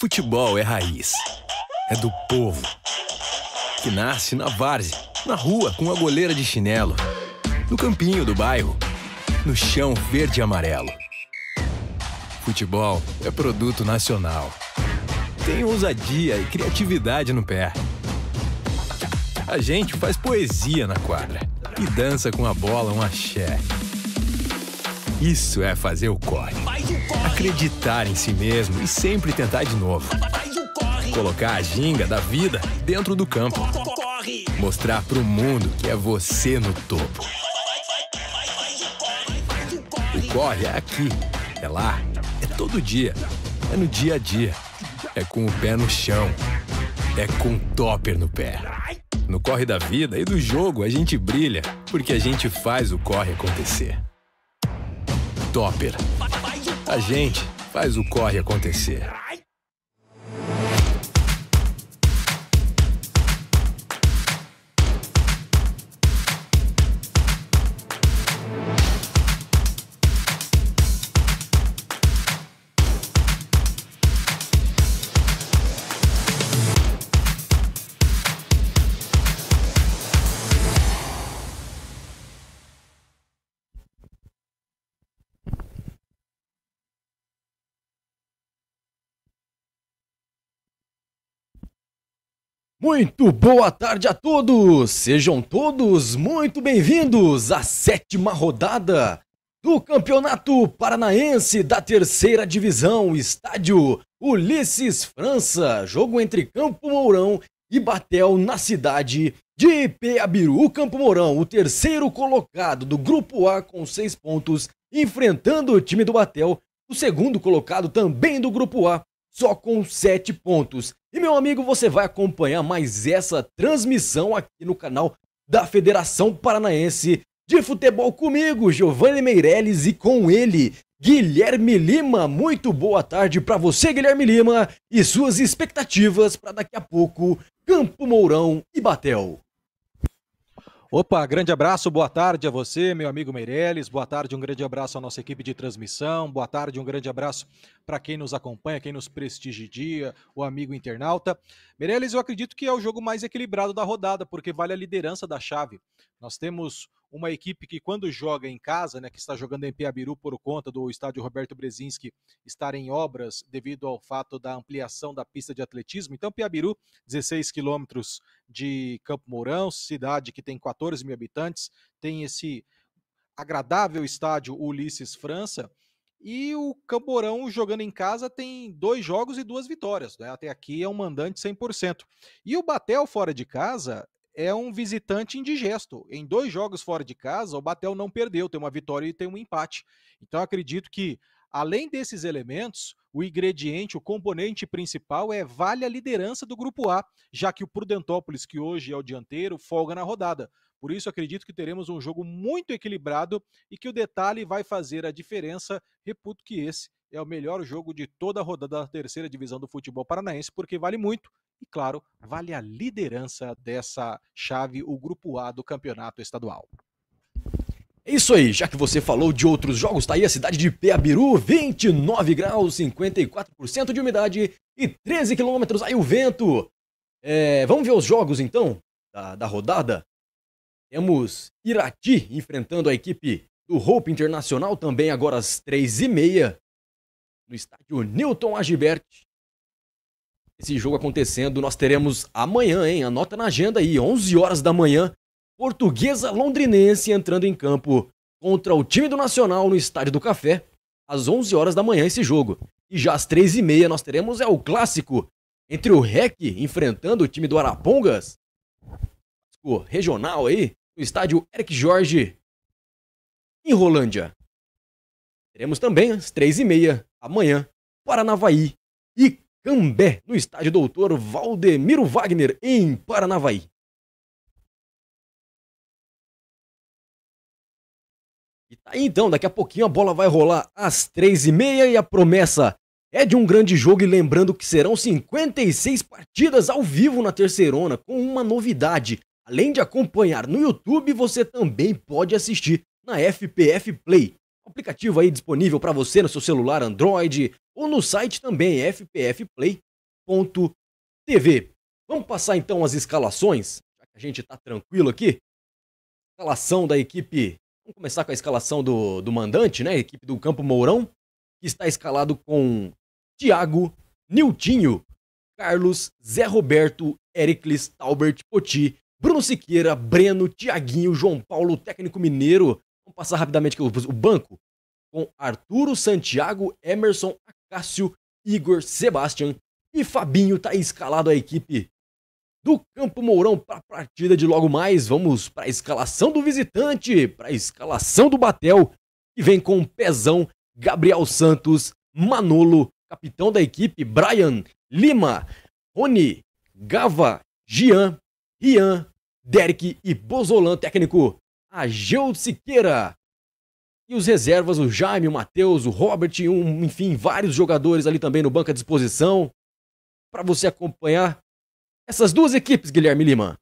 Futebol é raiz. É do povo. Que nasce na várzea, na rua com a goleira de chinelo, no campinho do bairro, no chão verde e amarelo. Futebol é produto nacional. Tem ousadia e criatividade no pé. A gente faz poesia na quadra e dança com a bola um axé. Isso é fazer o corre. Acreditar em si mesmo e sempre tentar de novo. Colocar a ginga da vida dentro do campo. Mostrar pro mundo que é você no topo. O corre é aqui, é lá, é todo dia, é no dia a dia, é com o pé no chão, é com topper no pé. No corre da vida e do jogo a gente brilha, porque a gente faz o corre acontecer. Topper a gente faz o corre acontecer. Muito boa tarde a todos! Sejam todos muito bem-vindos à sétima rodada do Campeonato Paranaense da Terceira Divisão, estádio Ulisses França, jogo entre Campo Mourão e Batel na cidade de Peabiru. O Campo Mourão, o terceiro colocado do Grupo A com seis pontos, enfrentando o time do Batel, o segundo colocado também do Grupo A, só com sete pontos. E meu amigo, você vai acompanhar mais essa transmissão aqui no canal da Federação Paranaense de Futebol comigo, Giovanni Meirelles e com ele, Guilherme Lima. Muito boa tarde para você, Guilherme Lima, e suas expectativas para daqui a pouco Campo Mourão e Batel. Opa, grande abraço, boa tarde a você, meu amigo Meirelles, boa tarde, um grande abraço à nossa equipe de transmissão, boa tarde, um grande abraço para quem nos acompanha, quem nos prestigia, o amigo internauta. Meirelles, eu acredito que é o jogo mais equilibrado da rodada, porque vale a liderança da chave. Nós temos uma equipe que, quando joga em casa, né, que está jogando em Piabiru por conta do estádio Roberto Brezinski estar em obras devido ao fato da ampliação da pista de atletismo. Então, Piabiru, 16 quilômetros de Campo Mourão, cidade que tem 14 mil habitantes, tem esse agradável estádio Ulisses França e o Camborão jogando em casa, tem dois jogos e duas vitórias. Né? Até aqui é um mandante 100%. E o Batel fora de casa é um visitante indigesto. Em dois jogos fora de casa, o Batel não perdeu, tem uma vitória e tem um empate. Então acredito que, além desses elementos, o ingrediente, o componente principal é vale a liderança do grupo A, já que o Prudentópolis, que hoje é o dianteiro, folga na rodada. Por isso, acredito que teremos um jogo muito equilibrado e que o detalhe vai fazer a diferença. Reputo que esse é o melhor jogo de toda a rodada da terceira divisão do futebol paranaense, porque vale muito e, claro, vale a liderança dessa chave, o grupo A do campeonato estadual. É isso aí, já que você falou de outros jogos, tá aí a cidade de Peabiru, 29 graus, 54% de umidade e 13 quilômetros aí o vento. É, vamos ver os jogos então da, da rodada? Temos Irati enfrentando a equipe do Hope Internacional também agora às três e meia no estádio Newton Agibert. Esse jogo acontecendo, nós teremos amanhã, hein? Anota na agenda aí, 11 horas da manhã, Portuguesa Londrinense entrando em campo contra o time do Nacional no Estádio do Café, às 11 horas da manhã esse jogo. E já às três e meia nós teremos é o clássico entre o REC enfrentando o time do Arapongas regional aí, no estádio Eric Jorge, em Rolândia. Teremos também às três e meia amanhã, Paranavaí e Cambé, no estádio Doutor Valdemiro Wagner, em Paranavaí. E tá aí então, daqui a pouquinho a bola vai rolar às três e meia e a promessa é de um grande jogo e lembrando que serão 56 partidas ao vivo na terceirona, com uma novidade. Além de acompanhar no YouTube, você também pode assistir na FPF Play, aplicativo aí disponível para você no seu celular Android ou no site também fpfplay.tv. Vamos passar então as escalações, já que a gente está tranquilo aqui. Escalação da equipe. Vamos começar com a escalação do, do mandante, né? equipe do Campo Mourão, que está escalado com Thiago, Niltinho, Carlos, Zé Roberto, Ericles, Talbert, Poti Bruno Siqueira, Breno, Tiaguinho, João Paulo, técnico mineiro. Vamos passar rapidamente aqui o banco. Com Arturo, Santiago, Emerson, Acácio, Igor, Sebastian e Fabinho está escalado a equipe do Campo Mourão para a partida de logo mais. Vamos para a escalação do visitante, para a escalação do Batel, que vem com Pezão, Gabriel Santos, Manolo, capitão da equipe, Brian, Lima, Rony, Gava, Gian, Rian, Derek e Bozolan, técnico Ageu Siqueira. E os reservas, o Jaime, o Matheus, o Robert, um, enfim, vários jogadores ali também no banco à disposição para você acompanhar essas duas equipes, Guilherme Lima.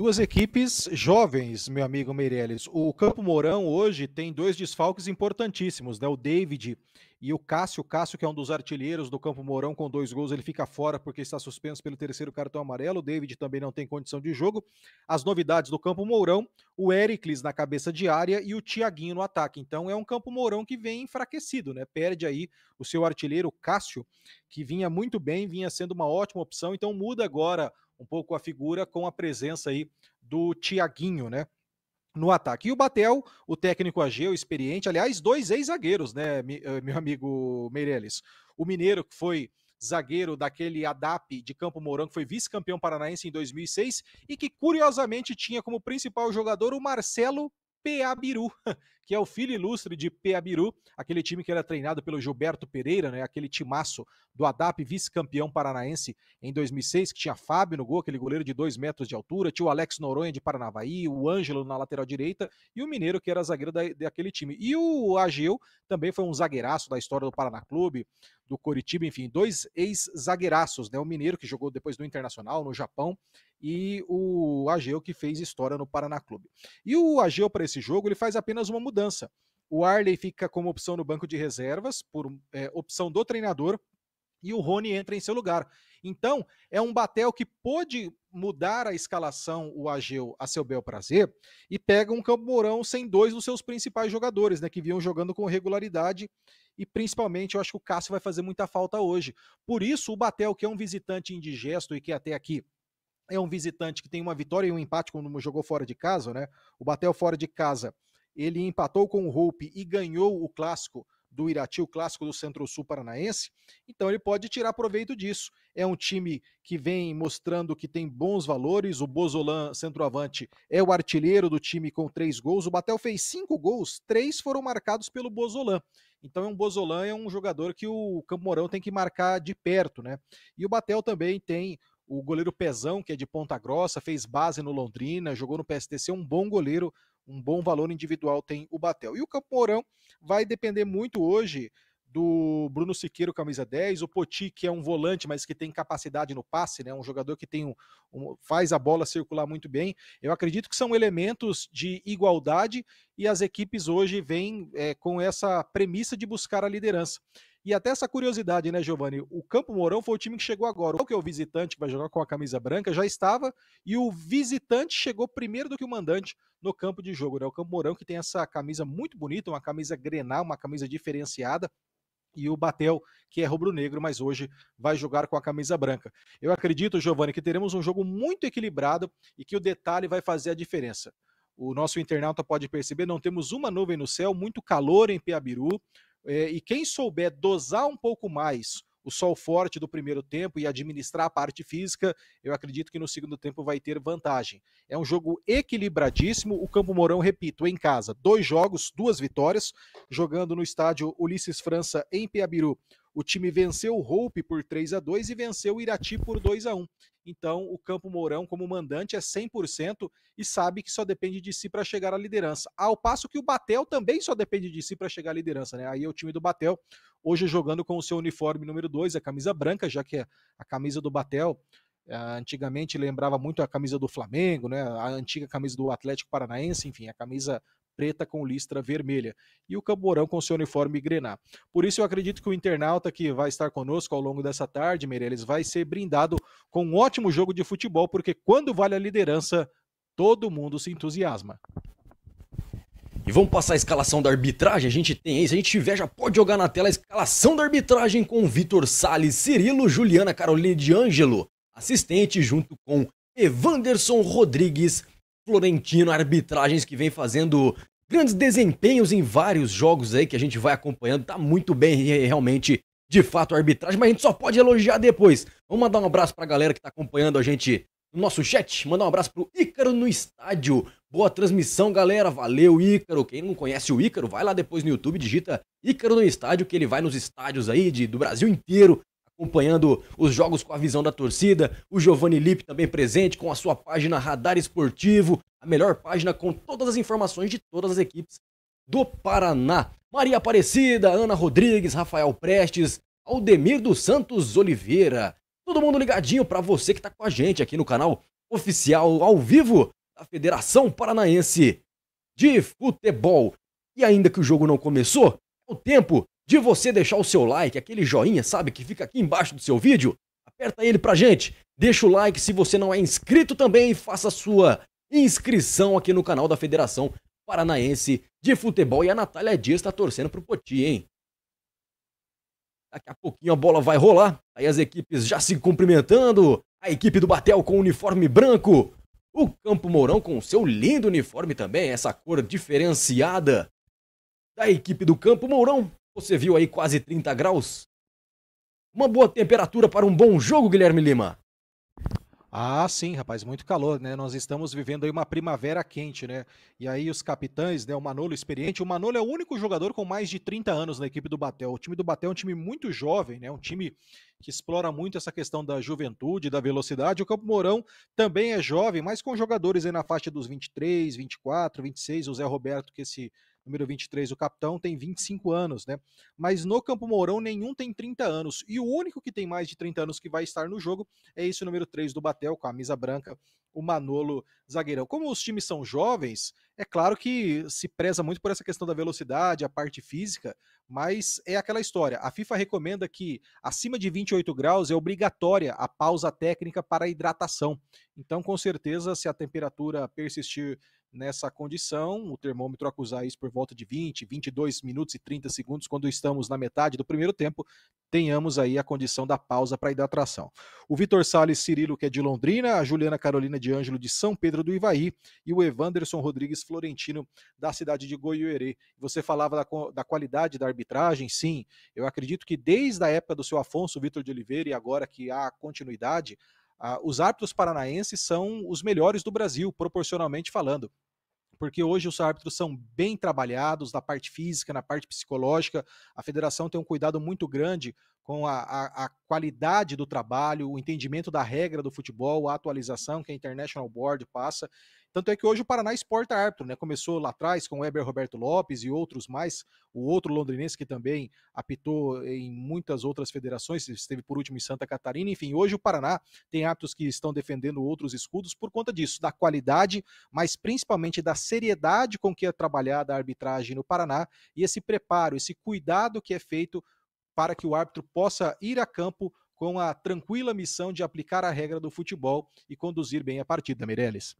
Duas equipes jovens, meu amigo Meirelles. O Campo Mourão hoje tem dois desfalques importantíssimos, né? O David e o Cássio. O Cássio, que é um dos artilheiros do Campo Mourão, com dois gols, ele fica fora porque está suspenso pelo terceiro cartão amarelo. O David também não tem condição de jogo. As novidades do Campo Mourão, o Ericles na cabeça de área e o Thiaguinho no ataque. Então é um Campo Mourão que vem enfraquecido, né? Perde aí o seu artilheiro Cássio, que vinha muito bem, vinha sendo uma ótima opção. Então muda agora um pouco a figura com a presença aí do Tiaguinho, né? no ataque. E o Batel, o técnico Ageu, experiente, aliás, dois ex-zagueiros, né, eh, meu amigo Meirelles? O Mineiro, que foi zagueiro daquele ADAP de Campo Mourão, que foi vice-campeão paranaense em 2006 e que, curiosamente, tinha como principal jogador o Marcelo Peabiru, que é o filho ilustre de Peabiru, aquele time que era treinado pelo Gilberto Pereira, né? Aquele timaço do ADAP, vice-campeão paranaense em 2006, que tinha Fábio no gol, aquele goleiro de 2 metros de altura, tinha o Alex Noronha de Paranavaí, o Ângelo na lateral direita e o Mineiro, que era zagueiro daquele time. E o Ageu também foi um zagueiraço da história do Paraná Clube, do Coritiba, enfim, dois ex-zagueiraços, né? O Mineiro, que jogou depois no Internacional, no Japão, e o Ageu, que fez história no Paraná Clube. E o Ageu, para esse jogo, ele faz apenas uma mudança mudança. O Arley fica como opção no banco de reservas, por é, opção do treinador, e o Rony entra em seu lugar. Então, é um Batel que pôde mudar a escalação, o Ageu, a seu bel prazer, e pega um Camborão sem dois dos seus principais jogadores, né, que vinham jogando com regularidade, e principalmente eu acho que o Cássio vai fazer muita falta hoje. Por isso, o Batel, que é um visitante indigesto e que até aqui é um visitante que tem uma vitória e um empate quando jogou fora de casa, né? O Batel fora de casa ele empatou com o Roupe e ganhou o clássico do Irati, o clássico do Centro-Sul Paranaense, então ele pode tirar proveito disso. É um time que vem mostrando que tem bons valores. O Bozolan, centroavante, é o artilheiro do time com três gols. O Batel fez cinco gols, três foram marcados pelo Bozolan. Então, é um Bozolan é um jogador que o Campo Mourão tem que marcar de perto, né? E o Batel também tem o goleiro Pezão, que é de Ponta Grossa, fez base no Londrina, jogou no PSTC, um bom goleiro um bom valor individual tem o Batel. E o Campo Mourão vai depender muito hoje do Bruno Siqueiro, camisa 10, o Poti, que é um volante, mas que tem capacidade no passe, né? Um jogador que tem um, um, faz a bola circular muito bem. Eu acredito que são elementos de igualdade e as equipes hoje vêm é, com essa premissa de buscar a liderança. E até essa curiosidade, né, Giovanni? O Campo Mourão foi o time que chegou agora. O que é o visitante que vai jogar com a camisa branca já estava e o visitante chegou primeiro do que o mandante no campo de jogo, né? O Campo Mourão que tem essa camisa muito bonita, uma camisa grená, uma camisa diferenciada, e o Batel, que é rubro-negro, mas hoje vai jogar com a camisa branca. Eu acredito, Giovanni, que teremos um jogo muito equilibrado e que o detalhe vai fazer a diferença. O nosso internauta pode perceber, não temos uma nuvem no céu, muito calor em Peabiru, é, e quem souber dosar um pouco mais o sol forte do primeiro tempo e administrar a parte física, eu acredito que no segundo tempo vai ter vantagem. É um jogo equilibradíssimo. O Campo Mourão, repito, em casa, dois jogos, duas vitórias, jogando no estádio Ulisses França em Piabiru. O time venceu o Hope por 3 a 2 e venceu o Irati por 2 a 1. Então, o Campo Mourão, como mandante, é 100% e sabe que só depende de si para chegar à liderança. Ao passo que o Batel também só depende de si para chegar à liderança, né? Aí é o time do Batel, hoje jogando com o seu uniforme número 2, a camisa branca, já que é a camisa do Batel é, antigamente lembrava muito a camisa do Flamengo, né? A antiga camisa do Atlético Paranaense, enfim, a camisa preta com listra vermelha e o Camborão com seu uniforme grená. Por isso, eu acredito que o internauta que vai estar conosco ao longo dessa tarde, Meireles, vai ser brindado com um ótimo jogo de futebol, porque quando vale a liderança, todo mundo se entusiasma. E vamos passar a escalação da arbitragem? A gente tem aí, se a gente tiver, já pode jogar na tela a escalação da arbitragem com Vitor Sales, Cirilo, Juliana Carolina de Ângelo, assistente, junto com Evanderson Rodrigues, Florentino Arbitragens, que vem fazendo grandes desempenhos em vários jogos aí que a gente vai acompanhando. Tá muito bem realmente, de fato, a arbitragem, mas a gente só pode elogiar depois. Vamos mandar um abraço pra galera que tá acompanhando a gente no nosso chat. Mandar um abraço pro Ícaro no estádio. Boa transmissão, galera. Valeu, Ícaro. Quem não conhece o Ícaro, vai lá depois no YouTube, digita Ícaro no estádio, que ele vai nos estádios aí de, do Brasil inteiro acompanhando os jogos com a visão da torcida. O Giovanni Lipe também presente com a sua página Radar Esportivo, a melhor página com todas as informações de todas as equipes do Paraná. Maria Aparecida, Ana Rodrigues, Rafael Prestes, Aldemir dos Santos Oliveira. Todo mundo ligadinho para você que está com a gente aqui no canal oficial ao vivo da Federação Paranaense de Futebol. E ainda que o jogo não começou, é o tempo de você deixar o seu like, aquele joinha, sabe, que fica aqui embaixo do seu vídeo. Aperta ele pra gente. Deixa o like se você não é inscrito também e faça sua inscrição aqui no canal da Federação Paranaense de Futebol. E a Natália Dias tá torcendo pro Poti, hein? Daqui a pouquinho a bola vai rolar. Aí as equipes já se cumprimentando. A equipe do Batel com o uniforme branco. O Campo Mourão com o seu lindo uniforme também, essa cor diferenciada da equipe do Campo Mourão. Você viu aí quase 30 graus? Uma boa temperatura para um bom jogo, Guilherme Lima. Ah, sim, rapaz, muito calor, né? Nós estamos vivendo aí uma primavera quente, né? E aí os capitães, né? O Manolo experiente, o Manolo é o único jogador com mais de 30 anos na equipe do Batel. O time do Batel é um time muito jovem, né? Um time que explora muito essa questão da juventude, da velocidade. O Campo Mourão também é jovem, mas com jogadores aí na faixa dos 23, 24, 26, o Zé Roberto que esse número 23, o capitão, tem 25 anos, né? Mas no Campo Mourão nenhum tem 30 anos. E o único que tem mais de 30 anos que vai estar no jogo é esse número 3 do Batel, camisa branca, o Manolo Zagueirão. Como os times são jovens, é claro que se preza muito por essa questão da velocidade, a parte física, mas é aquela história. A FIFA recomenda que acima de 28 graus é obrigatória a pausa técnica para hidratação. Então, com certeza, se a temperatura persistir nessa condição, o termômetro acusar isso por volta de 20, 22 minutos e 30 segundos, quando estamos na metade do primeiro tempo, tenhamos aí a condição da pausa para hidratação. O Vitor Sales Cirilo, que é de Londrina, a Juliana Carolina de Ângelo, de São Pedro do Ivaí, e o Evanderson Rodrigues Florentino, da cidade de Goiuerê. Você falava da, da qualidade da arbitragem, sim, eu acredito que desde a época do seu Afonso Vitor de Oliveira e agora que há continuidade, ah, os árbitros paranaenses são os melhores do Brasil, proporcionalmente falando. Porque hoje os árbitros são bem trabalhados na parte física, na parte psicológica. A federação tem um cuidado muito grande com a, a, a, qualidade do trabalho, o entendimento da regra do futebol, a atualização que a International Board passa. Tanto é que hoje o Paraná exporta árbitro, né? Começou lá atrás com o Weber Roberto Lopes e outros mais, o outro londrinense que também apitou em muitas outras federações, esteve por último em Santa Catarina. Enfim, hoje o Paraná tem árbitros que estão defendendo outros escudos por conta disso, da qualidade, mas principalmente da seriedade com que é trabalhada a arbitragem no Paraná e esse preparo, esse cuidado que é feito para que o árbitro possa ir a campo com a tranquila missão de aplicar a regra do futebol e conduzir bem a partida, Meirelles.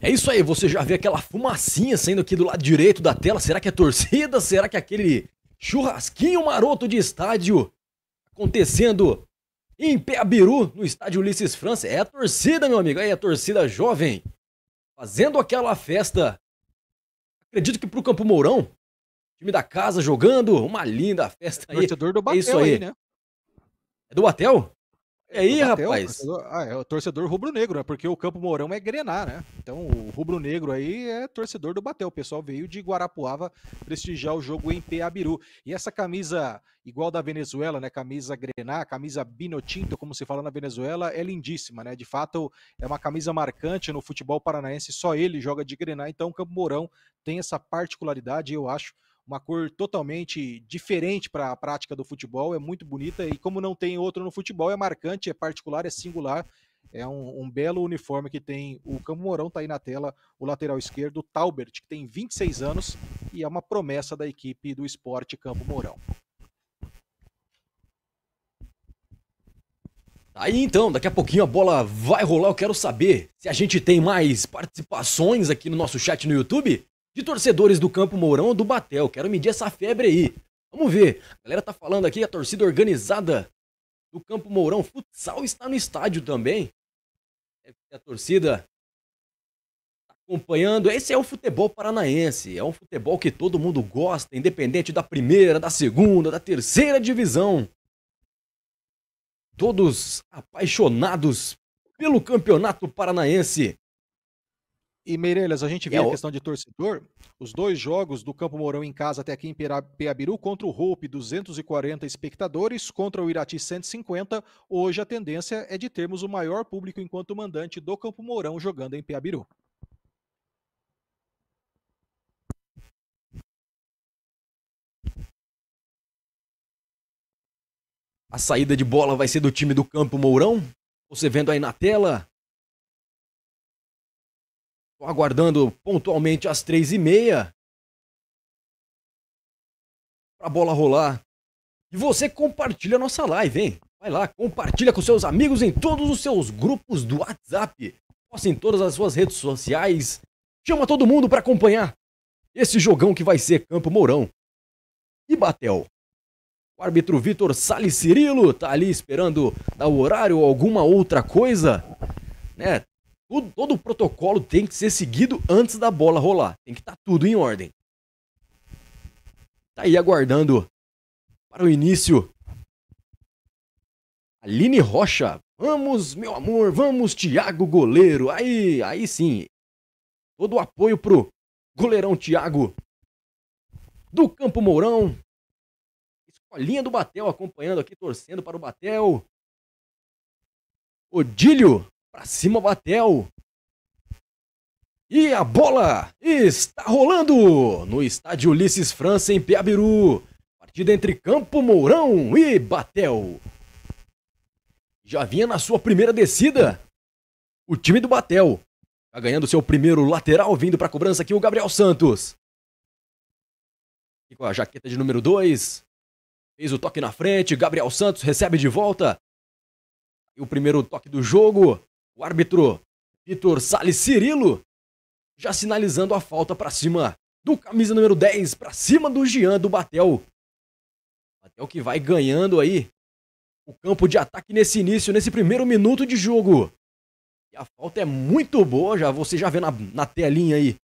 É isso aí, você já vê aquela fumacinha saindo aqui do lado direito da tela. Será que é torcida? Será que é aquele churrasquinho maroto de estádio acontecendo em Peabiru, no estádio Ulisses França? É a torcida, meu amigo, é a torcida jovem fazendo aquela festa. Acredito que pro Campo Mourão Time da casa jogando, uma linda festa aí. Torcedor do é Batel é isso aí. aí né? É do Batel? É aí, Batel, rapaz? Torcedor, ah, é o torcedor rubro-negro, né? Porque o Campo Mourão é grenar, né? Então o rubro-negro aí é torcedor do Batel. O pessoal veio de Guarapuava prestigiar o jogo em Peabiru. E essa camisa, igual da Venezuela, né? Camisa grenar, camisa binotinto, como se fala na Venezuela, é lindíssima, né? De fato, é uma camisa marcante no futebol paranaense. Só ele joga de grenar. Então o Campo Mourão tem essa particularidade, eu acho uma cor totalmente diferente para a prática do futebol, é muito bonita e como não tem outro no futebol, é marcante, é particular, é singular, é um, um belo uniforme que tem o Campo Mourão, tá aí na tela, o lateral esquerdo, Taubert, que tem 26 anos e é uma promessa da equipe do esporte Campo Mourão. Aí então, daqui a pouquinho a bola vai rolar. Eu quero saber se a gente tem mais participações aqui no nosso chat no YouTube de torcedores do Campo Mourão ou do Batel. Quero medir essa febre aí. Vamos ver. A galera tá falando aqui, a torcida organizada do Campo Mourão. Futsal está no estádio também. É a torcida tá acompanhando. Esse é o futebol paranaense. É um futebol que todo mundo gosta, independente da primeira, da segunda, da terceira divisão. Todos apaixonados pelo Campeonato Paranaense. E Meirelles, a gente é vê é, a questão de torcedor. Os dois jogos do Campo Mourão em casa até aqui em Peabiru contra o Roupe, 240 espectadores, contra o Irati 150. Hoje a tendência é de termos o maior público enquanto mandante do Campo Mourão jogando em Peabiru. A saída de bola vai ser do time do Campo Mourão. Você vendo aí na tela, Estou aguardando pontualmente às três e meia para a bola rolar. E você compartilha a nossa live, hein? Vai lá, compartilha com seus amigos em todos os seus grupos do WhatsApp, posta em todas as suas redes sociais, chama todo mundo para acompanhar esse jogão que vai ser Campo Mourão e Batel. O árbitro Vitor Salles Cirilo tá ali esperando dar o horário ou alguma outra coisa, né? Todo, todo o protocolo tem que ser seguido antes da bola rolar. Tem que estar tá tudo em ordem. Tá aí aguardando para o início. Aline Rocha. Vamos, meu amor, vamos, Thiago goleiro. Aí, aí sim. Todo o apoio pro goleirão Thiago do Campo Mourão. Escolinha do Batel acompanhando aqui, torcendo para o Batel. Odílio Pra cima bateu. E a bola está rolando no estádio Ulisses França em Piabiru. Partida entre Campo Mourão e Batel. Já vinha na sua primeira descida. O time do Batel está ganhando seu primeiro lateral vindo para a cobrança aqui o Gabriel Santos. E com a jaqueta de número 2. Fez o toque na frente, Gabriel Santos recebe de volta. E o primeiro toque do jogo o árbitro Vitor Salles Cirilo já sinalizando a falta para cima do camisa número 10, para cima do Jean do Batel. Batel que vai ganhando aí o campo de ataque nesse início, nesse primeiro minuto de jogo. E a falta é muito boa, já você já vê na, na telinha aí.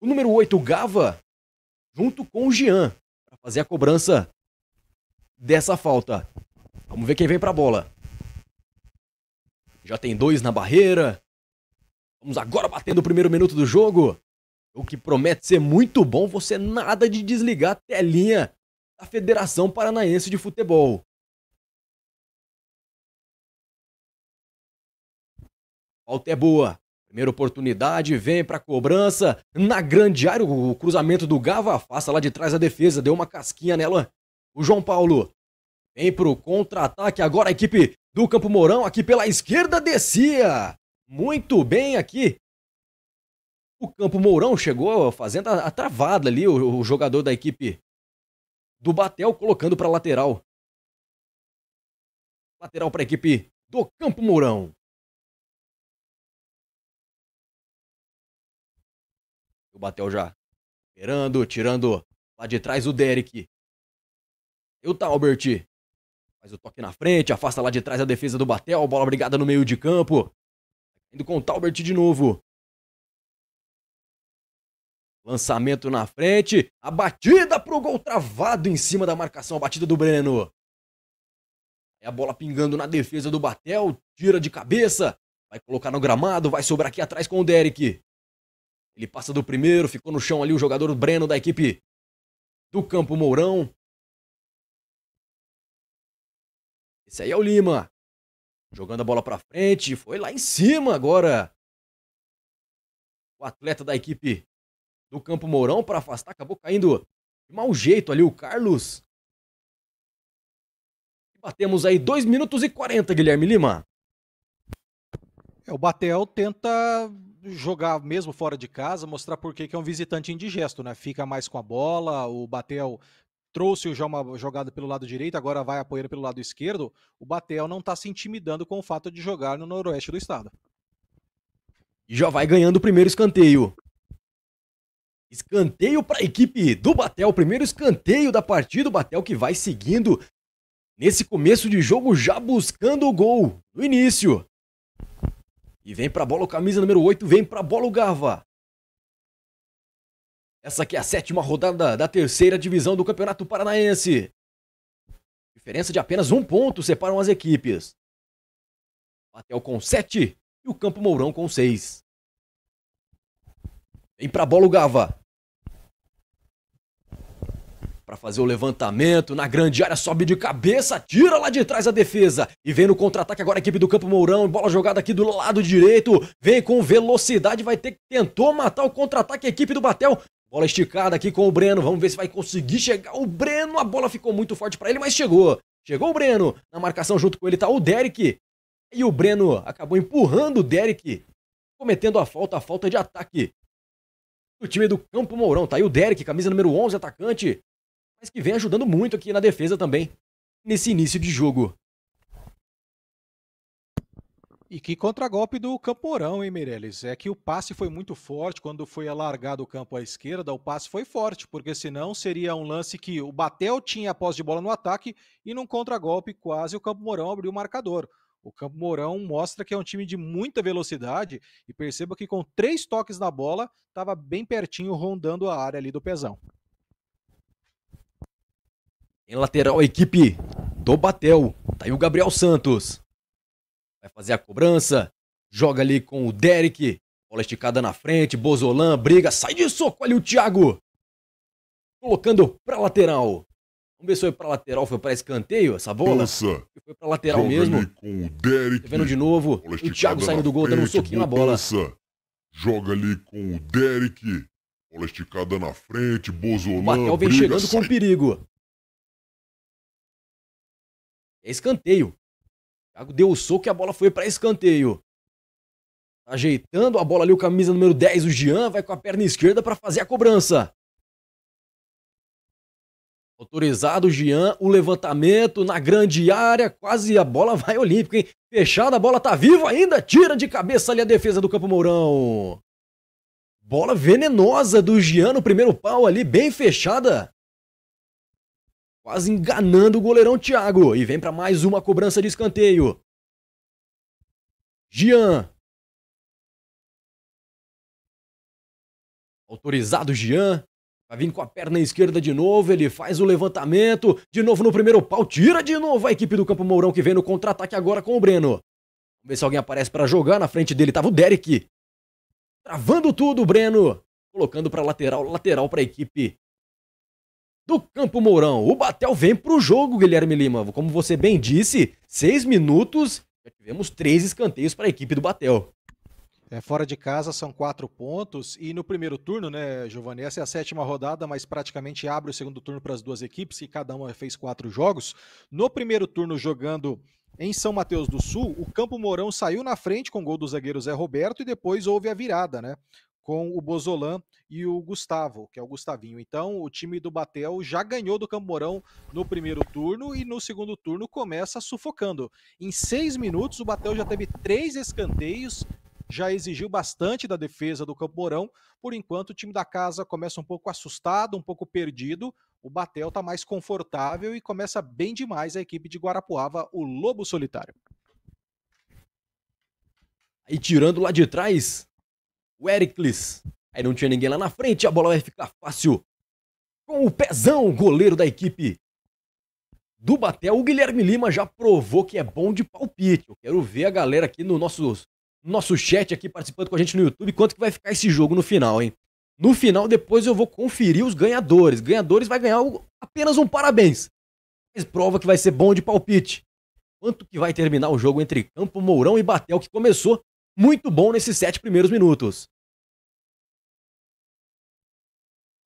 O número 8, Gava, junto com o Jean, para fazer a cobrança dessa falta. Vamos ver quem vem para a bola. Já tem dois na barreira. Vamos agora batendo o primeiro minuto do jogo. O que promete ser muito bom, você nada de desligar a telinha da Federação Paranaense de Futebol. Falta é boa. Primeira oportunidade, vem para cobrança. Na grande área, o cruzamento do Gava afasta lá de trás a defesa, deu uma casquinha nela. O João Paulo vem para o contra-ataque. Agora a equipe do Campo Mourão, aqui pela esquerda, descia. Muito bem aqui. O Campo Mourão chegou fazendo a, a travada ali, o, o jogador da equipe do Batel colocando para lateral. Lateral para a equipe do Campo Mourão. O Batel já esperando, tirando lá de trás o Derek. E o Talbert Faz o toque na frente, afasta lá de trás a defesa do Batel, bola brigada no meio de campo. Indo com o Talbert de novo. Lançamento na frente, a batida pro gol travado em cima da marcação, a batida do Breno. É a bola pingando na defesa do Batel, tira de cabeça, vai colocar no gramado, vai sobrar aqui atrás com o Derek. Ele passa do primeiro, ficou no chão ali o jogador Breno da equipe do Campo Mourão. Esse aí é o Lima. Jogando a bola para frente, foi lá em cima agora. O atleta da equipe do Campo Mourão para afastar, acabou caindo de mau jeito ali o Carlos. Batemos aí 2 minutos e 40, Guilherme Lima. É, o Batel tenta jogar mesmo fora de casa, mostrar por que é um visitante indigesto, né? Fica mais com a bola, o Batel trouxe o Jalma jogado pelo lado direito, agora vai apoiando pelo lado esquerdo, o Batel não está se intimidando com o fato de jogar no noroeste do estado. E já vai ganhando o primeiro escanteio. Escanteio para a equipe do Batel, primeiro escanteio da partida, o Batel que vai seguindo nesse começo de jogo já buscando o gol no início. E vem para a bola o camisa número 8, vem para a bola o Gava. Essa aqui é a sétima rodada da terceira divisão do Campeonato Paranaense. Diferença de apenas um ponto separam as equipes. Batel com sete e o Campo Mourão com seis. Vem pra bola o Gava. Pra fazer o levantamento na grande área, sobe de cabeça, tira lá de trás a defesa. E vem no contra-ataque agora a equipe do Campo Mourão. Bola jogada aqui do lado direito. Vem com velocidade, vai ter que tentou matar o contra-ataque. A equipe do Batel Bola esticada aqui com o Breno. Vamos ver se vai conseguir chegar. O Breno, a bola ficou muito forte para ele, mas chegou. Chegou o Breno. Na marcação junto com ele tá o Derek. E o Breno acabou empurrando o Derek, cometendo a falta, a falta de ataque. O time do Campo Mourão. Tá aí o Derek, camisa número 11, atacante. Mas que vem ajudando muito aqui na defesa também, nesse início de jogo. E que contragolpe do Camporão, hein, Meirelles? É que o passe foi muito forte. Quando foi alargado o campo à esquerda, o passe foi forte, porque senão seria um lance que o Batel tinha a posse de bola no ataque e num contragolpe quase o Campo Mourão abriu o marcador. O Campo Mourão mostra que é um time de muita velocidade e perceba que com três toques na bola estava bem pertinho rondando a área ali do pezão. Em lateral, a equipe do Batel. Tá aí o Gabriel Santos vai fazer a cobrança, joga ali com o Derek, bola esticada na frente, Bozolan briga, sai de soco, ali o Thiago, colocando pra lateral. Vamos ver se foi pra lateral, foi pra escanteio essa bola? Nossa. Foi pra lateral mesmo. Com o Derek. Tá vendo de novo, o Thiago saindo do gol, frente, dando um soquinho na bola. Nossa. Joga ali com o Derek. Bola esticada na frente, Bozolan. O vem chegando sai. com perigo. É escanteio. Thiago deu o soco e a bola foi para escanteio. Ajeitando a bola ali, o camisa número 10, o Jean, vai com a perna esquerda para fazer a cobrança. Autorizado o Jean, o levantamento na grande área, quase a bola vai olímpica, hein? Fechada, a bola tá viva ainda, tira de cabeça ali a defesa do Campo Mourão. Bola venenosa do Jean no primeiro pau ali, bem fechada quase enganando o goleirão Thiago. E vem para mais uma cobrança de escanteio. Gian. Autorizado Gian. Vai vir com a perna esquerda de novo, ele faz o levantamento, de novo no primeiro pau, tira de novo a equipe do Campo Mourão que vem no contra-ataque agora com o Breno. Vamos ver se alguém aparece para jogar, na frente dele tava o Derek. Travando tudo o Breno, colocando para lateral, lateral para a equipe do Campo Mourão, o Batel vem pro jogo, Guilherme Lima. Como você bem disse, seis minutos, já tivemos três escanteios para a equipe do Batel. É, fora de casa são quatro pontos e no primeiro turno, né, Giovanni? Essa é a sétima rodada, mas praticamente abre o segundo turno para as duas equipes, que cada uma fez quatro jogos. No primeiro turno, jogando em São Mateus do Sul, o Campo Mourão saiu na frente com o gol do zagueiro Zé Roberto e depois houve a virada, né? com o Bozolan e o Gustavo, que é o Gustavinho. Então, o time do Batel já ganhou do Camborão no primeiro turno e no segundo turno começa sufocando. Em seis minutos, o Batel já teve três escanteios, já exigiu bastante da defesa do Camborão. Por enquanto, o time da casa começa um pouco assustado, um pouco perdido. O Batel está mais confortável e começa bem demais a equipe de Guarapuava, o Lobo Solitário. E tirando lá de trás, o Ericles. Aí não tinha ninguém lá na frente, a bola vai ficar fácil. Com o pezão, goleiro da equipe do Batel, o Guilherme Lima já provou que é bom de palpite. Eu quero ver a galera aqui no nosso, nosso chat aqui participando com a gente no YouTube, quanto que vai ficar esse jogo no final, hein? No final, depois eu vou conferir os ganhadores. Ganhadores vai ganhar apenas um parabéns. Mas prova que vai ser bom de palpite. Quanto que vai terminar o jogo entre Campo Mourão e Batel, que começou muito bom nesses sete primeiros minutos.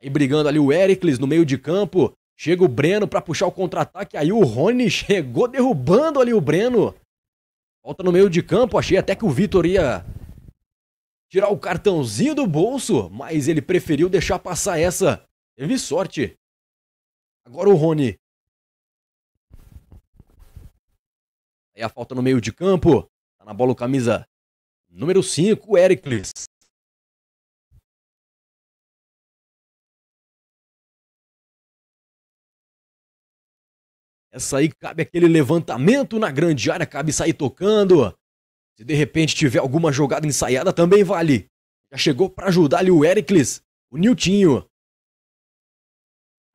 E brigando ali o Ericles no meio de campo. Chega o Breno para puxar o contra-ataque. Aí o Rony chegou derrubando ali o Breno. Falta no meio de campo. Achei até que o Vitor ia tirar o cartãozinho do bolso, mas ele preferiu deixar passar essa. Teve sorte. Agora o Rony. Aí a falta no meio de campo. Tá na bola o camisa número 5, o Ericles. Essa aí cabe aquele levantamento na grande área, cabe sair tocando. Se de repente tiver alguma jogada ensaiada, também vale. Já chegou para ajudar ali o Ericles, o Niltinho.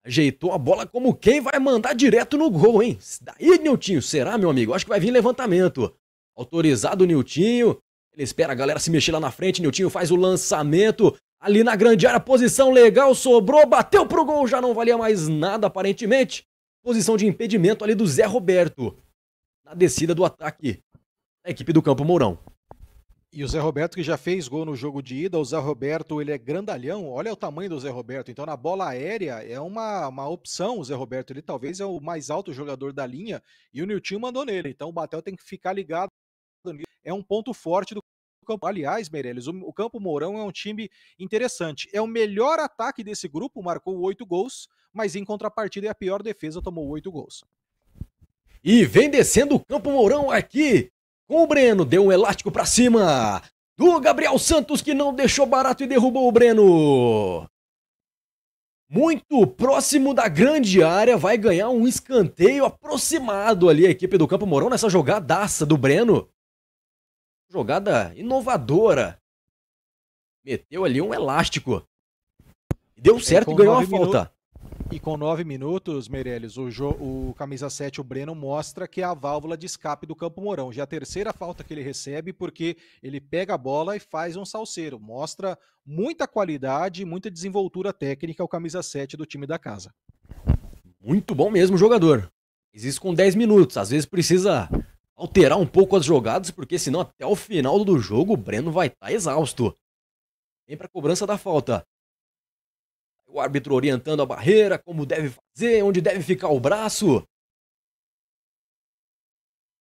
Ajeitou a bola como quem vai mandar direto no gol, hein? Daí, Niltinho, será, meu amigo? Acho que vai vir levantamento. Autorizado o Niltinho. Ele espera a galera se mexer lá na frente. Niltinho faz o lançamento. Ali na grande área, posição legal, sobrou, bateu pro gol, já não valia mais nada aparentemente. Posição de impedimento ali do Zé Roberto. Na descida do ataque da equipe do Campo Mourão. E o Zé Roberto que já fez gol no jogo de ida, o Zé Roberto ele é grandalhão, olha o tamanho do Zé Roberto, então na bola aérea é uma, uma opção o Zé Roberto, ele talvez é o mais alto jogador da linha e o Nilton mandou nele, então o Batel tem que ficar ligado, é um ponto forte do campo. Aliás, Meirelles, o, o Campo Mourão é um time interessante. É o melhor ataque desse grupo, marcou oito gols, mas em contrapartida é a pior defesa, tomou oito gols. E vem descendo o Campo Mourão aqui. Com o Breno, deu um elástico para cima. Do Gabriel Santos, que não deixou barato e derrubou o Breno. Muito próximo da grande área, vai ganhar um escanteio aproximado ali a equipe do Campo Mourão nessa jogadaça do Breno. Jogada inovadora. Meteu ali um elástico. Deu certo e, e ganhou a falta. E com nove minutos, Meirelles, o, o, camisa 7, o Breno, mostra que é a válvula de escape do Campo Mourão. Já é a terceira falta que ele recebe, porque ele pega a bola e faz um salseiro. Mostra muita qualidade, muita desenvoltura técnica o camisa 7 do time da casa. Muito bom mesmo jogador. Existe com 10 minutos. Às vezes precisa alterar um pouco as jogadas, porque senão até o final do jogo o Breno vai estar tá exausto. Vem para a cobrança da falta. O árbitro orientando a barreira, como deve fazer, onde deve ficar o braço.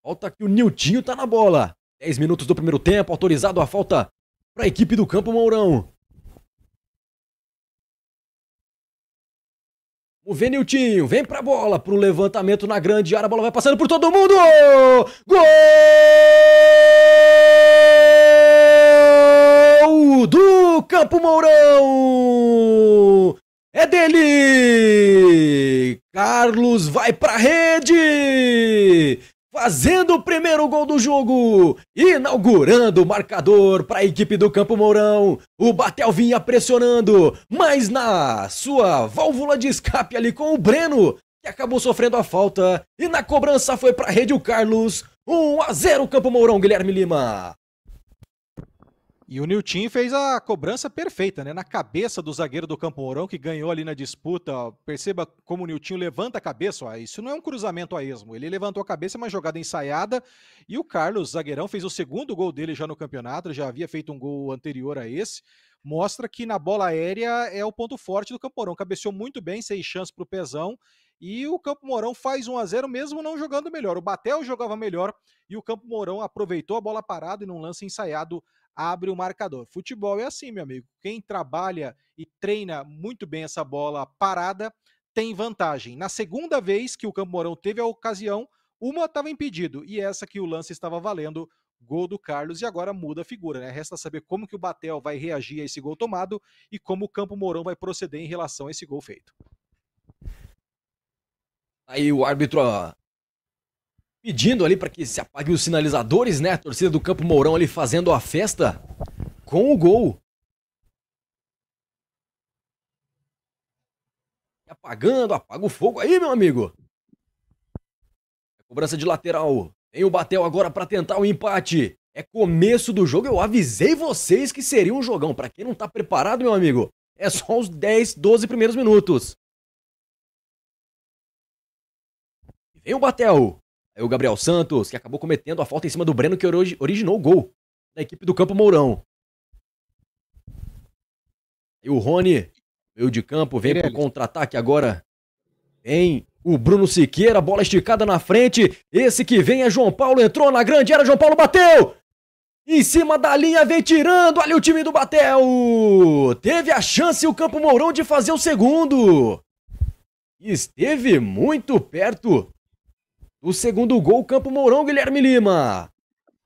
Falta que o Niltinho tá na bola. 10 minutos do primeiro tempo, autorizado a falta para a equipe do Campo Mourão. O Veniltinho vem pra bola, pro levantamento na grande área, a bola vai passando por todo mundo! Gol do Campo Mourão! É dele! Carlos vai pra rede! fazendo o primeiro gol do jogo, inaugurando o marcador para a equipe do Campo Mourão. O Batel vinha pressionando, mas na sua válvula de escape ali com o Breno, que acabou sofrendo a falta, e na cobrança foi para a rede o Carlos. 1 a 0 Campo Mourão, Guilherme Lima. E o Nilton fez a cobrança perfeita, né? Na cabeça do zagueiro do Campo Mourão, que ganhou ali na disputa. perceba como o Nilton levanta a cabeça. Ó, isso não é um cruzamento a esmo. Ele levantou a cabeça, uma jogada ensaiada. E o Carlos, zagueirão, fez o segundo gol dele já no campeonato. Já havia feito um gol anterior a esse. Mostra que na bola aérea é o ponto forte do Campo Mourão. Cabeceou muito bem, sem chance para o Pezão. E o Campo Mourão faz 1 a 0 mesmo não jogando melhor. O Batel jogava melhor e o Campo Mourão aproveitou a bola parada e num lance ensaiado abre o marcador. Futebol é assim, meu amigo. Quem trabalha e treina muito bem essa bola parada tem vantagem. Na segunda vez que o Campo Mourão teve a ocasião, uma estava impedido e essa que o lance estava valendo, gol do Carlos e agora muda a figura, né? Resta saber como que o Batel vai reagir a esse gol tomado e como o Campo Mourão vai proceder em relação a esse gol feito. Aí o árbitro pedindo ali para que se apaguem os sinalizadores, né? A torcida do Campo Mourão ali fazendo a festa com o gol. Apagando, apaga o fogo aí, meu amigo. cobrança de lateral. Tem o Batel agora para tentar o empate. É começo do jogo, eu avisei vocês que seria um jogão. Para quem não tá preparado, meu amigo, é só os 10, 12 primeiros minutos. Vem o Batel. Aí o Gabriel Santos, que acabou cometendo a falta em cima do Breno, que originou o gol da equipe do Campo Mourão. E o Rony, meio de campo, vem para pro contra-ataque agora. Vem o Bruno Siqueira, bola esticada na frente. Esse que vem é João Paulo, entrou na grande área, João Paulo bateu! Em cima da linha, vem tirando ali o time do Batel. Teve a chance o Campo Mourão de fazer o segundo. Esteve muito perto o segundo gol, Campo Mourão, Guilherme Lima.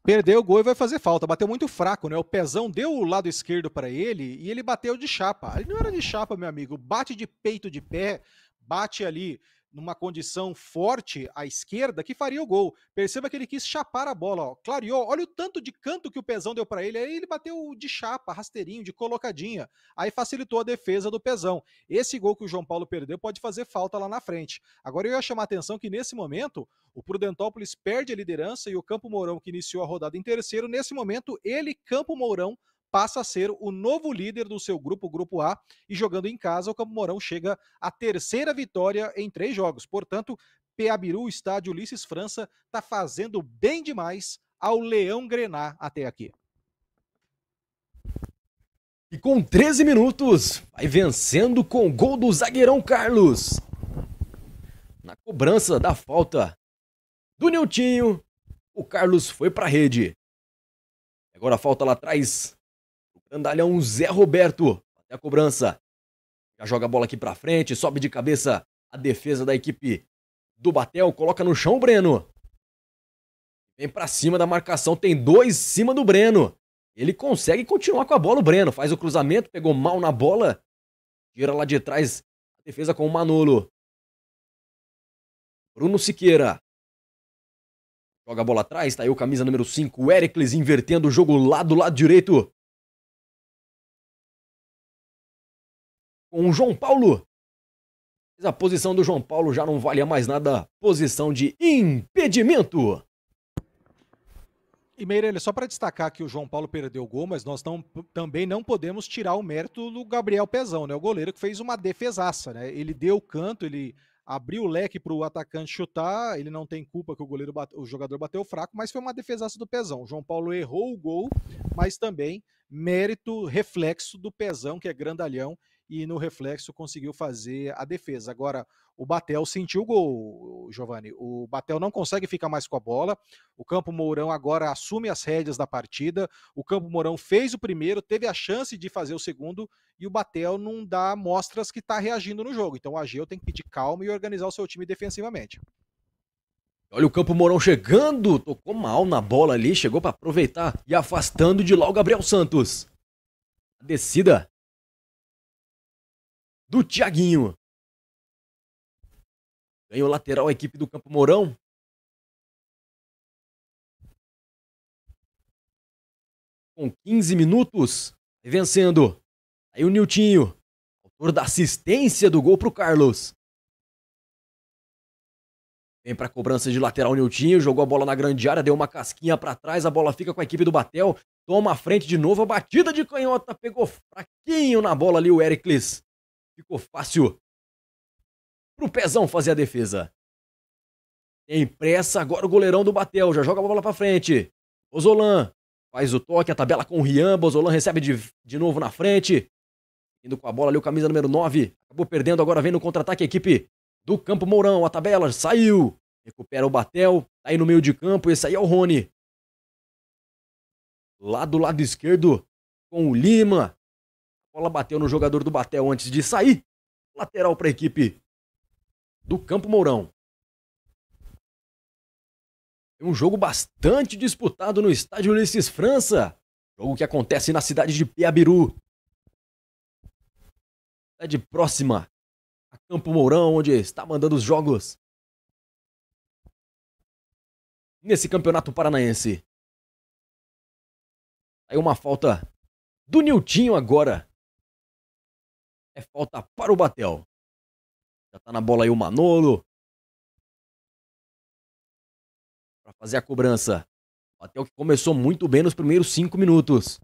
Perdeu o gol e vai fazer falta. Bateu muito fraco, né? O pezão deu o lado esquerdo para ele e ele bateu de chapa. Ele não era de chapa, meu amigo. Bate de peito de pé, bate ali numa condição forte à esquerda que faria o gol. Perceba que ele quis chapar a bola, ó. clareou. Olha o tanto de canto que o Pezão deu para ele. Aí ele bateu de chapa, rasteirinho, de colocadinha. Aí facilitou a defesa do Pezão. Esse gol que o João Paulo perdeu pode fazer falta lá na frente. Agora eu ia chamar a atenção que nesse momento o Prudentópolis perde a liderança e o Campo Mourão, que iniciou a rodada em terceiro, nesse momento ele, Campo Mourão, passa a ser o novo líder do seu grupo, Grupo A, e jogando em casa, o Campo Mourão chega à terceira vitória em três jogos. Portanto, Peabiru, estádio Ulisses França, está fazendo bem demais ao Leão Grenar até aqui. E com 13 minutos, vai vencendo com o gol do zagueirão Carlos. Na cobrança da falta do Niltinho, o Carlos foi para a rede. Agora falta lá atrás Grandalhão é Zé Roberto. Até a cobrança. Já joga a bola aqui pra frente, sobe de cabeça a defesa da equipe do Batel. Coloca no chão o Breno. Vem pra cima da marcação, tem dois em cima do Breno. Ele consegue continuar com a bola, o Breno. Faz o cruzamento, pegou mal na bola. Tira lá de trás a defesa com o Manolo. Bruno Siqueira. Joga a bola atrás, tá aí o camisa número 5, o Ericles, invertendo o jogo lá do lado direito. com o João Paulo. Mas a posição do João Paulo já não valia mais nada. Posição de impedimento. E Meirelli, só para destacar que o João Paulo perdeu o gol, mas nós não, também não podemos tirar o mérito do Gabriel Pezão, né? O goleiro que fez uma defesaça, né? Ele deu o canto, ele abriu o leque para o atacante chutar, ele não tem culpa que o goleiro bate, o jogador bateu fraco, mas foi uma defesaça do Pezão. O João Paulo errou o gol, mas também mérito, reflexo do Pezão, que é grandalhão e no reflexo conseguiu fazer a defesa. Agora, o Batel sentiu o gol, Giovanni. O Batel não consegue ficar mais com a bola. O Campo Mourão agora assume as rédeas da partida. O Campo Mourão fez o primeiro, teve a chance de fazer o segundo e o Batel não dá mostras que está reagindo no jogo. Então o Ageu tem que pedir calma e organizar o seu time defensivamente. Olha o Campo Mourão chegando, tocou mal na bola ali, chegou para aproveitar e afastando de lá o Gabriel Santos. A descida do Tiaguinho. Ganhou lateral a equipe do Campo Mourão. Com 15 minutos, vencendo. Aí o Niltinho, autor da assistência do gol para o Carlos. Vem para a cobrança de lateral Niltinho, jogou a bola na grande área, deu uma casquinha para trás, a bola fica com a equipe do Batel, toma a frente de novo, a batida de canhota pegou fraquinho na bola ali o Ericles. Ficou fácil pro Pezão fazer a defesa. Tem pressa agora o goleirão do Batel, já joga a bola para frente. Bozolan faz o toque, a tabela com o Rian, Bozolan recebe de, de novo na frente. Indo com a bola ali o camisa número 9, acabou perdendo, agora vem no contra-ataque a equipe do Campo Mourão, a tabela saiu. Recupera o Batel, tá aí no meio de campo, esse aí é o Rony. Lá do lado esquerdo com o Lima, bola bateu no jogador do Batel antes de sair. Lateral para a equipe do Campo Mourão. um jogo bastante disputado no estádio Ulisses França. Jogo que acontece na cidade de Piabiru. Cidade próxima a Campo Mourão, onde está mandando os jogos. Nesse campeonato paranaense. Aí uma falta do Niltinho agora. É falta para o Batel. Já tá na bola aí o Manolo. Para fazer a cobrança. O Batel que começou muito bem nos primeiros cinco minutos.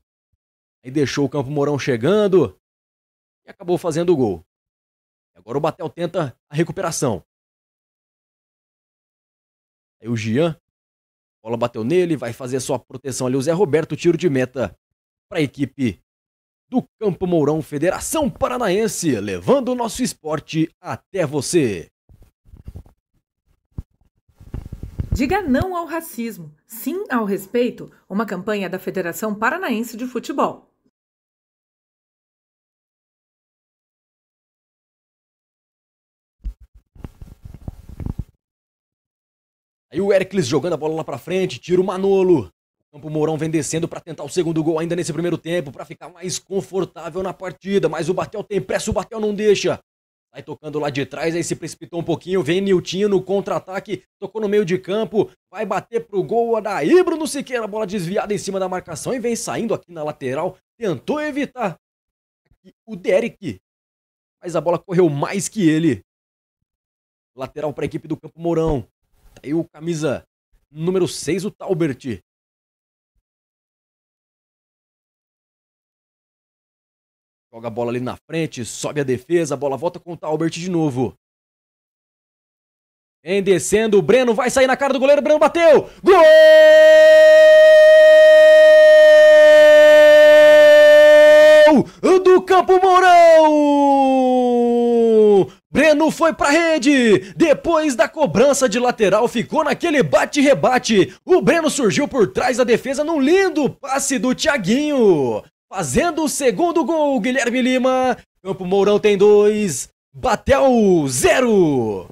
Aí deixou o Campo Mourão chegando. E acabou fazendo o gol. E agora o Batel tenta a recuperação. Aí o Gian. A bola bateu nele, vai fazer sua proteção ali o Zé Roberto, tiro de meta para a equipe do Campo Mourão, Federação Paranaense, levando o nosso esporte até você. Diga não ao racismo, sim ao respeito, uma campanha da Federação Paranaense de Futebol. Aí o Ericles jogando a bola lá pra frente, tira o Manolo. Campo Mourão vem descendo para tentar o segundo gol ainda nesse primeiro tempo, para ficar mais confortável na partida. Mas o Batel tem pressa, o Batel não deixa. Sai tocando lá de trás, aí se precipitou um pouquinho, vem Niltinho no contra-ataque, tocou no meio de campo, vai bater pro gol, daí Bruno Siqueira, bola desviada em cima da marcação e vem saindo aqui na lateral, tentou evitar aqui o Derek, mas a bola correu mais que ele. Lateral para a equipe do Campo Mourão. Tá aí o camisa número 6, o Talbert. Joga a bola ali na frente, sobe a defesa, a bola volta com o Talbert de novo. Vem descendo, o Breno vai sair na cara do goleiro, o Breno bateu! Gol! do Campo Mourão! Breno foi pra rede! Depois da cobrança de lateral, ficou naquele bate-rebate. O Breno surgiu por trás da defesa num lindo passe do Thiaguinho. Fazendo o segundo gol, Guilherme Lima. Campo Mourão tem dois. Batel zero.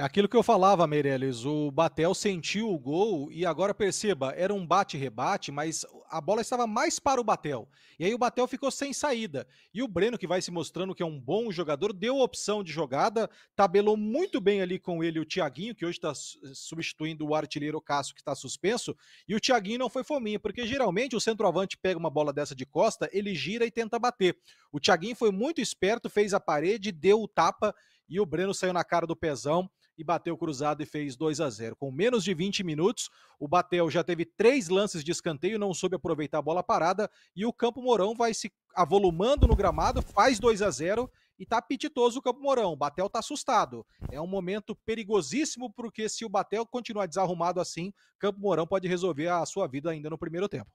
É aquilo que eu falava, Meirelles, o Batel sentiu o gol e agora perceba, era um bate-rebate, mas a bola estava mais para o Batel. E aí o Batel ficou sem saída. E o Breno, que vai se mostrando que é um bom jogador, deu opção de jogada, tabelou muito bem ali com ele o Thiaguinho, que hoje está substituindo o artilheiro Cássio, que está suspenso. E o Thiaguinho não foi fominha, porque geralmente o centroavante pega uma bola dessa de costa, ele gira e tenta bater. O Thiaguinho foi muito esperto, fez a parede, deu o tapa e o Breno saiu na cara do pezão e bateu cruzado e fez 2 a 0. Com menos de 20 minutos, o Batel já teve três lances de escanteio, não soube aproveitar a bola parada e o Campo Mourão vai se avolumando no gramado, faz 2 a 0 e tá apetitoso o Campo Mourão. O Batel tá assustado. É um momento perigosíssimo porque se o Batel continuar desarrumado assim, Campo Mourão pode resolver a sua vida ainda no primeiro tempo.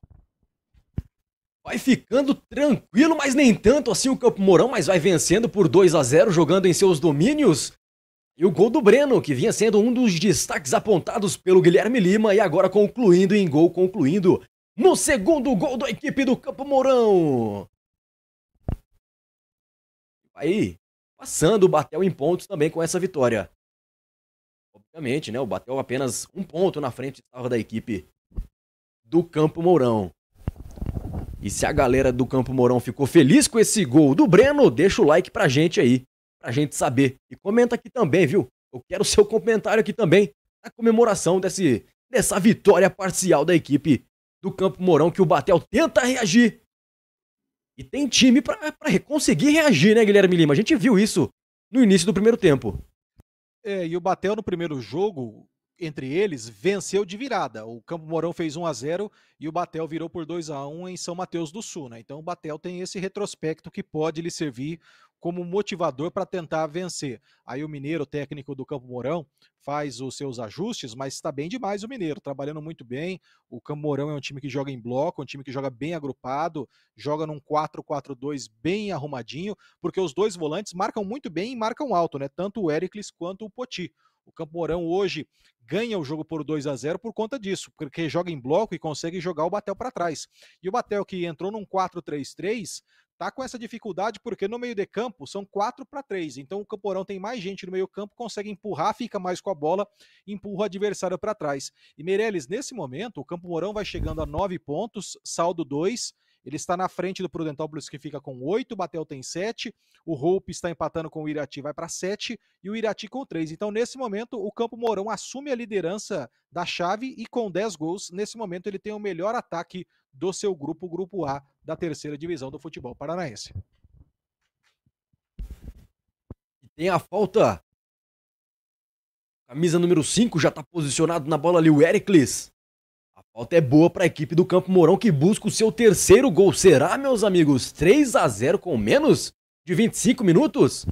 Vai ficando tranquilo, mas nem tanto assim o Campo Mourão, mas vai vencendo por 2 a 0 jogando em seus domínios. E o gol do Breno, que vinha sendo um dos destaques apontados pelo Guilherme Lima e agora concluindo em gol, concluindo no segundo gol da equipe do Campo Mourão. Aí, passando o Batel em pontos também com essa vitória. Obviamente, né, o Batel apenas um ponto na frente estava da equipe do Campo Mourão. E se a galera do Campo Mourão ficou feliz com esse gol do Breno, deixa o like pra gente aí pra gente saber. E comenta aqui também, viu? Eu quero seu comentário aqui também na comemoração desse, dessa vitória parcial da equipe do Campo Mourão, que o Batel tenta reagir. E tem time para conseguir reagir, né, Guilherme Lima? A gente viu isso no início do primeiro tempo. É, e o Batel no primeiro jogo, entre eles, venceu de virada. O Campo Mourão fez 1 a 0 e o Batel virou por 2 a 1 em São Mateus do Sul, né? Então o Batel tem esse retrospecto que pode lhe servir como motivador para tentar vencer. Aí o Mineiro, técnico do Campo Mourão, faz os seus ajustes, mas está bem demais o Mineiro, trabalhando muito bem. O Campo Mourão é um time que joga em bloco, um time que joga bem agrupado, joga num 4-4-2 bem arrumadinho, porque os dois volantes marcam muito bem e marcam alto, né? Tanto o Ericles quanto o Poti. O Campo Mourão hoje ganha o jogo por 2 a 0 por conta disso, porque joga em bloco e consegue jogar o Batel para trás. E o Batel que entrou num 4-3-3 tá com essa dificuldade porque no meio de campo são 4 para 3. Então o Camporão tem mais gente no meio campo, consegue empurrar, fica mais com a bola, empurra o adversário para trás. E Meirelles, nesse momento, o Camporão vai chegando a 9 pontos, saldo 2. Ele está na frente do Prudentópolis, que fica com 8, Batel tem 7, o Roupe está empatando com o Irati, vai para 7, e o Irati com 3. Então, nesse momento, o Campo Mourão assume a liderança da chave e com 10 gols, nesse momento, ele tem o melhor ataque do seu grupo, o Grupo A, da terceira divisão do futebol paranaense. E tem a falta Camisa número 5 já está posicionado na bola ali o Ericles. Falta é boa para a equipe do Campo Mourão que busca o seu terceiro gol. Será, meus amigos, 3 a 0 com menos de 25 minutos?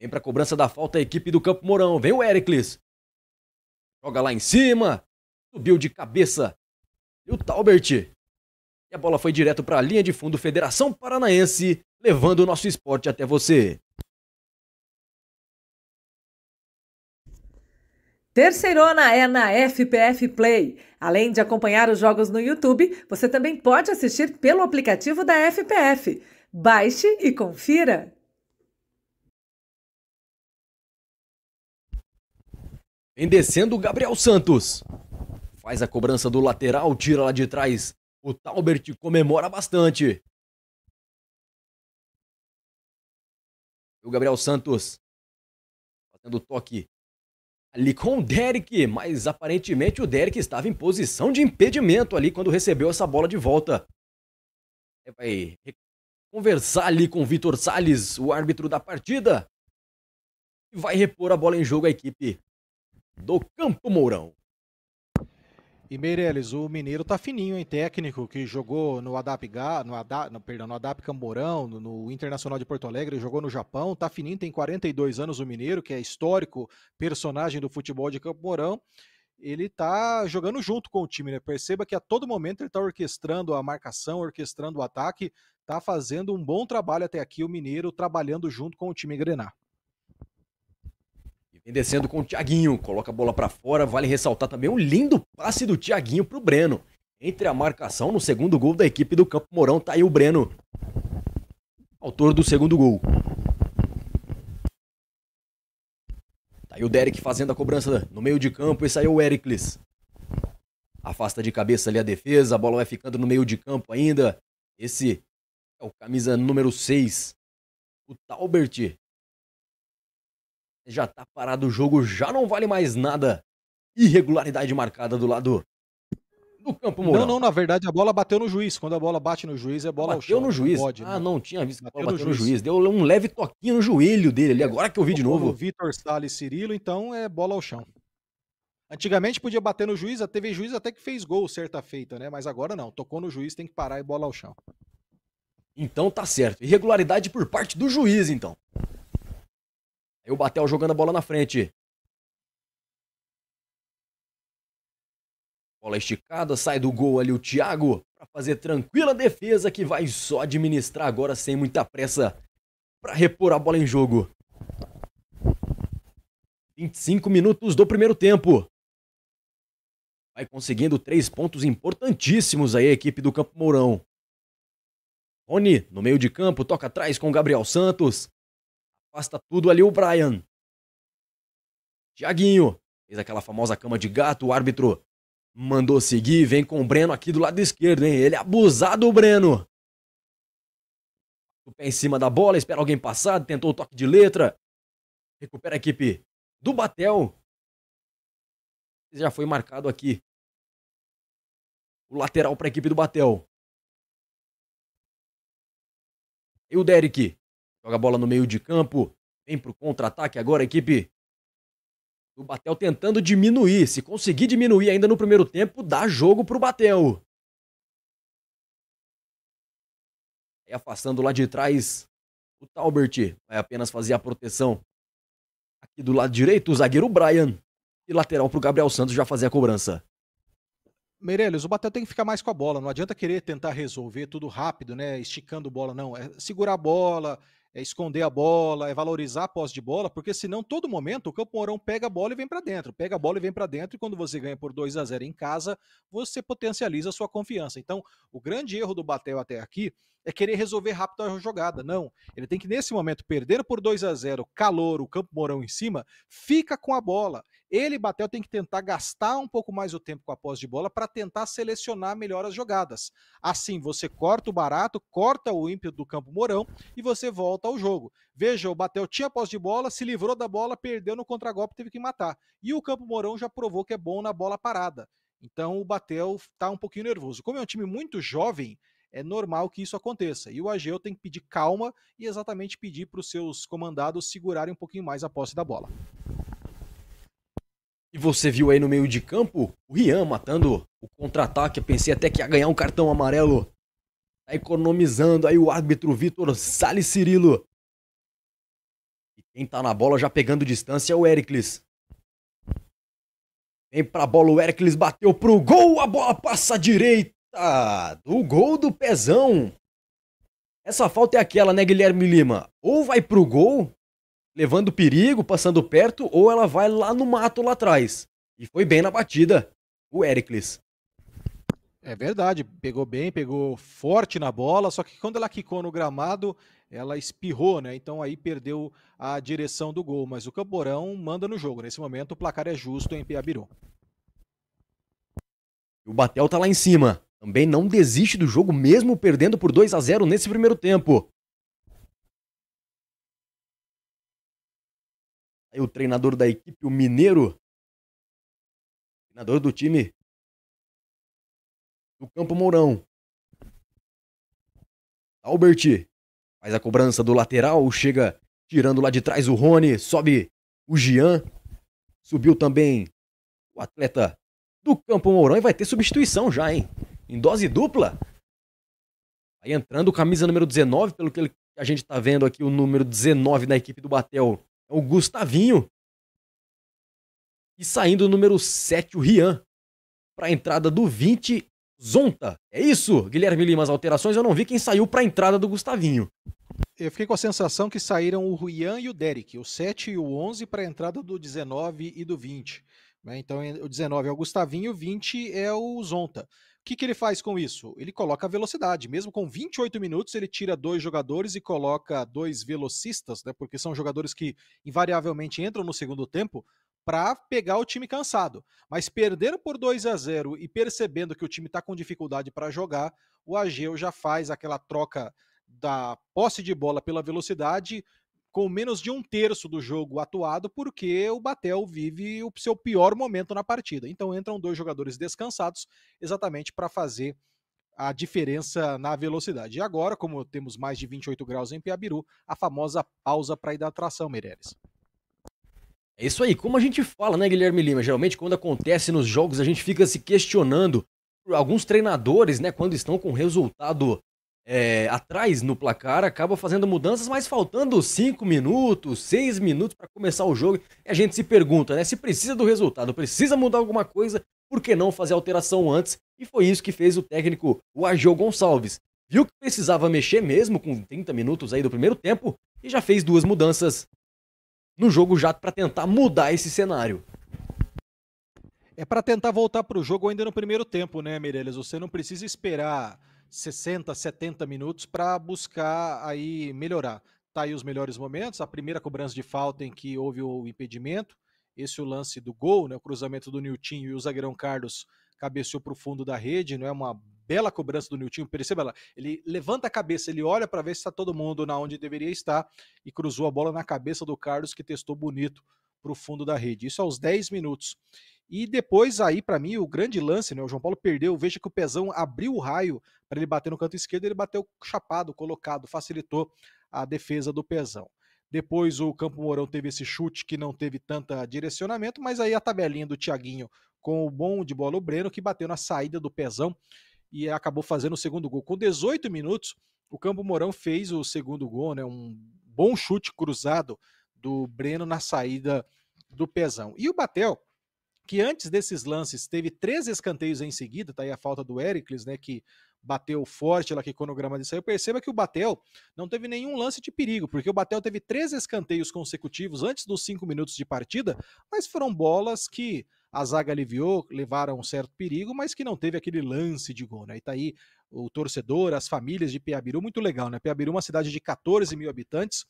Vem para a cobrança da falta a equipe do Campo Mourão. Vem o Ericles. Joga lá em cima. Subiu de cabeça. E o Talbert. E a bola foi direto para a linha de fundo Federação Paranaense, levando o nosso esporte até você. Terceirona é na FPF Play. Além de acompanhar os jogos no YouTube, você também pode assistir pelo aplicativo da FPF. Baixe e confira! Vem descendo o Gabriel Santos. Faz a cobrança do lateral, tira lá de trás. O Talbert comemora bastante. O Gabriel Santos fazendo toque ali com o Derek, mas aparentemente o Derek estava em posição de impedimento ali quando recebeu essa bola de volta. Vai conversar ali com o Vitor Sales, o árbitro da partida, e vai repor a bola em jogo à equipe do Campo Mourão. E Meirelles, o Mineiro tá fininho, em Técnico que jogou no ADAP, no ADAP, no, perdão, no ADAP Camborão, no, no, Internacional de Porto Alegre, jogou no Japão, tá fininho, tem 42 anos o Mineiro, que é histórico personagem do futebol de Camborão. Ele tá jogando junto com o time, né? Perceba que a todo momento ele tá orquestrando a marcação, orquestrando o ataque, tá fazendo um bom trabalho até aqui o Mineiro, trabalhando junto com o time Grenar. Vem descendo com o Thiaguinho, coloca a bola para fora. Vale ressaltar também um lindo passe do Thiaguinho pro Breno. Entre a marcação no segundo gol da equipe do Campo Mourão, tá aí o Breno, autor do segundo gol. Tá aí o Derek fazendo a cobrança no meio de campo e saiu o Ericles. Afasta de cabeça ali a defesa, a bola vai ficando no meio de campo ainda. Esse é o camisa número 6, o Talbert, já tá parado o jogo, já não vale mais nada. Irregularidade marcada do lado do campo Mourão. Não, não, na verdade a bola bateu no juiz. Quando a bola bate no juiz, é bola bateu ao chão. Bateu no juiz. pode, ah, né? não, tinha visto que bateu, bateu no, juiz. no, juiz. Deu um leve toquinho no joelho dele ali, é, agora que eu vi de novo. Vitor Salles Cirilo, então é bola ao chão. Antigamente podia bater no juiz, teve juiz até que fez gol certa feita, né? Mas agora não, tocou no juiz, tem que parar e bola ao chão. Então tá certo. Irregularidade por parte do juiz, então. Aí o Batel jogando a bola na frente. Bola esticada, sai do gol ali o Thiago para fazer tranquila defesa que vai só administrar agora sem muita pressa para repor a bola em jogo. 25 minutos do primeiro tempo. Vai conseguindo três pontos importantíssimos aí a equipe do Campo Mourão. Rony, no meio de campo, toca atrás com o Gabriel Santos afasta tudo ali o Brian. Tiaguinho fez aquela famosa cama de gato, o árbitro mandou seguir, vem com o Breno aqui do lado esquerdo, hein? Ele é abusado, o Breno. O pé em cima da bola, espera alguém passar, tentou o toque de letra. Recupera a equipe do Batel. Já foi marcado aqui. O lateral para a equipe do Batel. E o Derek Joga a bola no meio de campo. Vem pro contra-ataque agora, a equipe. do Batel tentando diminuir. Se conseguir diminuir ainda no primeiro tempo, dá jogo pro Batel. Aí afastando lá de trás, o Talbert vai apenas fazer a proteção. Aqui do lado direito, o zagueiro Brian. E lateral pro Gabriel Santos já fazer a cobrança. Meirelles, o Batel tem que ficar mais com a bola. Não adianta querer tentar resolver tudo rápido, né? Esticando bola, não. É segurar a bola, é esconder a bola, é valorizar a posse de bola, porque senão todo momento o Campo Mourão pega a bola e vem para dentro, pega a bola e vem para dentro, e quando você ganha por 2 a 0 em casa, você potencializa a sua confiança. Então, o grande erro do Batel até aqui é querer resolver rápido a jogada. Não, ele tem que nesse momento perder por 2 a 0, calor, o Campo Mourão em cima, fica com a bola. Ele, Batel, tem que tentar gastar um pouco mais o tempo com a posse de bola para tentar selecionar melhor as jogadas. Assim, você corta o barato, corta o ímpeto do campo Mourão e você volta ao jogo. Veja, o Batel tinha posse de bola, se livrou da bola, perdeu no contragolpe, teve que matar. E o campo Mourão já provou que é bom na bola parada. Então o Batel está um pouquinho nervoso. Como é um time muito jovem, é normal que isso aconteça. E o Ageu tem que pedir calma e exatamente pedir para os seus comandados segurarem um pouquinho mais a posse da bola. E você viu aí no meio de campo o Rian matando o contra-ataque. Pensei até que ia ganhar um cartão amarelo. Tá economizando aí o árbitro Vitor Salles Cirilo. E quem tá na bola já pegando distância é o Ericles. Vem pra bola, o Ericles bateu pro gol, a bola passa à direita do gol do Pezão. Essa falta é aquela, né, Guilherme Lima? Ou vai pro gol, levando perigo, passando perto, ou ela vai lá no mato lá atrás. E foi bem na batida, o Ericles. É verdade, pegou bem, pegou forte na bola, só que quando ela quicou no gramado, ela espirrou, né? Então aí perdeu a direção do gol, mas o Camporão manda no jogo. Nesse momento o placar é justo em Piabiru. O Batel tá lá em cima. Também não desiste do jogo mesmo perdendo por 2 a 0 nesse primeiro tempo. Aí o treinador da equipe, o Mineiro, treinador do time do Campo Mourão. Albert faz a cobrança do lateral, chega tirando lá de trás o Rony, sobe o Gian, subiu também o atleta do Campo Mourão e vai ter substituição já, hein? Em dose dupla. Aí entrando camisa número 19, pelo que a gente tá vendo aqui, o número 19 da equipe do Batel é o Gustavinho. E saindo o número 7, o Rian. Para a entrada do 20, Zonta. É isso, Guilherme Lima, as alterações. Eu não vi quem saiu para a entrada do Gustavinho. Eu fiquei com a sensação que saíram o Rian e o Derek, o 7 e o 11 para a entrada do 19 e do 20. Né? Então, o 19 é o Gustavinho, o 20 é o Zonta que, que ele faz com isso? Ele coloca velocidade. Mesmo com 28 minutos, ele tira dois jogadores e coloca dois velocistas, né? Porque são jogadores que invariavelmente entram no segundo tempo para pegar o time cansado. Mas perder por 2 a 0 e percebendo que o time está com dificuldade para jogar, o Ageu já faz aquela troca da posse de bola pela velocidade, com menos de um terço do jogo atuado, porque o Batel vive o seu pior momento na partida. Então entram dois jogadores descansados exatamente para fazer a diferença na velocidade. E agora, como temos mais de 28 graus em Piabiru, a famosa pausa para hidratação, Meireles. É isso aí. Como a gente fala, né, Guilherme Lima? Geralmente, quando acontece nos jogos, a gente fica se questionando. Alguns treinadores, né, quando estão com resultado é, atrás no placar, acaba fazendo mudanças, mas faltando 5 minutos, 6 minutos para começar o jogo, e a gente se pergunta, né? Se precisa do resultado, precisa mudar alguma coisa, por que não fazer alteração antes? E foi isso que fez o técnico, o Agil Gonçalves. Viu que precisava mexer mesmo com 30 minutos aí do primeiro tempo e já fez duas mudanças no jogo já para tentar mudar esse cenário. É para tentar voltar para o jogo ainda no primeiro tempo, né, Mireles Você não precisa esperar 60, 70 minutos para buscar aí melhorar. Tá aí os melhores momentos, a primeira cobrança de falta em que houve o impedimento, esse é o lance do gol, né, o cruzamento do Nilton e o zagueirão Carlos cabeceou para o fundo da rede, não é uma bela cobrança do Nilton? perceba lá, ele levanta a cabeça, ele olha para ver se está todo mundo na onde deveria estar e cruzou a bola na cabeça do Carlos que testou bonito para o fundo da rede. Isso aos 10 minutos. E depois aí para mim o grande lance, né? O João Paulo perdeu, veja que o Pezão abriu o raio para ele bater no canto esquerdo, ele bateu chapado, colocado, facilitou a defesa do Pezão. Depois o Campo Mourão teve esse chute que não teve tanta direcionamento, mas aí a tabelinha do Thiaguinho com o bom de bola o Breno, que bateu na saída do Pezão e acabou fazendo o segundo gol. Com 18 minutos, o Campo Mourão fez o segundo gol, né? Um bom chute cruzado do Breno na saída do Pezão. E o Batel, que antes desses lances teve três escanteios em seguida, tá aí a falta do Éricles, né, que bateu forte, lá que no gramado saiu. Perceba que o Batel não teve nenhum lance de perigo, porque o Batel teve três escanteios consecutivos antes dos cinco minutos de partida, mas foram bolas que a zaga aliviou, levaram um certo perigo, mas que não teve aquele lance de gol, né? E tá aí o torcedor, as famílias de Piabiru, muito legal, né? Piabiru é uma cidade de 14 mil habitantes,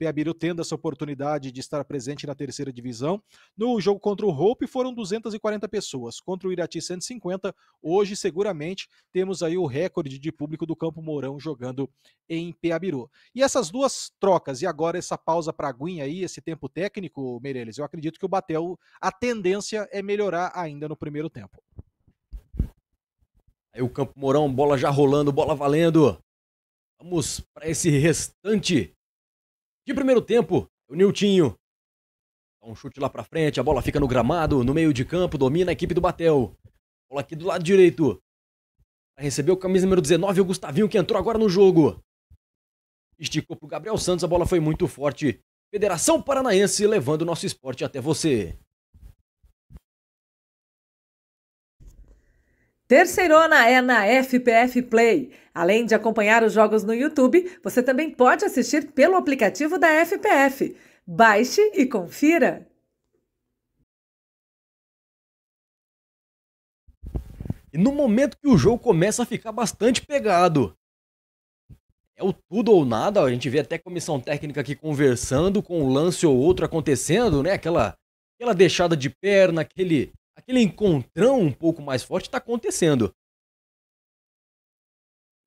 Piabiru tendo essa oportunidade de estar presente na terceira divisão. No jogo contra o Hope foram 240 pessoas, contra o Irati 150. Hoje, seguramente, temos aí o recorde de público do Campo Mourão jogando em Piabiru. E essas duas trocas, e agora essa pausa para a aguinha aí, esse tempo técnico, Meireles eu acredito que o Batel, a tendência é melhorar ainda no primeiro tempo. Aí o Campo Mourão, bola já rolando, bola valendo. Vamos para esse restante de primeiro tempo, o Niltinho. Dá um chute lá pra frente, a bola fica no gramado, no meio de campo, domina a equipe do Batel. Bola aqui do lado direito. Recebeu o camisa número 19, o Gustavinho, que entrou agora no jogo. Esticou pro Gabriel Santos, a bola foi muito forte. Federação Paranaense levando o nosso esporte até você. Terceirona é na FPF Play. Além de acompanhar os jogos no YouTube, você também pode assistir pelo aplicativo da FPF. Baixe e confira! E no momento que o jogo começa a ficar bastante pegado, é o tudo ou nada. A gente vê até comissão técnica aqui conversando com um lance ou outro acontecendo, né? Aquela, aquela deixada de perna, aquele aquele encontrão um pouco mais forte está acontecendo.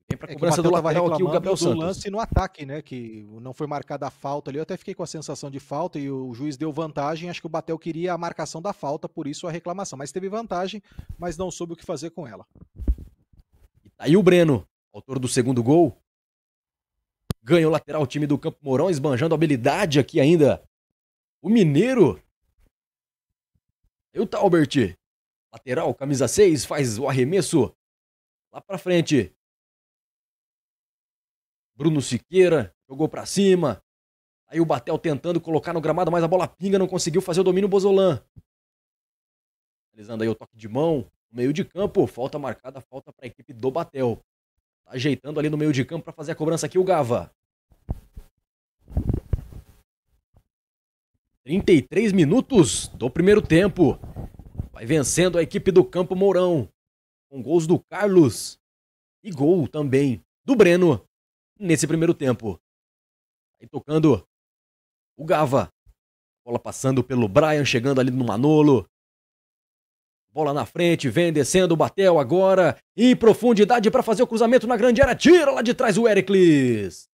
Vem pra é cobrança do lateral aqui o Gabriel Santos. lance no ataque, né? Que não foi marcada a falta ali. Eu até fiquei com a sensação de falta e o juiz deu vantagem. Acho que o Batel queria a marcação da falta, por isso a reclamação. Mas teve vantagem, mas não soube o que fazer com ela. E tá aí o Breno, autor do segundo gol. Ganha o lateral time do Campo Mourão, esbanjando habilidade aqui ainda. O Mineiro Aí o Talbert, tá, lateral, camisa 6, faz o arremesso. Lá pra frente. Bruno Siqueira jogou pra cima. Aí o Batel tentando colocar no gramado, mas a bola pinga, não conseguiu fazer o domínio Bozolan. Finalizando aí o toque de mão, no meio de campo, falta marcada, falta para a equipe do Batel. Tá ajeitando ali no meio de campo para fazer a cobrança aqui o Gava. 33 minutos do primeiro tempo. Vai vencendo a equipe do Campo Mourão. Com gols do Carlos e gol também do Breno nesse primeiro tempo. Aí tocando o Gava. Bola passando pelo Brian, chegando ali no Manolo. Bola na frente, vem descendo o Batel agora. E profundidade para fazer o cruzamento na grande área. Tira lá de trás o Heracles.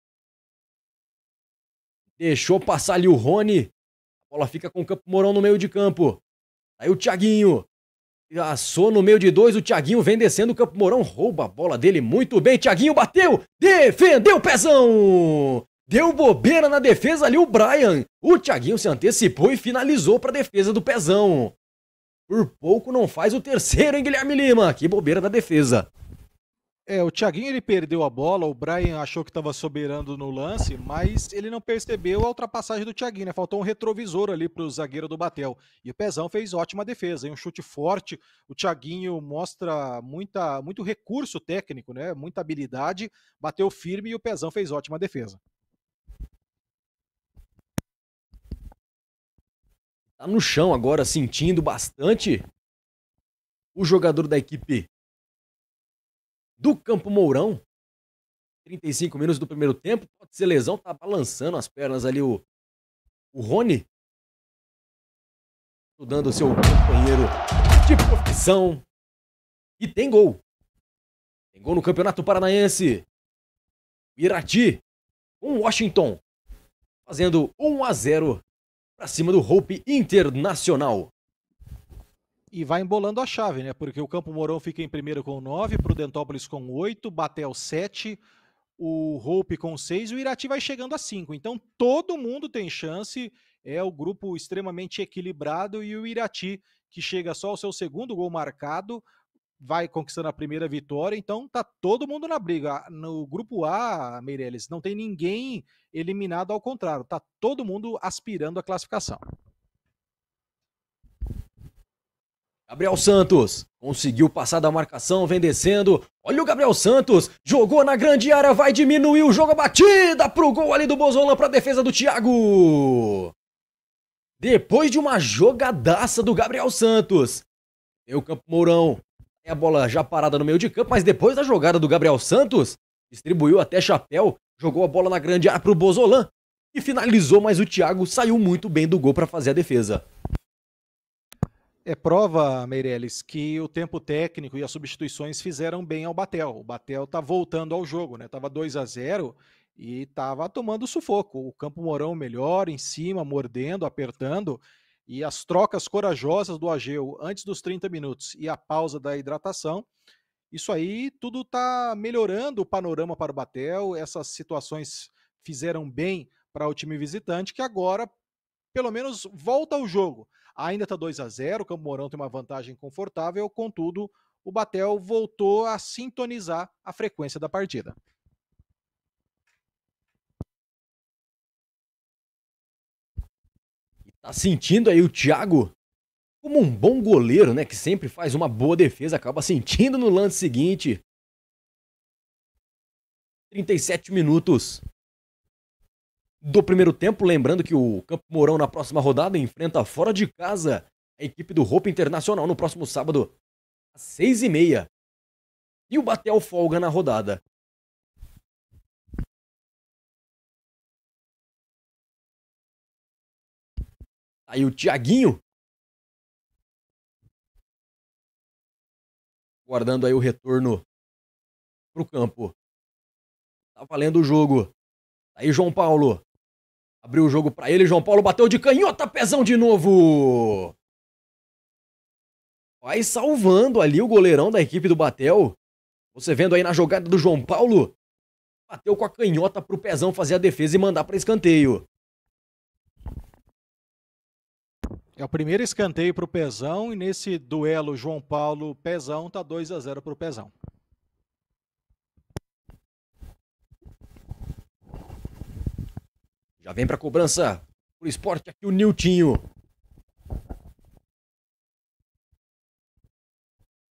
Deixou passar ali o Rony bola fica com o Campo Mourão no meio de campo. Aí o Thiaguinho. Assou no meio de dois, o Thiaguinho vem descendo, o Campo Mourão rouba a bola dele muito bem. Thiaguinho bateu, defendeu pezão! Deu bobeira na defesa ali o Brian. O Thiaguinho se antecipou e finalizou para a defesa do pezão. Por pouco não faz o terceiro, hein, Guilherme Lima? Que bobeira da defesa. É, o Thiaguinho ele perdeu a bola, o Brian achou que estava soberando no lance, mas ele não percebeu a ultrapassagem do Thiaguinho, né? Faltou um retrovisor ali para o zagueiro do Batel. E o Pezão fez ótima defesa, hein? um chute forte. O Thiaguinho mostra muita, muito recurso técnico, né? Muita habilidade, bateu firme e o Pezão fez ótima defesa. Tá no chão agora, sentindo bastante. O jogador da equipe do Campo Mourão. 35 minutos do primeiro tempo, pode ser lesão, tá balançando as pernas ali o, o Rony. Estudando seu companheiro de profissão. E tem gol. Tem gol no Campeonato Paranaense. Irati com Washington. Fazendo 1 a 0 para cima do Hope Internacional e vai embolando a chave, né? Porque o Campo Mourão fica em primeiro com 9, Prudentópolis com 8, Batel 7, o Roupe com 6 e o Irati vai chegando a 5. Então todo mundo tem chance, é o grupo extremamente equilibrado e o Irati, que chega só ao seu segundo gol marcado, vai conquistando a primeira vitória, então tá todo mundo na briga. No grupo A, Meirelles, não tem ninguém eliminado, ao contrário, tá todo mundo aspirando à classificação. Gabriel Santos conseguiu passar da marcação, vem descendo. Olha o Gabriel Santos, jogou na grande área, vai diminuir o jogo, a batida pro gol ali do Bozolan para defesa do Thiago. Depois de uma jogadaça do Gabriel Santos, tem o Campo Mourão. é a bola já parada no meio de campo, mas depois da jogada do Gabriel Santos, distribuiu até chapéu, jogou a bola na grande área pro Bozolan e finalizou, mas o Thiago saiu muito bem do gol para fazer a defesa. É prova, Meirelles, que o tempo técnico e as substituições fizeram bem ao Batel. O Batel tá voltando ao jogo, né? Tava 2 a 0 e tava tomando sufoco. O Campo Mourão melhor, em cima, mordendo, apertando. E as trocas corajosas do Ageu antes dos 30 minutos e a pausa da hidratação. Isso aí tudo tá melhorando o panorama para o Batel. Essas situações fizeram bem para o time visitante, que agora, pelo menos, volta ao jogo Ainda está 2 a 0 o Campo Mourão tem uma vantagem confortável, contudo, o Batel voltou a sintonizar a frequência da partida. Tá sentindo aí o Thiago? Como um bom goleiro, né, que sempre faz uma boa defesa, acaba sentindo no lance seguinte. 37 minutos do primeiro tempo. Lembrando que o Campo Mourão, na próxima rodada, enfrenta fora de casa a equipe do Roupa Internacional no próximo sábado, às seis e meia. E o Batel folga na rodada. Aí o Tiaguinho. Guardando aí o retorno pro campo. Tá valendo o jogo. Aí João Paulo. Abriu o jogo para ele, João Paulo bateu de canhota, pezão de novo. Vai salvando ali o goleirão da equipe do Batel. Você vendo aí na jogada do João Paulo, bateu com a canhota pro pezão fazer a defesa e mandar para escanteio. É o primeiro escanteio pro Pezão e nesse duelo João Paulo Pezão tá 2 a 0 pro Pezão. Já vem pra cobrança por esporte aqui o Niltinho.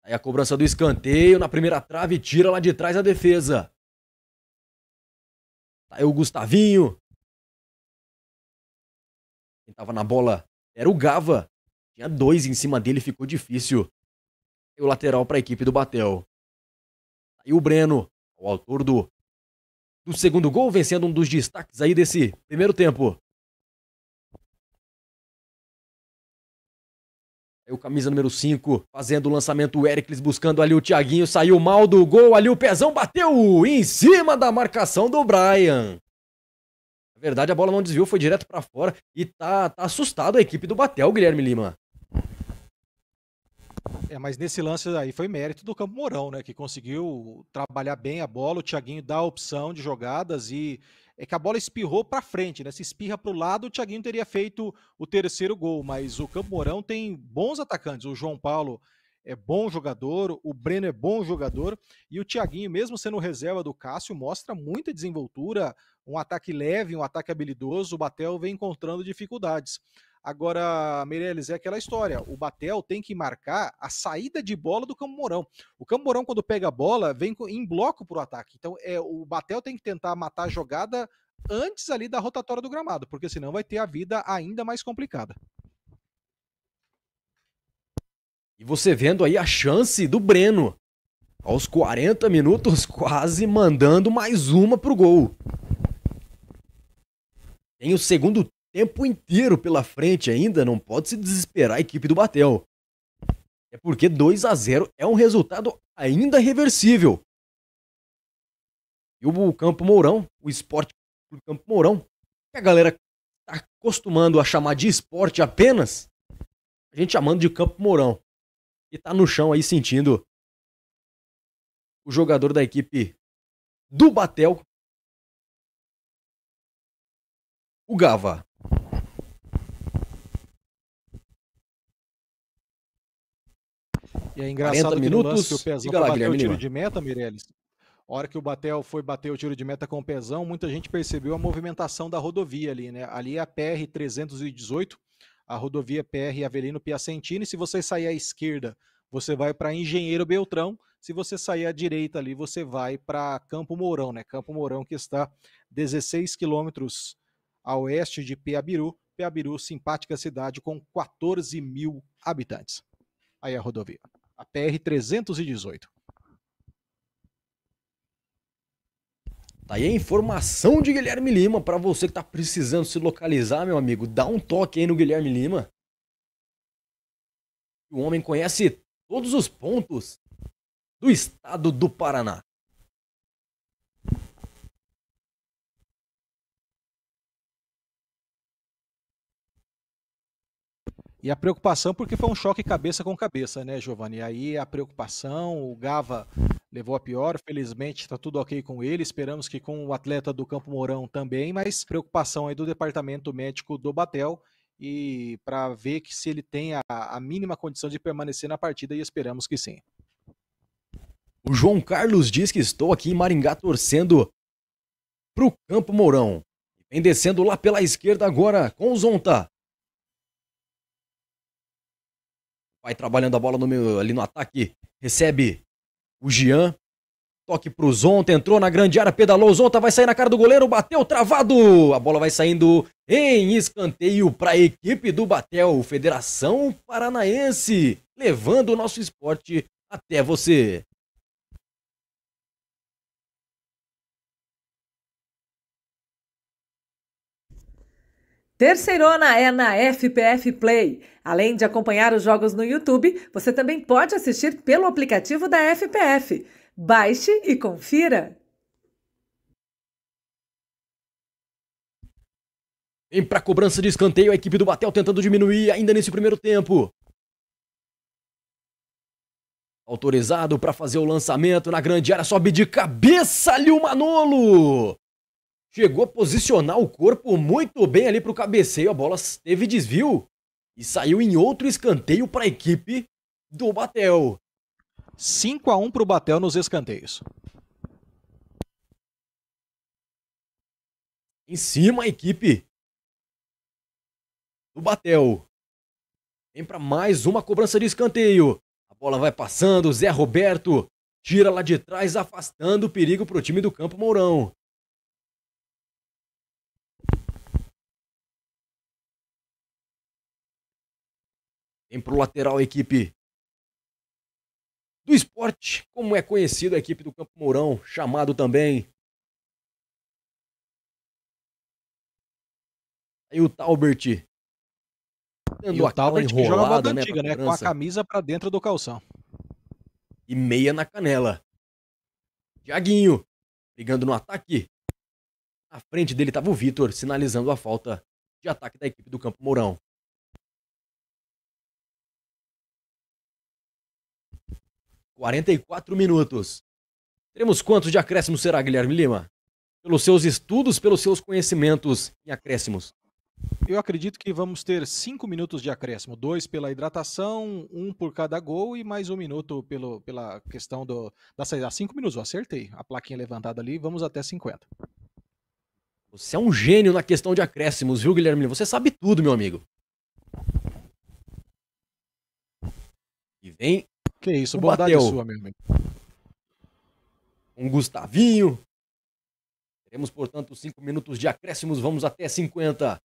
Aí a cobrança do escanteio, na primeira trave, tira lá de trás a defesa. Tá aí o Gustavinho. Quem tava na bola era o Gava. Tinha dois em cima dele, ficou difícil. E o lateral para a equipe do Batel. Aí o Breno, o autor do do segundo gol, vencendo um dos destaques aí desse primeiro tempo. Aí o camisa número 5, fazendo o lançamento, o Ericles buscando ali o Thiaguinho, saiu mal do gol, ali o Pezão bateu em cima da marcação do Brian. Na verdade, a bola não desviou, foi direto para fora e tá, tá assustado a equipe do Batel, Guilherme Lima. É, mas nesse lance aí foi mérito do Campo Mourão, né? Que conseguiu trabalhar bem a bola. O Thiaguinho dá a opção de jogadas e é que a bola espirrou para frente, né? Se espirra para o lado, o Thiaguinho teria feito o terceiro gol. Mas o Campo Mourão tem bons atacantes. O João Paulo é bom jogador, o Breno é bom jogador e o Thiaguinho, mesmo sendo reserva do Cássio, mostra muita desenvoltura, um ataque leve, um ataque habilidoso. O Batel vem encontrando dificuldades. Agora, Meirelles, é aquela história. O Batel tem que marcar a saída de bola do Campo Mourão. O Campo Mourão, quando pega a bola, vem em bloco para o ataque. Então, é, o Batel tem que tentar matar a jogada antes ali da rotatória do gramado, porque senão vai ter a vida ainda mais complicada. E você vendo aí a chance do Breno, aos 40 minutos, quase mandando mais uma pro gol. Tem o segundo tempo inteiro pela frente ainda, não pode se desesperar a equipe do Batel. É porque 2 a 0 é um resultado ainda reversível. E o Campo Mourão, o esporte do Campo Mourão, que a galera está acostumando a chamar de esporte apenas, a gente chamando de Campo Mourão. E está no chão aí sentindo o jogador da equipe do Batel, o Gava. E é engraçado que no lance que o Pezão lá, bateu o tiro de meta, Meirelles, a hora que o Batel foi bater o tiro de meta com o Pezão, muita gente percebeu a movimentação da rodovia ali, né? Ali é a PR-318, a rodovia PR Avelino Piacentini. Se você sair à esquerda, você vai para Engenheiro Beltrão. Se você sair à direita ali, você vai para Campo Mourão, né? Campo Mourão que está 16 quilômetros a oeste de Piabiru. Piabiru, simpática cidade com 14 mil habitantes. Aí é a rodovia a PR 318. Tá aí a informação de Guilherme Lima para você que está precisando se localizar, meu amigo. Dá um toque aí no Guilherme Lima. O homem conhece todos os pontos do estado do Paraná. E a preocupação, porque foi um choque cabeça com cabeça, né, Giovanni? E aí a preocupação, o Gava levou a pior, felizmente está tudo ok com ele, esperamos que com o atleta do Campo Mourão também, mas preocupação aí do departamento médico do Batel e para ver que se ele tem a, a mínima condição de permanecer na partida e esperamos que sim. O João Carlos diz que estou aqui em Maringá torcendo para o Campo Mourão. Vem descendo lá pela esquerda agora com o Zonta. Vai trabalhando a bola no meio, ali no ataque. Recebe o Gian. Toque pro Zonta, entrou na grande área, pedalou. Zonta vai sair na cara do goleiro, bateu, travado. A bola vai saindo em escanteio para a equipe do Batel, Federação Paranaense, levando o nosso esporte até você. Terceirona é na FPF Play. Além de acompanhar os jogos no YouTube, você também pode assistir pelo aplicativo da FPF. Baixe e confira! Vem para cobrança de escanteio, a equipe do Batel tentando diminuir ainda nesse primeiro tempo. Autorizado para fazer o lançamento na grande área, sobe de cabeça ali o Manolo. Chegou a posicionar o corpo muito bem ali para o cabeceio, a bola teve desvio e saiu em outro escanteio para a equipe do Batel. 5 a 1 para o Batel nos escanteios. Em cima a equipe do Batel. Vem para mais uma cobrança de escanteio. A bola vai passando, Zé Roberto tira lá de trás, afastando o perigo para o time do Campo Mourão. Vem pro lateral a equipe do esporte, como é conhecida a equipe do Campo Mourão, chamado também. Aí o Talbert dando e o Talbert que joga a né, antiga, né? Com a camisa para dentro do calção. E meia na canela. Tiaguinho brigando no ataque. À frente dele estava o Vitor, sinalizando a falta de ataque da equipe do Campo Mourão. 44 minutos. Teremos quantos de acréscimos será, Guilherme Lima? Pelos seus estudos, pelos seus conhecimentos em acréscimos. Eu acredito que vamos ter cinco minutos de acréscimo, dois pela hidratação, um por cada gol e mais um minuto pelo, pela questão do, da saída. Cinco minutos, eu acertei. A plaquinha levantada ali, vamos até 50. Você é um gênio na questão de acréscimos, viu, Guilherme? Você sabe tudo, meu amigo. E vem que isso, bondade bateu. sua, meu amigo. Um Gustavinho. Teremos, portanto, 5 minutos de acréscimos. Vamos até 50.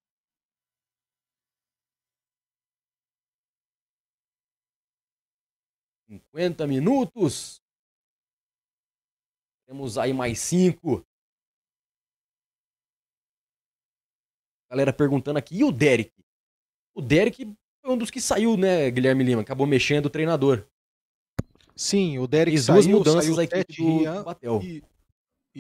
Cinquenta minutos. Temos aí mais cinco. Galera perguntando aqui. E o Derek? O Derek foi um dos que saiu, né, Guilherme Lima? Acabou mexendo o treinador. Sim, o Derek e duas saiu, mudanças saiu o do Rian, E,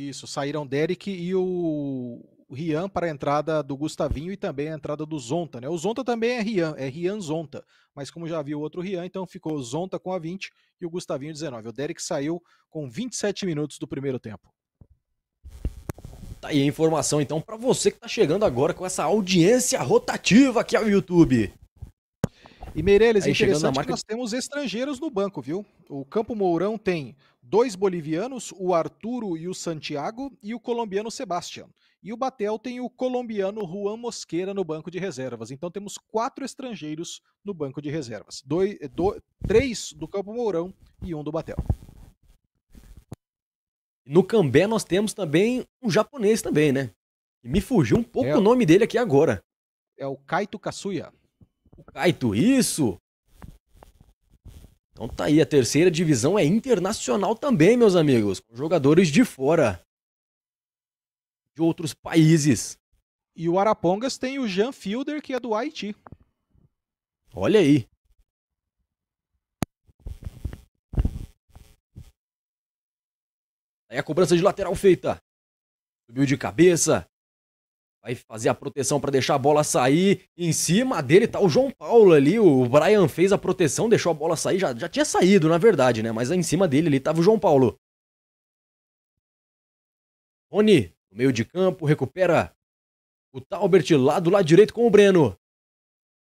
isso, saíram Derek e o Rian para a entrada do Gustavinho e também a entrada do Zonta, né? O Zonta também é Rian, é Rian Zonta, mas como já viu outro Rian, então ficou Zonta com a 20 e o Gustavinho 19. O Derek saiu com 27 minutos do primeiro tempo. Tá aí a informação então para você que está chegando agora com essa audiência rotativa aqui ao YouTube. E Meirelles, Aí, interessante que nós temos estrangeiros no banco, viu? O Campo Mourão tem dois bolivianos, o Arturo e o Santiago, e o colombiano Sebastião. E o Batel tem o colombiano Juan Mosqueira no banco de reservas. Então temos quatro estrangeiros no banco de reservas. Dois, dois, três do Campo Mourão e um do Batel. No Cambé nós temos também um japonês também, né? me fugiu um pouco é. o nome dele aqui agora. É o Kaito Kasuya. O Caito, isso! Então tá aí, a terceira divisão é internacional também, meus amigos, com jogadores de fora, de outros países. E o Arapongas tem o Jean Fielder, que é do Haiti. Olha aí. Aí a cobrança de lateral feita. Subiu de cabeça vai fazer a proteção para deixar a bola sair. Em cima dele tá o João Paulo ali. O Brian fez a proteção, deixou a bola sair. Já, já tinha saído, na verdade, né? Mas em cima dele ali tava o João Paulo. Rony, no meio de campo, recupera o Talbert lá do lado direito com o Breno.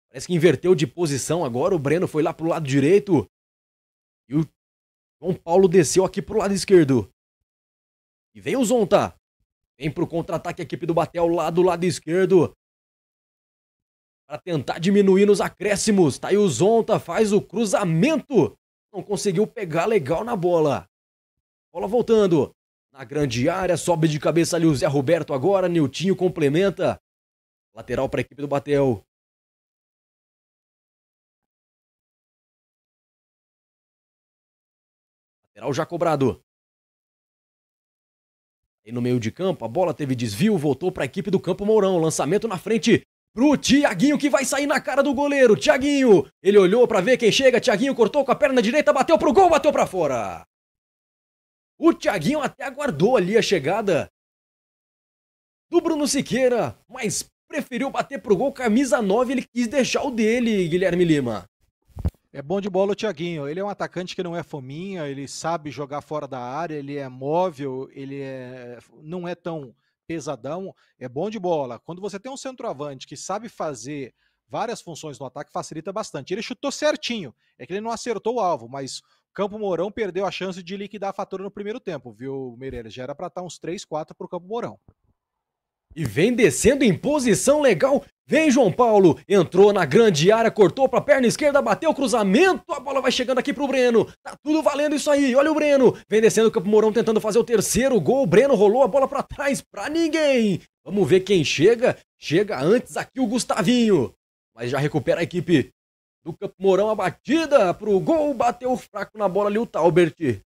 Parece que inverteu de posição agora. O Breno foi lá pro lado direito. E o João Paulo desceu aqui pro lado esquerdo. E vem o Zonta. Vem pro contra-ataque a equipe do Batel lá do lado esquerdo. Para tentar diminuir nos acréscimos. Tá aí o Zonta, faz o cruzamento. Não conseguiu pegar legal na bola. Bola voltando. Na grande área, sobe de cabeça ali o Zé Roberto agora. Niltinho complementa. Lateral para a equipe do Batel. Lateral já cobrado. E no meio de campo, a bola teve desvio, voltou para a equipe do Campo Mourão. Lançamento na frente pro Tiaguinho que vai sair na cara do goleiro. Tiaguinho, ele olhou para ver quem chega. Tiaguinho cortou com a perna direita, bateu pro gol, bateu para fora. O Tiaguinho até aguardou ali a chegada do Bruno Siqueira, mas preferiu bater pro gol camisa 9, ele quis deixar o dele, Guilherme Lima. É bom de bola o Thiaguinho. Ele é um atacante que não é fominha, ele sabe jogar fora da área, ele é móvel, ele é... não é tão pesadão, é bom de bola. Quando você tem um centroavante que sabe fazer várias funções no ataque, facilita bastante. Ele chutou certinho, é que ele não acertou o alvo, mas Campo Mourão perdeu a chance de liquidar a fatura no primeiro tempo, viu, Meireles? Já era para estar tá uns 3, 4 para o Campo Mourão. E vem descendo em posição legal. Vem João Paulo, entrou na grande área, cortou para a perna esquerda, bateu o cruzamento, a bola vai chegando aqui pro Breno. Tá tudo valendo isso aí. Olha o Breno, vem descendo o Campo Mourão tentando fazer o terceiro gol. O Breno rolou a bola para trás para ninguém. Vamos ver quem chega. Chega antes aqui o Gustavinho. Mas já recupera a equipe do Campo Mourão a batida pro gol, bateu fraco na bola ali o Talbert. E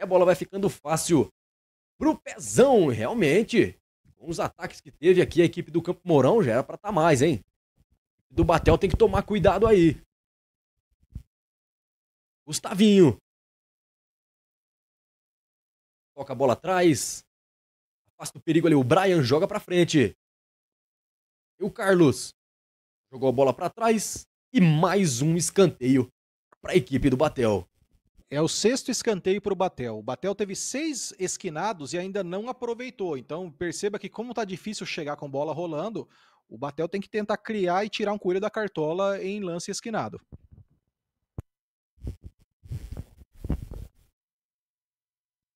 a bola vai ficando fácil pro pezão, realmente os ataques que teve aqui, a equipe do Campo Mourão já era pra estar tá mais, hein? Do Batel tem que tomar cuidado aí. Gustavinho. Toca a bola atrás. Afasta o perigo ali. O Brian joga pra frente. E o Carlos. Jogou a bola para trás. E mais um escanteio para a equipe do Batel. É o sexto escanteio para o Batel. O Batel teve seis esquinados e ainda não aproveitou. Então perceba que como está difícil chegar com bola rolando, o Batel tem que tentar criar e tirar um coelho da cartola em lance esquinado.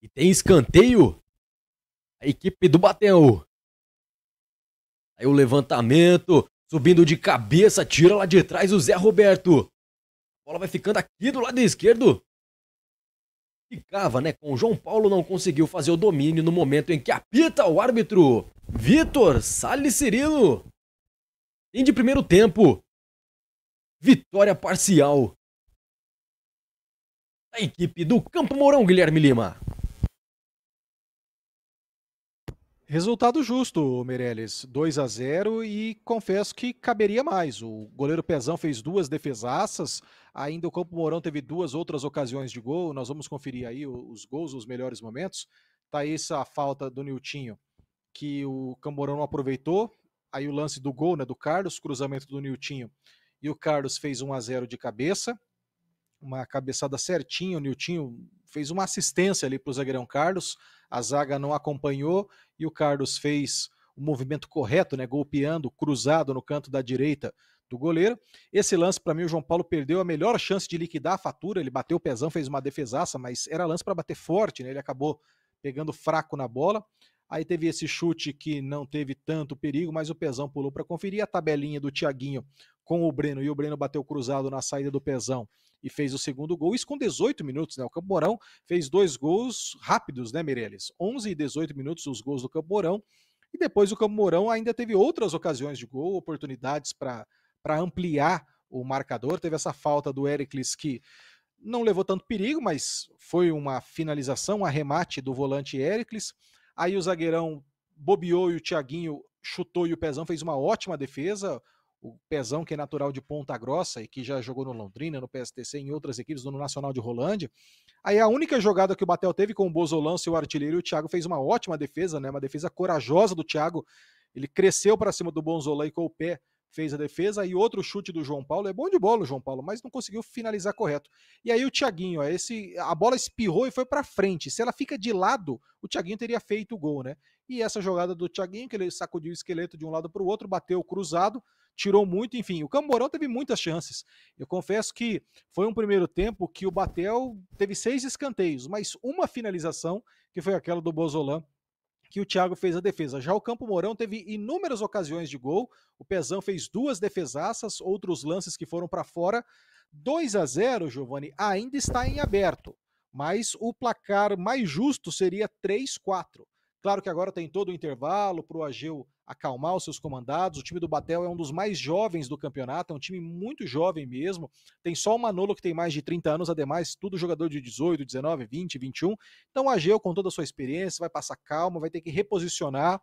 E tem escanteio. A equipe do Batel. Aí o levantamento, subindo de cabeça, tira lá de trás o Zé Roberto. A bola vai ficando aqui do lado esquerdo ficava, né? Com o João Paulo não conseguiu fazer o domínio no momento em que apita o árbitro Vitor Cirilo. Fim de primeiro tempo. Vitória parcial. A equipe do Campo Mourão, Guilherme Lima. Resultado justo, Meirelles. 2 a 0 e confesso que caberia mais. O goleiro Pezão fez duas defesaças, ainda o Campo Mourão teve duas outras ocasiões de gol. Nós vamos conferir aí os gols, os melhores momentos. Tá essa falta do Niltinho, que o Campo Mourão não aproveitou. Aí o lance do gol, né, do Carlos, cruzamento do Niltinho. E o Carlos fez 1 a 0 de cabeça uma cabeçada certinha, o Niltinho fez uma assistência ali para o zagueirão Carlos, a zaga não acompanhou e o Carlos fez o movimento correto, né, golpeando, cruzado no canto da direita do goleiro. Esse lance, para mim, o João Paulo perdeu a melhor chance de liquidar a fatura, ele bateu o pezão, fez uma defesaça, mas era lance para bater forte, né, ele acabou pegando fraco na bola. Aí teve esse chute que não teve tanto perigo, mas o Pezão pulou para conferir a tabelinha do Thiaguinho com o Breno. E o Breno bateu cruzado na saída do Pezão e fez o segundo gol. Isso com 18 minutos, né? O Mourão fez dois gols rápidos, né, Meirelles? 11 e 18 minutos os gols do Mourão. E depois o Mourão ainda teve outras ocasiões de gol, oportunidades para ampliar o marcador. Teve essa falta do Ericles que não levou tanto perigo, mas foi uma finalização, um arremate do volante Ericles. Aí o zagueirão bobeou e o Thiaguinho chutou e o Pezão fez uma ótima defesa. O Pezão, que é natural de Ponta Grossa e que já jogou no Londrina, no PSTC, em outras equipes, no Nacional de Rolândia. Aí a única jogada que o Batel teve com o Bozolão, seu artilheiro, o Thiago fez uma ótima defesa, né? Uma defesa corajosa do Thiago. Ele cresceu para cima do Bonzolão e com o pé fez a defesa e outro chute do João Paulo. É bom de bola o João Paulo, mas não conseguiu finalizar correto. E aí o Thiaguinho, ó, esse, a bola espirrou e foi para frente. Se ela fica de lado, o Thiaguinho teria feito o gol, né? E essa jogada do Thiaguinho, que ele sacudiu o esqueleto de um lado para o outro, bateu cruzado, tirou muito, enfim. O Camborão teve muitas chances. Eu confesso que foi um primeiro tempo que o Batel teve seis escanteios, mas uma finalização, que foi aquela do Bozolã que o Thiago fez a defesa. Já o Campo Mourão teve inúmeras ocasiões de gol. O Pezão fez duas defesaças, outros lances que foram para fora. 2 a 0, Giovanni. ainda está em aberto, mas o placar mais justo seria 3 4. Claro que agora tem todo o intervalo para o Ageu acalmar os seus comandados. O time do Batel é um dos mais jovens do campeonato, é um time muito jovem mesmo. Tem só o Manolo que tem mais de 30 anos, ademais, tudo jogador de 18, 19, 20, 21. Então, o Ageu, com toda a sua experiência, vai passar calma, vai ter que reposicionar.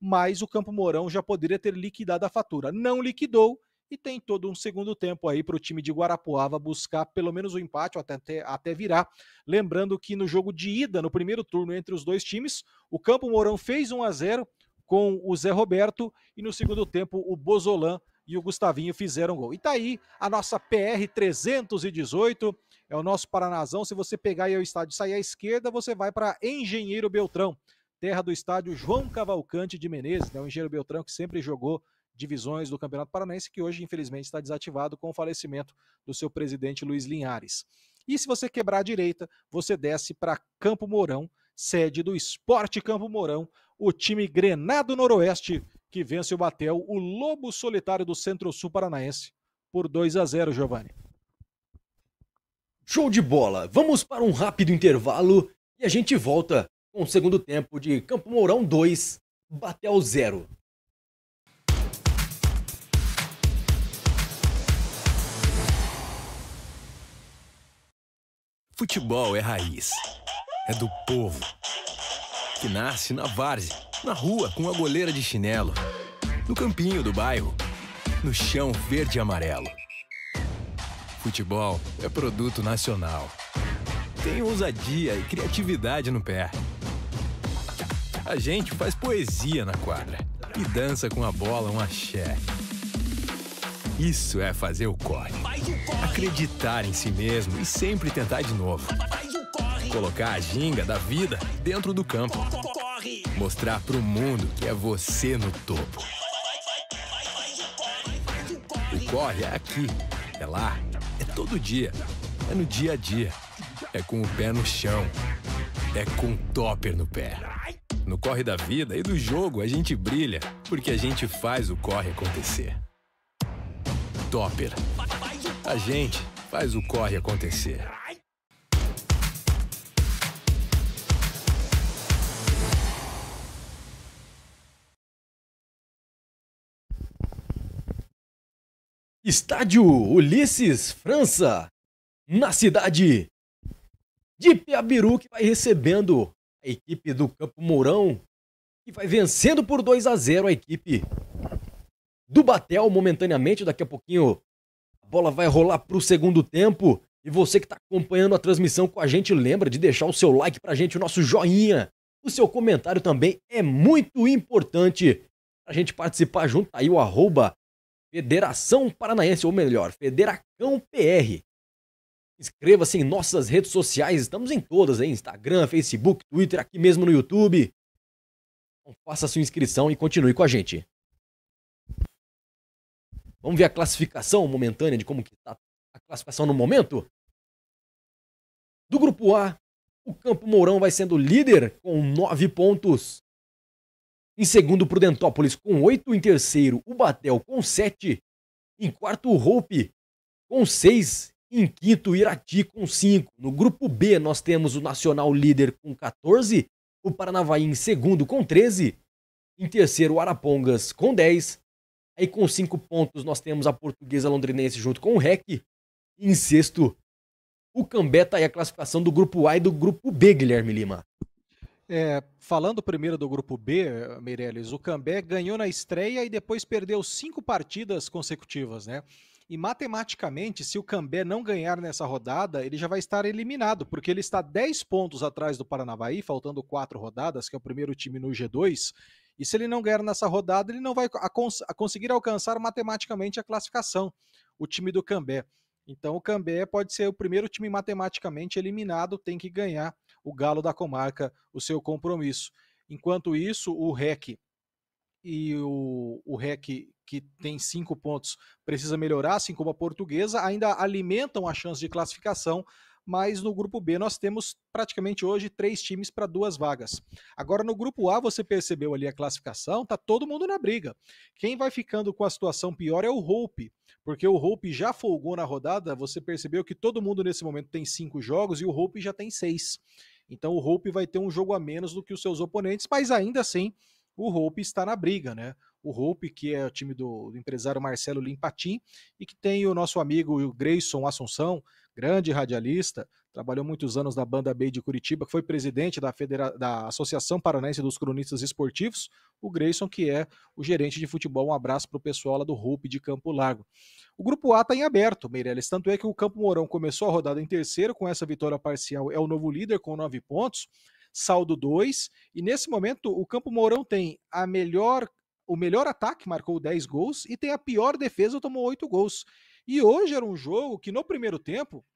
Mas o Campo Mourão já poderia ter liquidado a fatura. Não liquidou e tem todo um segundo tempo aí para o time de Guarapuava buscar pelo menos o um empate, ou até, até, até virar. Lembrando que no jogo de ida, no primeiro turno entre os dois times, o Campo Mourão fez 1 a 0 com o Zé Roberto e no segundo tempo o Bozolan e o Gustavinho fizeram gol. E tá aí a nossa PR 318, é o nosso Paranazão. Se você pegar aí o estádio e sair à esquerda, você vai para Engenheiro Beltrão, terra do estádio João Cavalcante de Menezes, né? O Engenheiro Beltrão que sempre jogou divisões do Campeonato Paranaense, que hoje, infelizmente, está desativado com o falecimento do seu presidente Luiz Linhares. E se você quebrar a direita, você desce para Campo Mourão, sede do Esporte Campo Mourão, o time Grenado Noroeste, que vence o Batel, o Lobo Solitário do Centro-Sul Paranaense, por 2 a 0, Giovanni. Show de bola! Vamos para um rápido intervalo e a gente volta com o segundo tempo de Campo Mourão 2, Batel 0. Futebol é raiz. É do povo. Que nasce na várzea, na rua com a goleira de chinelo, no campinho do bairro, no chão verde e amarelo. Futebol é produto nacional. Tem ousadia e criatividade no pé. A gente faz poesia na quadra e dança com a bola um axé. Isso é fazer o corre. Acreditar em si mesmo e sempre tentar de novo. Colocar a ginga da vida dentro do campo. Mostrar pro mundo que é você no topo. O corre é aqui, é lá, é todo dia, é no dia a dia, é com o pé no chão, é com o topper no pé. No corre da vida e do jogo a gente brilha, porque a gente faz o corre acontecer. Topper. A gente faz o corre acontecer. Estádio Ulisses, França, na cidade de Piabiru, que vai recebendo a equipe do Campo Mourão, que vai vencendo por 2 a 0 a equipe do Batel momentaneamente. Daqui a pouquinho a bola vai rolar para o segundo tempo. E você que está acompanhando a transmissão com a gente, lembra de deixar o seu like para a gente, o nosso joinha. O seu comentário também é muito importante para a gente participar junto. Tá aí o arroba Federação Paranaense, ou melhor, Federacão PR. Inscreva-se em nossas redes sociais, estamos em todas, hein? Instagram, Facebook, Twitter, aqui mesmo no YouTube. Então, faça sua inscrição e continue com a gente. Vamos ver a classificação momentânea de como está a classificação no momento? Do grupo A, o Campo Mourão vai sendo líder com 9 pontos. Em segundo, Prudentópolis com 8. Em terceiro, o Batel com 7. Em quarto, o Hope com 6. Em quinto, Irati com 5. No grupo B, nós temos o Nacional líder com 14. O Paranavaí em segundo com 13. Em terceiro, o Arapongas com 10. Aí com cinco pontos nós temos a portuguesa londrinense junto com o REC. Em sexto, o Cambé tá aí a classificação do grupo A e do grupo B, Guilherme Lima. É, falando primeiro do grupo B, Meirelles, o Cambé ganhou na estreia e depois perdeu cinco partidas consecutivas, né? E matematicamente, se o Cambé não ganhar nessa rodada, ele já vai estar eliminado, porque ele está 10 pontos atrás do Paranavaí, faltando quatro rodadas, que é o primeiro time no G2, e se ele não ganhar nessa rodada, ele não vai cons conseguir alcançar matematicamente a classificação, o time do Cambé. Então o Cambé pode ser o primeiro time matematicamente eliminado, tem que ganhar o Galo da Comarca, o seu compromisso. Enquanto isso, o REC e o, o REC, que tem cinco pontos, precisa melhorar, assim como a portuguesa, ainda alimentam a chance de classificação, mas no grupo B nós temos praticamente hoje três times para duas vagas. Agora no grupo A você percebeu ali a classificação, tá todo mundo na briga. Quem vai ficando com a situação pior é o Hope, porque o Hope já folgou na rodada, você percebeu que todo mundo nesse momento tem cinco jogos e o Hope já tem seis. Então o Hope vai ter um jogo a menos do que os seus oponentes, mas ainda assim o Hope está na briga, né? O Hope, que é o time do, empresário Marcelo Limpatim e que tem o nosso amigo o Grayson Assunção, grande radialista, trabalhou muitos anos na Banda B de Curitiba, que foi presidente da, Federa da Associação Paranaense dos Cronistas Esportivos, o Grayson, que é o gerente de futebol. Um abraço para o pessoal lá do Hope de Campo Largo. O grupo A está em aberto, Meirelles, tanto é que o Campo Mourão começou a rodada em terceiro, com essa vitória parcial, é o novo líder com nove pontos, saldo dois, e nesse momento o Campo Mourão tem a melhor o melhor ataque, marcou 10 gols, e tem a pior defesa, tomou 8 gols. E hoje era um jogo que, no primeiro tempo,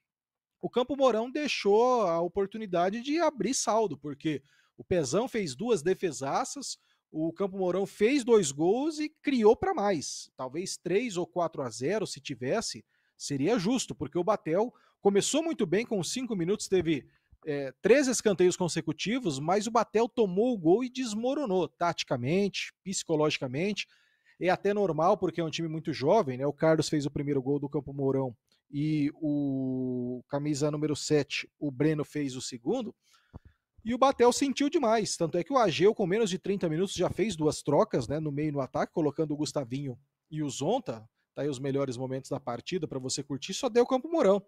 o Campo Mourão deixou a oportunidade de abrir saldo, porque o Pezão fez duas defesaças, o Campo Mourão fez dois gols e criou para mais. Talvez 3 ou 4 a 0, se tivesse, seria justo, porque o Batel começou muito bem, com cinco minutos teve é, três escanteios consecutivos, mas o Batel tomou o gol e desmoronou taticamente, psicologicamente é até normal, porque é um time muito jovem, né? O Carlos fez o primeiro gol do Campo Mourão e o camisa número 7, o Breno, fez o segundo. E o Batel sentiu demais. Tanto é que o Ageu, com menos de 30 minutos, já fez duas trocas, né? No meio e no ataque, colocando o Gustavinho e o Zonta. Tá aí os melhores momentos da partida para você curtir. Só deu Campo Mourão.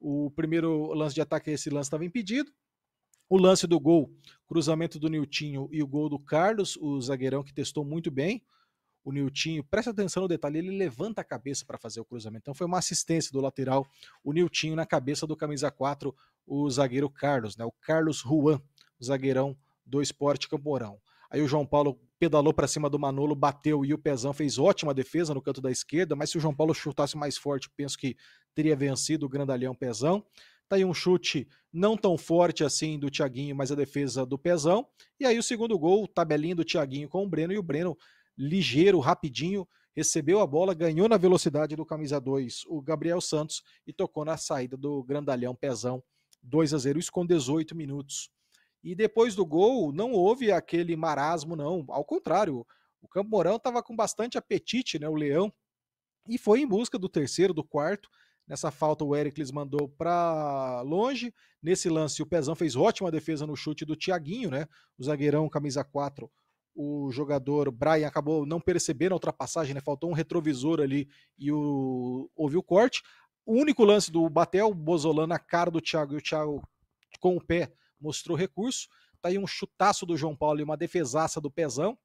O primeiro lance de ataque, esse lance estava impedido. O lance do gol, cruzamento do Niltinho e o gol do Carlos, o zagueirão que testou muito bem o Niltinho, presta atenção no detalhe, ele levanta a cabeça para fazer o cruzamento. Então foi uma assistência do lateral, o Niltinho na cabeça do camisa 4, o zagueiro Carlos, né? O Carlos Juan, o zagueirão do Esporte Camporão. Aí o João Paulo pedalou para cima do Manolo, bateu e o Pezão fez ótima defesa no canto da esquerda, mas se o João Paulo chutasse mais forte, penso que teria vencido o grandalhão Pezão. Tá aí um chute não tão forte assim do Thiaguinho, mas a defesa do Pezão. E aí o segundo gol, tabelinha do Thiaguinho com o Breno e o Breno ligeiro, rapidinho, recebeu a bola, ganhou na velocidade do camisa 2, o Gabriel Santos, e tocou na saída do grandalhão pezão, 2 a 0, isso com 18 minutos. E depois do gol, não houve aquele marasmo, não. Ao contrário, o Campo Mourão estava com bastante apetite, né? O Leão. E foi em busca do terceiro, do quarto. Nessa falta, o Ericles mandou para longe. Nesse lance, o Pezão fez ótima defesa no chute do Thiaguinho, né? O zagueirão, camisa 4, o jogador Brian acabou não percebendo a ultrapassagem, né? Faltou um retrovisor ali e o, houve o corte. O único lance do Batel, Bozolano na cara do Thiago e o Thiago com o pé mostrou recurso. Está aí um chutaço do João Paulo e uma defesaça do Pezão.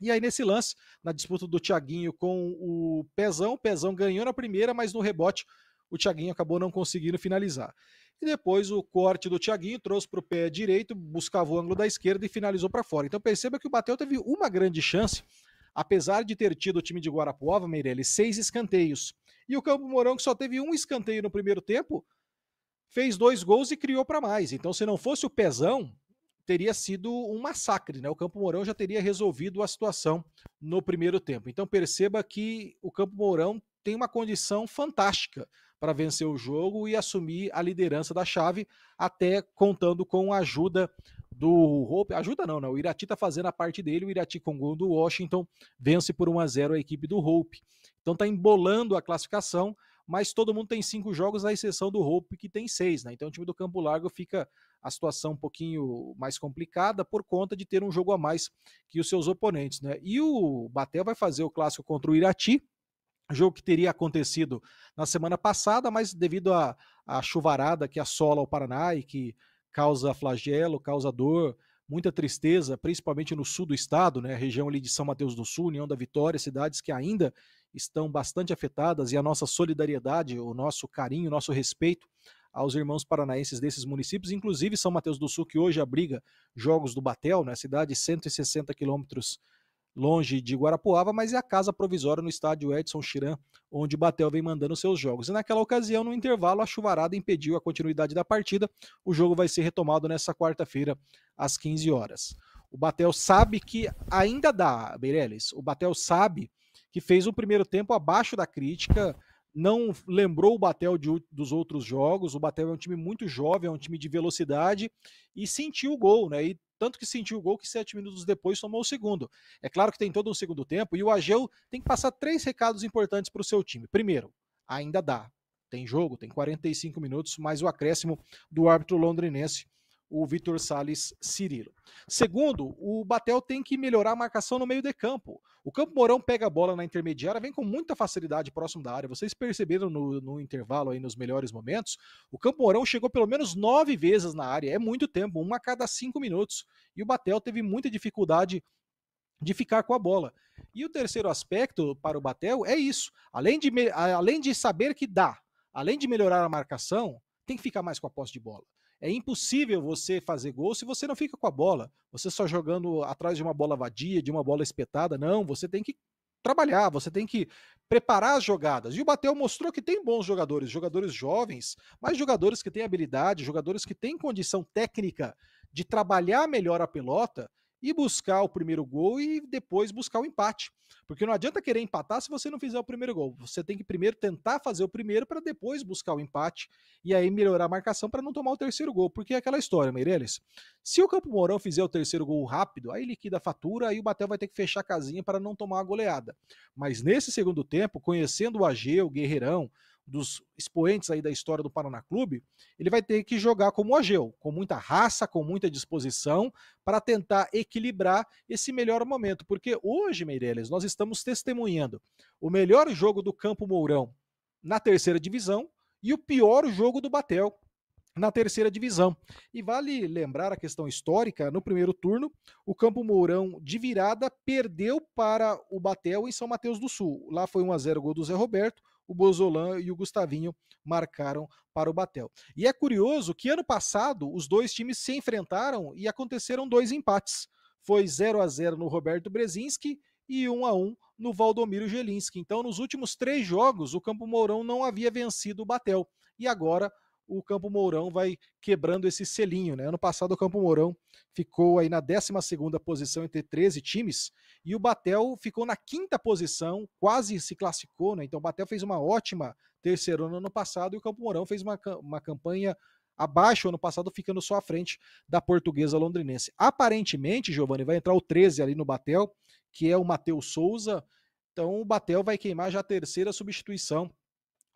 E aí, nesse lance, na disputa do Thiaguinho com o Pezão, o Pezão ganhou na primeira, mas no rebote o Thiaguinho acabou não conseguindo finalizar. E depois o corte do Thiaguinho trouxe para o pé direito, buscava o ângulo da esquerda e finalizou para fora. Então perceba que o Bateu teve uma grande chance, apesar de ter tido o time de Guarapuava, Meirelles, seis escanteios. E o Campo Mourão, que só teve um escanteio no primeiro tempo, fez dois gols e criou para mais. Então, se não fosse o pezão, teria sido um massacre, né? O Campo Mourão já teria resolvido a situação no primeiro tempo. Então, perceba que o Campo Mourão tem uma condição fantástica para vencer o jogo e assumir a liderança da chave, até contando com a ajuda do Hope. Ajuda não, né? O Irati está fazendo a parte dele, o Irati com gol do Washington vence por 1 a 0 a equipe do Hope. Então está embolando a classificação, mas todo mundo tem cinco jogos, à exceção do Hope, que tem seis, né? Então o time do Campo Largo fica a situação um pouquinho mais complicada por conta de ter um jogo a mais que os seus oponentes, né? E o Batel vai fazer o clássico contra o Irati, jogo que teria acontecido na semana passada, mas devido à, chuvarada que assola o Paraná e que causa flagelo, causa dor, muita tristeza, principalmente no sul do estado, né, região ali de São Mateus do Sul, União da Vitória, cidades que ainda estão bastante afetadas e a nossa solidariedade, o nosso carinho, o nosso respeito aos irmãos paranaenses desses municípios, inclusive São Mateus do Sul, que hoje abriga jogos do Batel, né, cidade 160 quilômetros longe de Guarapuava, mas é a casa provisória no estádio Edson Chiran, onde o Batel vem mandando seus jogos. E naquela ocasião, no intervalo, a chuvarada impediu a continuidade da partida. O jogo vai ser retomado nessa quarta-feira, às 15 horas. O Batel sabe que ainda dá, Beireles. O Batel sabe que fez o primeiro tempo abaixo da crítica, não lembrou o Batel de, dos outros jogos. O Batel é um time muito jovem, é um time de velocidade e sentiu o gol, né? E tanto que sentiu o gol que sete minutos depois tomou o segundo. É claro que tem todo um segundo tempo e o Ageu tem que passar três recados importantes para o seu time. Primeiro, ainda dá. Tem jogo, tem 45 minutos, mais o acréscimo do árbitro londrinense o Vitor Sales Cirilo. Segundo, o Batel tem que melhorar a marcação no meio de campo. O Campo Mourão pega a bola na intermediária, vem com muita facilidade próximo da área. Vocês perceberam no, no intervalo aí, nos melhores momentos, o Campo Mourão chegou pelo menos nove vezes na área. É muito tempo, uma a cada cinco minutos. E o Batel teve muita dificuldade de ficar com a bola. E o terceiro aspecto para o Batel é isso. Além de, além de saber que dá, além de melhorar a marcação, tem que ficar mais com a posse de bola. É impossível você fazer gol se você não fica com a bola. Você só jogando atrás de uma bola vadia, de uma bola espetada. Não, você tem que trabalhar, você tem que preparar as jogadas. E o Batel mostrou que tem bons jogadores, jogadores jovens, mas jogadores que têm habilidade, jogadores que têm condição técnica de trabalhar melhor a pelota e buscar o primeiro gol e depois buscar o empate. Porque não adianta querer empatar se você não fizer o primeiro gol. Você tem que primeiro tentar fazer o primeiro para depois buscar o empate e aí melhorar a marcação para não tomar o terceiro gol. Porque é aquela história, Meirelles. Se o Campo Mourão fizer o terceiro gol rápido, aí liquida a fatura e o Batel vai ter que fechar a casinha para não tomar a goleada. Mas nesse segundo tempo, conhecendo o AG, o Guerreirão, dos expoentes aí da história do Paraná Clube, ele vai ter que jogar como o Ageu, com muita raça, com muita disposição, para tentar equilibrar esse melhor momento. Porque hoje, Meireles, nós estamos testemunhando o melhor jogo do Campo Mourão na terceira divisão e o pior jogo do Batel na terceira divisão. E vale lembrar a questão histórica, no primeiro turno, o Campo Mourão de virada perdeu para o Batel em São Mateus do Sul. Lá foi 1 a 0 gol do Zé Roberto o Bozolan e o Gustavinho marcaram para o Batel. E é curioso que ano passado os dois times se enfrentaram e aconteceram dois empates. Foi 0 a 0 no Roberto Brezinski e 1 a 1 no Valdomiro Gelinski. Então, nos últimos três jogos, o Campo Mourão não havia vencido o Batel. E agora o Campo Mourão vai quebrando esse selinho. Né? Ano passado o Campo Mourão ficou aí na 12 posição entre 13 times e o Batel ficou na quinta posição, quase se classificou. Né? Então o Batel fez uma ótima terceira no ano passado e o Campo Mourão fez uma, uma campanha abaixo ano passado, ficando só à frente da portuguesa londrinense. Aparentemente, Giovanni, vai entrar o 13 ali no Batel, que é o Matheus Souza. Então o Batel vai queimar já a terceira substituição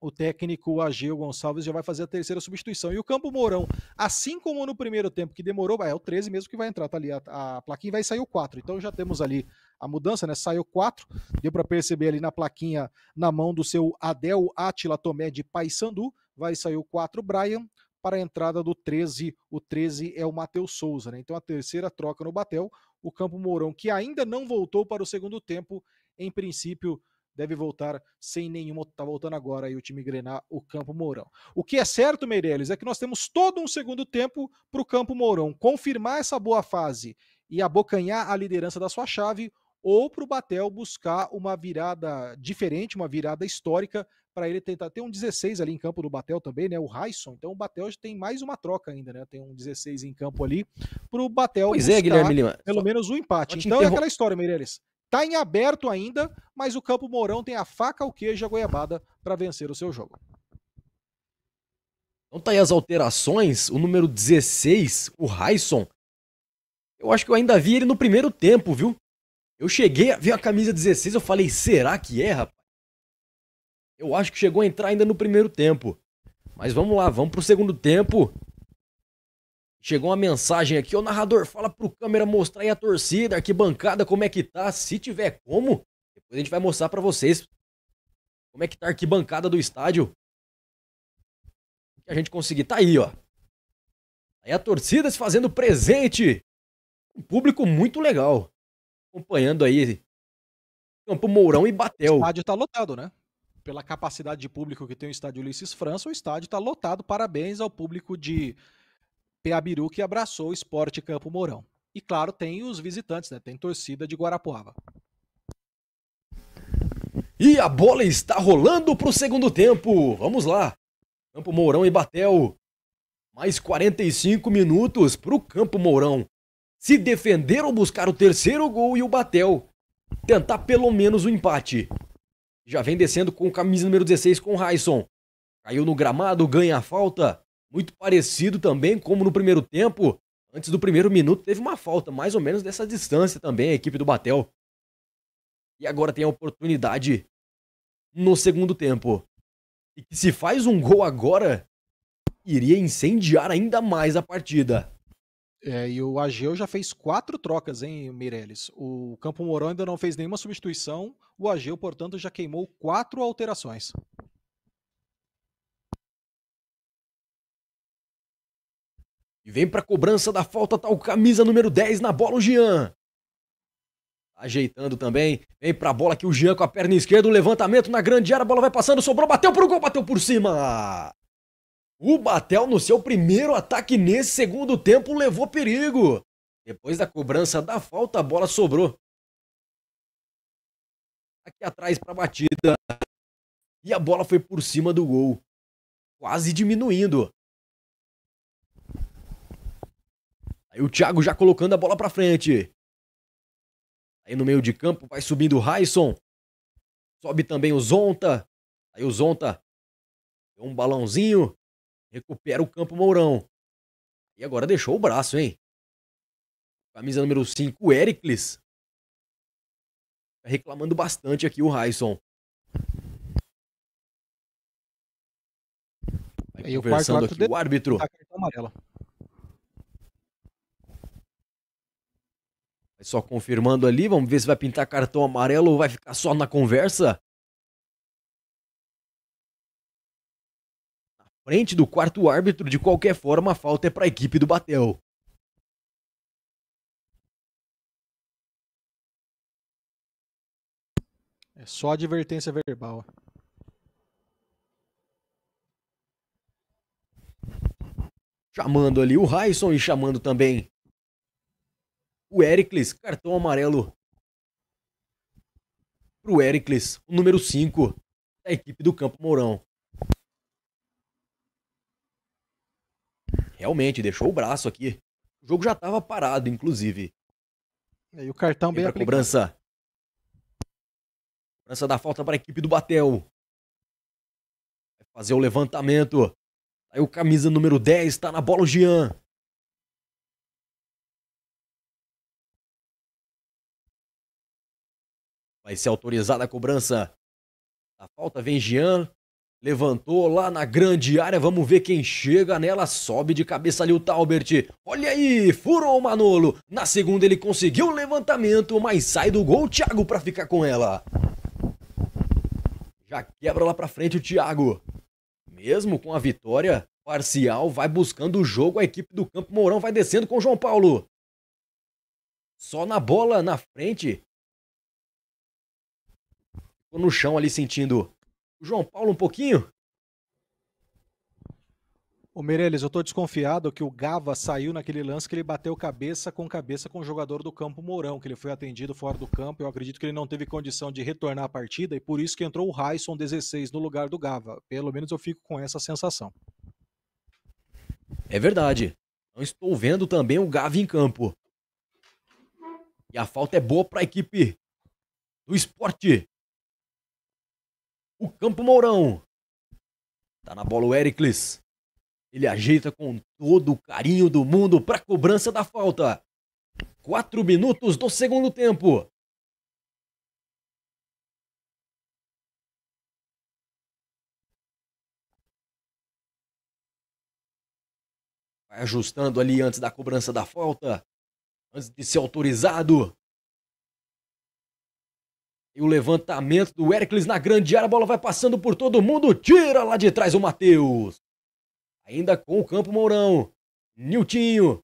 o técnico Ageu Gonçalves já vai fazer a terceira substituição. E o Campo Mourão, assim como no primeiro tempo que demorou, é o 13 mesmo que vai entrar, tá ali a, a plaquinha, vai sair o 4. Então já temos ali a mudança, né? Saiu 4, deu para perceber ali na plaquinha na mão do seu Adel Atila Tomé de Paysandu, vai sair o 4 Brian para a entrada do 13. O 13 é o Matheus Souza, né? Então a terceira troca no Batel, o Campo Mourão que ainda não voltou para o segundo tempo, em princípio deve voltar sem nenhuma. Tá voltando agora aí o time grenar o Campo Mourão. O que é certo, Meirelles, é que nós temos todo um segundo tempo para o Campo Mourão confirmar essa boa fase e abocanhar a liderança da sua chave, ou para o Batel buscar uma virada diferente, uma virada histórica, para ele tentar ter um 16 ali em campo do Batel também, né? O Raisson. Então o Batel já tem mais uma troca ainda, né? Tem um 16 em campo ali para o Batel. Pois é, Guilherme Lima. Pelo menos um empate. Então é interrom... é aquela história, Meirelles. Tá em aberto ainda, mas o Campo Mourão tem a faca, o queijo e a goiabada para vencer o seu jogo. Então tá aí as alterações. O número 16, o Raison. Eu acho que eu ainda vi ele no primeiro tempo, viu? Eu cheguei, vi a camisa 16, eu falei, será que é, rapaz? Eu acho que chegou a entrar ainda no primeiro tempo. Mas vamos lá, vamos pro segundo tempo. Chegou uma mensagem aqui, o narrador, fala pro câmera mostrar aí a torcida, a arquibancada, como é que tá, se tiver como, depois a gente vai mostrar para vocês como é que tá a arquibancada do estádio. Que a gente conseguir, tá aí, ó. Tá aí a torcida se fazendo presente. Um público muito legal. Acompanhando aí Campo Mourão e Batel. O estádio tá lotado, né? Pela capacidade de público que tem o estádio Ulisses França, o estádio tá lotado. Parabéns ao público de Peabiru que abraçou o Esporte Campo Mourão. E claro, tem os visitantes, né? Tem torcida de Guarapuava. E a bola está rolando para o segundo tempo. Vamos lá. Campo Mourão e Batel. Mais 45 minutos para o Campo Mourão. Se defender ou buscar o terceiro gol e o Batel tentar pelo menos o um empate. Já vem descendo com camisa número 16 com o Raisson. Caiu no gramado, ganha a falta muito parecido também, como no primeiro tempo. Antes do primeiro minuto teve uma falta, mais ou menos dessa distância também, a equipe do Batel. E agora tem a oportunidade no segundo tempo. E que se faz um gol agora, iria incendiar ainda mais a partida. É, e o Ageu já fez quatro trocas, hein, Mireles O Campo Mourão ainda não fez nenhuma substituição. O Ageu, portanto, já queimou quatro alterações. E vem pra cobrança da falta, tá o camisa número 10 na bola, o Jean. Ajeitando também, vem pra bola que o Jean com a perna esquerda, o levantamento na grande área, a bola vai passando, sobrou, bateu pro gol, bateu por cima. O Batel, no seu primeiro ataque nesse segundo tempo, levou perigo. Depois da cobrança da falta, a bola sobrou. Aqui atrás para a batida. E a bola foi por cima do gol. Quase diminuindo. Aí o Thiago já colocando a bola pra frente. Aí no meio de campo vai subindo o Raisson. Sobe também o Zonta. Aí o Zonta deu um balãozinho. Recupera o campo Mourão. E agora deixou o braço, hein? Camisa número 5, o Ericles. Tá reclamando bastante aqui o Raisson. Aí conversando aqui o árbitro. Tá amarelo. Só confirmando ali, vamos ver se vai pintar cartão amarelo ou vai ficar só na conversa. Na frente do quarto árbitro, de qualquer forma, a falta é para a equipe do Batel. É só advertência verbal. Chamando ali o Raison e chamando também o Ericles, cartão amarelo pro Ericles, o número 5 da equipe do Campo Mourão. Realmente, deixou o braço aqui. O jogo já estava parado, inclusive. E o cartão bem aplicado. cobrança. Cobrança da falta para a equipe do Batel. Vai fazer o levantamento. Aí o camisa número 10 está na bola o Jean. Vai ser autorizada a cobrança. A falta vem Jean. Levantou lá na grande área. Vamos ver quem chega nela. Sobe de cabeça ali o Talbert. Olha aí, furou o Manolo. Na segunda ele conseguiu o levantamento, mas sai do gol o Thiago para ficar com ela. Já quebra lá para frente o Thiago. Mesmo com a vitória parcial, vai buscando o jogo. A equipe do Campo Mourão vai descendo com o João Paulo. Só na bola na frente Ficou no chão ali sentindo o João Paulo um pouquinho. Ô Meirelles, eu tô desconfiado que o Gava saiu naquele lance que ele bateu cabeça com cabeça com o jogador do campo Mourão, que ele foi atendido fora do campo. Eu acredito que ele não teve condição de retornar a partida e por isso que entrou o Raison 16 no lugar do Gava. Pelo menos eu fico com essa sensação. É verdade. Não estou vendo também o Gava em campo. E a falta é boa para a equipe do esporte o Campo Mourão. Tá na bola o Ericles. Ele ajeita com todo o carinho do mundo para cobrança da falta. Quatro minutos do segundo tempo. Vai ajustando ali antes da cobrança da falta. Antes de ser autorizado. E o levantamento do Heracles na grande área, a bola vai passando por todo mundo, tira lá de trás o Matheus. Ainda com o campo Mourão. Niltinho.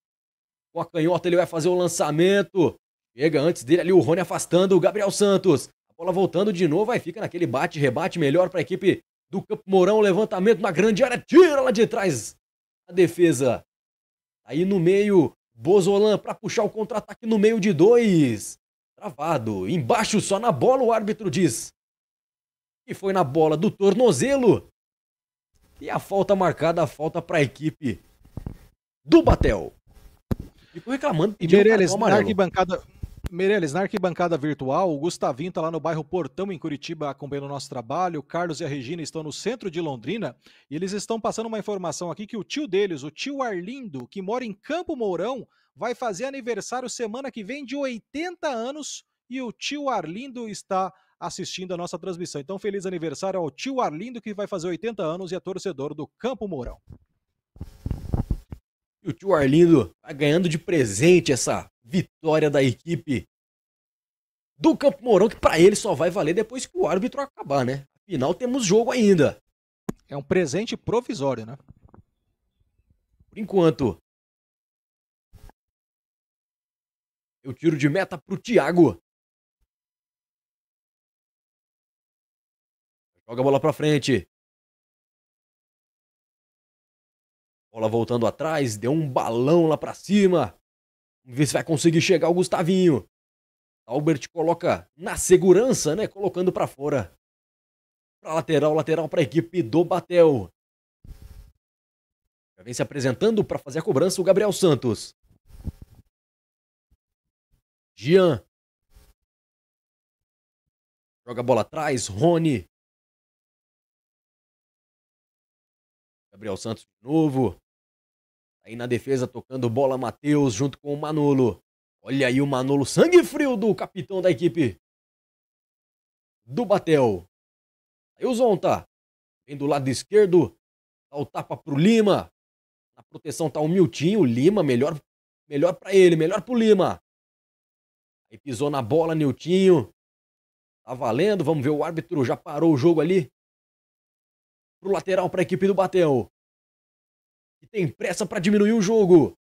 Com a canhota ele vai fazer o lançamento. Chega antes dele ali o Rony afastando o Gabriel Santos. A bola voltando de novo, aí fica naquele bate-rebate melhor para a equipe do Campo Mourão. Levantamento na grande área, tira lá de trás a defesa. Aí no meio, Bozolan para puxar o contra-ataque no meio de dois. Travado. Embaixo, só na bola, o árbitro diz. E foi na bola do tornozelo. E a falta marcada, a falta para a equipe do Batel. Ficou reclamando. E Meirelles, um na arquibancada, Meirelles, na arquibancada virtual, o Gustavinho está lá no bairro Portão, em Curitiba, acompanhando o nosso trabalho. O Carlos e a Regina estão no centro de Londrina e eles estão passando uma informação aqui que o tio deles, o tio Arlindo, que mora em Campo Mourão, vai fazer aniversário semana que vem de 80 anos e o tio Arlindo está assistindo a nossa transmissão. Então, feliz aniversário ao tio Arlindo, que vai fazer 80 anos e é torcedor do Campo Mourão. E o tio Arlindo está ganhando de presente essa vitória da equipe do Campo Mourão, que para ele só vai valer depois que o árbitro acabar, né? Afinal, temos jogo ainda. É um presente provisório, né? Por enquanto, Eu tiro de meta pro Thiago. Joga a bola pra frente. Bola voltando atrás, deu um balão lá pra cima. Vamos ver se vai conseguir chegar o Gustavinho. Albert coloca na segurança, né? Colocando para fora. Pra lateral, lateral pra equipe do Batel. Já vem se apresentando para fazer a cobrança o Gabriel Santos. Jean. Joga a bola atrás, Rony. Gabriel Santos de novo. Aí na defesa tocando bola Matheus junto com o Manolo. Olha aí o Manolo, sangue frio do capitão da equipe. Do Batel. Aí o Zonta. Vem do lado esquerdo. Dá o tapa pro Lima. Na proteção tá o Miltinho. O Lima, melhor, melhor para ele, melhor pro Lima. Aí pisou na bola, Niltinho. Tá valendo, vamos ver o árbitro. Já parou o jogo ali. Pro lateral pra equipe do Bateu E tem pressa para diminuir o jogo.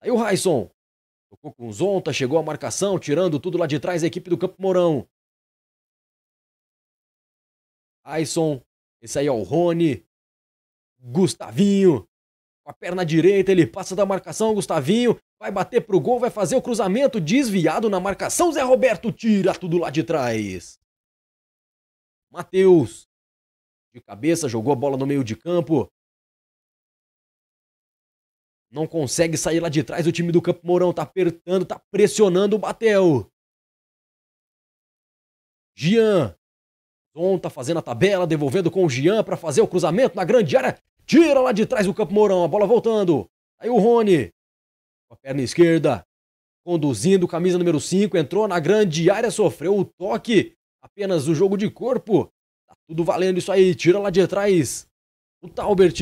Aí o Raisson. Tocou com Zonta, chegou a marcação, tirando tudo lá de trás a equipe do Campo Mourão. Raisson. Esse aí é o Rony. Gustavinho. Com a perna direita, ele passa da marcação, Gustavinho. Vai bater pro gol, vai fazer o cruzamento desviado na marcação. Zé Roberto tira tudo lá de trás. Matheus. De cabeça, jogou a bola no meio de campo. Não consegue sair lá de trás. O time do Campo Mourão tá apertando, tá pressionando o Batel. Gian. Tom tá fazendo a tabela, devolvendo com o Gian para fazer o cruzamento na grande área. Tira lá de trás o Campo Mourão. A bola voltando. Aí o Rony com a perna esquerda, conduzindo camisa número 5, entrou na grande área, sofreu o toque, apenas o jogo de corpo. Tá tudo valendo isso aí, tira lá de trás. O Talbert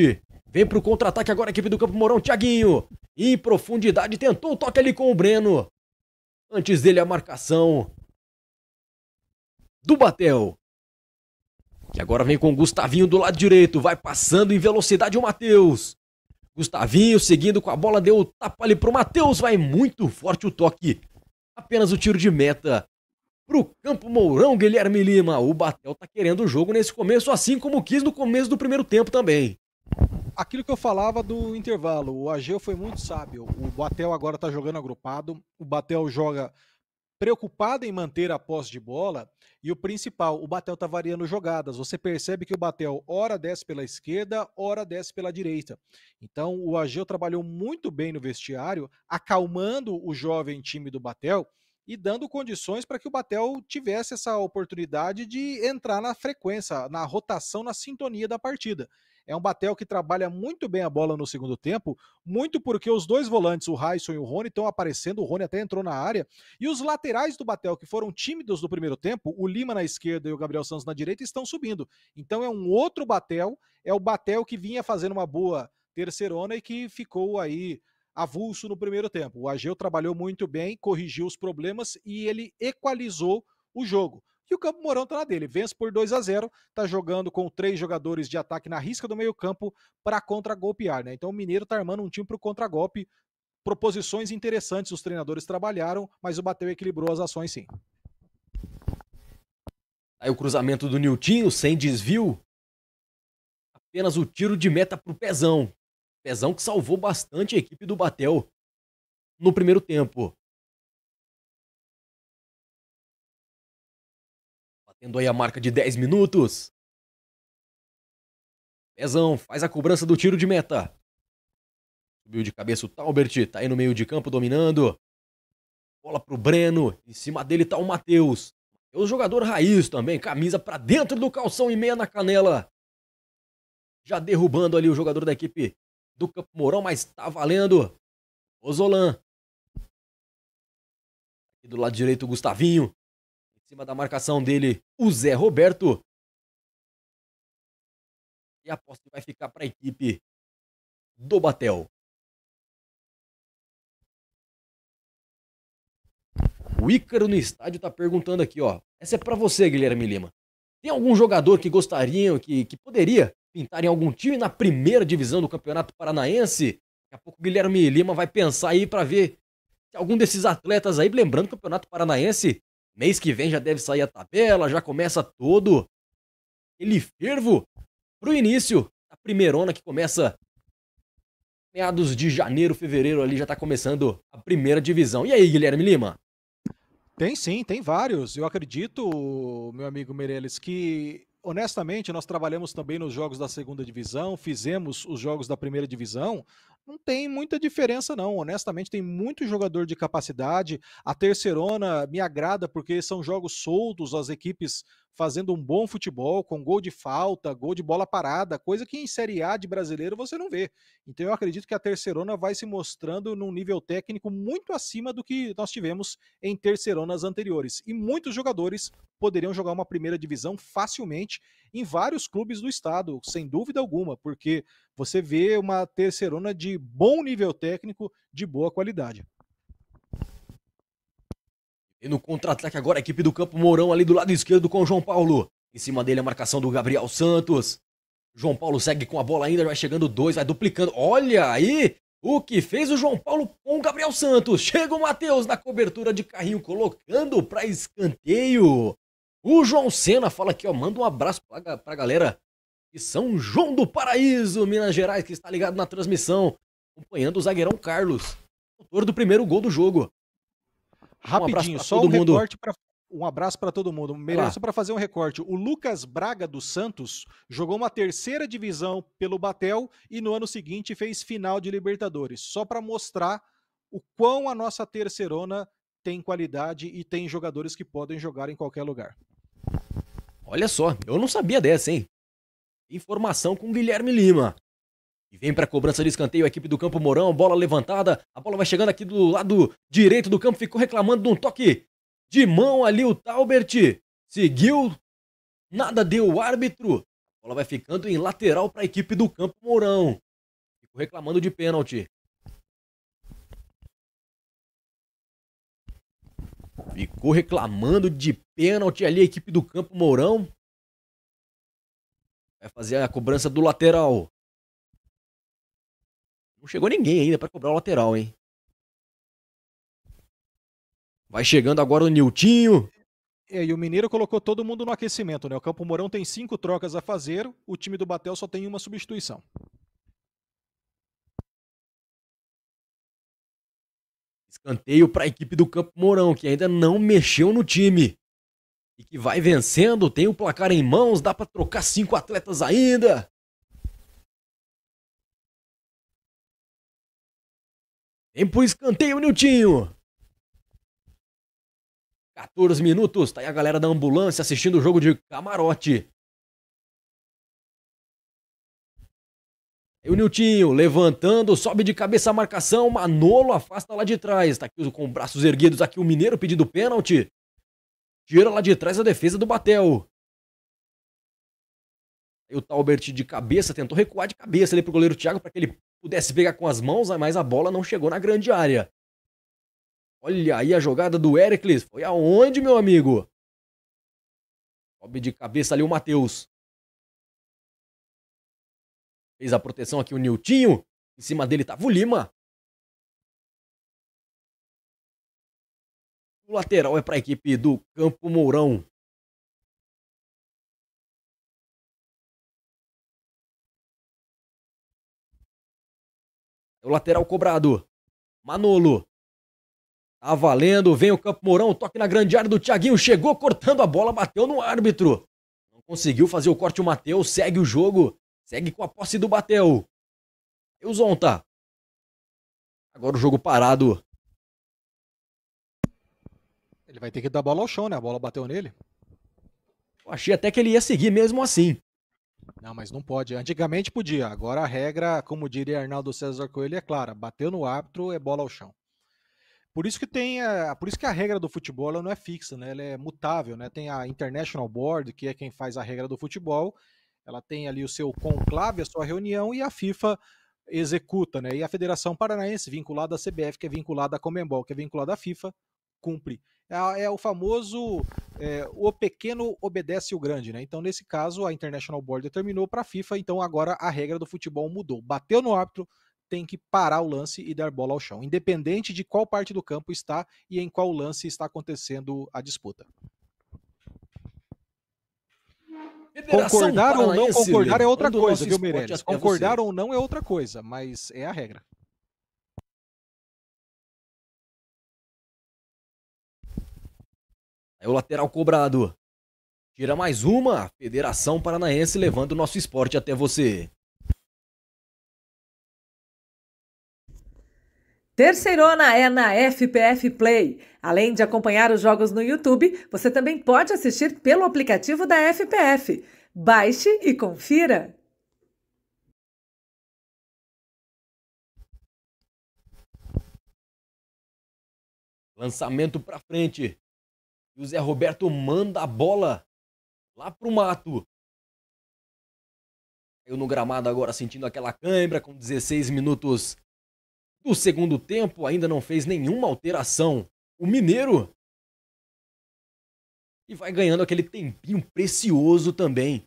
vem pro contra-ataque agora, a equipe do Campo Mourão, Thiaguinho. Em profundidade, tentou o toque ali com o Breno. Antes dele a marcação do Batel. Que agora vem com o Gustavinho do lado direito, vai passando em velocidade o Matheus. Gustavinho seguindo com a bola, deu o tapa ali pro Matheus, vai muito forte o toque. Apenas o tiro de meta pro Campo Mourão, Guilherme Lima. O Batel tá querendo o jogo nesse começo, assim como quis no começo do primeiro tempo também. Aquilo que eu falava do intervalo, o Ageu foi muito sábio. O Batel agora tá jogando agrupado, o Batel joga preocupado em manter a posse de bola e o principal, o Batel está variando jogadas. Você percebe que o Batel ora desce pela esquerda, ora desce pela direita. Então o Ageu trabalhou muito bem no vestiário, acalmando o jovem time do Batel e dando condições para que o Batel tivesse essa oportunidade de entrar na frequência, na rotação, na sintonia da partida. É um Batel que trabalha muito bem a bola no segundo tempo, muito porque os dois volantes, o Raisson e o Rony, estão aparecendo. O Rony até entrou na área. E os laterais do Batel, que foram tímidos no primeiro tempo, o Lima na esquerda e o Gabriel Santos na direita, estão subindo. Então é um outro Batel, é o Batel que vinha fazendo uma boa terceirona e que ficou aí avulso no primeiro tempo. O Ageu trabalhou muito bem, corrigiu os problemas e ele equalizou o jogo. E o Campo Mourão tá na dele. Vence por 2 a 0 tá jogando com três jogadores de ataque na risca do meio-campo para contra-golpear, né? Então o Mineiro tá armando um time pro contra-golpe. Proposições interessantes os treinadores trabalharam, mas o Bateu equilibrou as ações sim. Aí o cruzamento do Niltinho, sem desvio. Apenas o tiro de meta pro Pezão. Pezão que salvou bastante a equipe do Batel no primeiro tempo. Tendo aí a marca de 10 minutos. Pezão faz a cobrança do tiro de meta. Subiu de cabeça o Talbert, tá aí no meio de campo dominando. Bola pro Breno, em cima dele tá o Matheus. É o jogador raiz também, camisa para dentro do calção e meia na canela. Já derrubando ali o jogador da equipe do Campo Mourão, mas tá valendo. Ozolan. Aqui do lado direito o Gustavinho. Em cima da marcação dele, o Zé Roberto. E aposto que vai ficar para a equipe do Batel. O Ícaro no estádio está perguntando aqui, ó. Essa é para você, Guilherme Lima. Tem algum jogador que gostariam, que, que poderia pintar em algum time na primeira divisão do Campeonato Paranaense? Daqui a pouco o Guilherme Lima vai pensar aí para ver se algum desses atletas aí, lembrando, o Campeonato Paranaense Mês que vem já deve sair a tabela, já começa todo aquele fervo pro início da primeirona que começa meados de janeiro, fevereiro ali já tá começando a primeira divisão. E aí, Guilherme Lima? Tem sim, tem vários. Eu acredito, meu amigo Meirelles, que honestamente nós trabalhamos também nos jogos da segunda divisão, fizemos os jogos da primeira divisão não tem muita diferença, não. Honestamente, tem muito jogador de capacidade. A terceirona me agrada porque são jogos soltos, as equipes fazendo um bom futebol, com gol de falta, gol de bola parada, coisa que em Série A de brasileiro você não vê. Então eu acredito que a terceirona vai se mostrando num nível técnico muito acima do que nós tivemos em terceironas anteriores. E muitos jogadores poderiam jogar uma primeira divisão facilmente em vários clubes do estado, sem dúvida alguma, porque você vê uma terceirona de bom nível técnico, de boa qualidade. E no contra-ataque agora, a equipe do Campo Mourão ali do lado esquerdo com o João Paulo. Em cima dele a marcação do Gabriel Santos. João Paulo segue com a bola ainda, vai chegando dois, vai duplicando. Olha aí o que fez o João Paulo com o Gabriel Santos. Chega o Matheus na cobertura de carrinho, colocando para escanteio. O João Senna fala aqui, ó, manda um abraço pra, pra galera de São João do Paraíso, Minas Gerais, que está ligado na transmissão, acompanhando o zagueirão Carlos, autor do primeiro gol do jogo. Rapidinho, um só um mundo. recorte para um abraço para todo mundo. Mereço para fazer um recorte. O Lucas Braga do Santos jogou uma terceira divisão pelo Batel e no ano seguinte fez final de Libertadores. Só para mostrar o quão a nossa terceirona tem qualidade e tem jogadores que podem jogar em qualquer lugar. Olha só, eu não sabia dessa, hein? Informação com Guilherme Lima. E vem para cobrança de escanteio a equipe do Campo Mourão, bola levantada, a bola vai chegando aqui do lado direito do campo, ficou reclamando de um toque de mão ali o Talbert. Seguiu, nada deu o árbitro. A bola vai ficando em lateral para a equipe do Campo Mourão. Ficou reclamando de pênalti. Ficou reclamando de pênalti ali a equipe do Campo Mourão. Vai é fazer a cobrança do lateral. Não chegou ninguém ainda para cobrar o lateral, hein? Vai chegando agora o Niltinho. É, e o Mineiro colocou todo mundo no aquecimento, né? O Campo Mourão tem cinco trocas a fazer, o time do Batel só tem uma substituição. Escanteio para a equipe do Campo Mourão, que ainda não mexeu no time e que vai vencendo, tem o um placar em mãos, dá para trocar cinco atletas ainda. Vem pro escanteio, Niltinho. 14 minutos, tá aí a galera da ambulância assistindo o jogo de camarote. Aí o Niltinho levantando, sobe de cabeça a marcação. Manolo afasta lá de trás. Tá aqui com braços erguidos aqui o Mineiro pedindo pênalti. Tira lá de trás a defesa do Batel. Aí o Talbert de cabeça tentou recuar de cabeça ali pro goleiro Thiago para que ele pudesse pegar com as mãos, mas a bola não chegou na grande área. Olha aí a jogada do Heracles. Foi aonde, meu amigo? Sobe de cabeça ali o Matheus. Fez a proteção aqui o Niltinho. Em cima dele tava o Lima. O lateral é para a equipe do Campo Mourão. É o lateral cobrado. Manolo. Tá valendo, vem o Campo Mourão, toque na grande área do Thiaguinho, chegou cortando a bola, bateu no árbitro. Não conseguiu fazer o corte o Matheus, segue o jogo, segue com a posse do Batel. E o Zonta. Agora o jogo parado ele vai ter que dar bola ao chão, né? A bola bateu nele. Eu achei até que ele ia seguir mesmo assim. Não, mas não pode. Antigamente podia. Agora a regra, como diria Arnaldo César Coelho, é clara: bateu no árbitro é bola ao chão. Por isso que tem, a, por isso que a regra do futebol não é fixa, né? Ela é mutável, né? Tem a International Board, que é quem faz a regra do futebol. Ela tem ali o seu conclave, a sua reunião e a FIFA executa, né? E a Federação Paranaense, vinculada à CBF, que é vinculada à Comembol, que é vinculada à FIFA, cumpre é, é o famoso é, o pequeno obedece o grande, né? Então, nesse caso, a International Board determinou para a FIFA, então agora a regra do futebol mudou. Bateu no árbitro, tem que parar o lance e dar bola ao chão, independente de qual parte do campo está e em qual lance está acontecendo a disputa. concordar ou não concordar é outra coisa, viu, é Meirelles? Concordar ou não é outra coisa, mas é a regra. é o lateral cobrado. Tira mais uma, Federação Paranaense levando o nosso esporte até você. Terceirona é na FPF Play. Além de acompanhar os jogos no YouTube, você também pode assistir pelo aplicativo da FPF. Baixe e confira! Lançamento para frente. E o Zé Roberto manda a bola lá pro mato. Eu no gramado agora sentindo aquela câimbra com 16 minutos do segundo tempo, ainda não fez nenhuma alteração. O Mineiro e vai ganhando aquele tempinho precioso também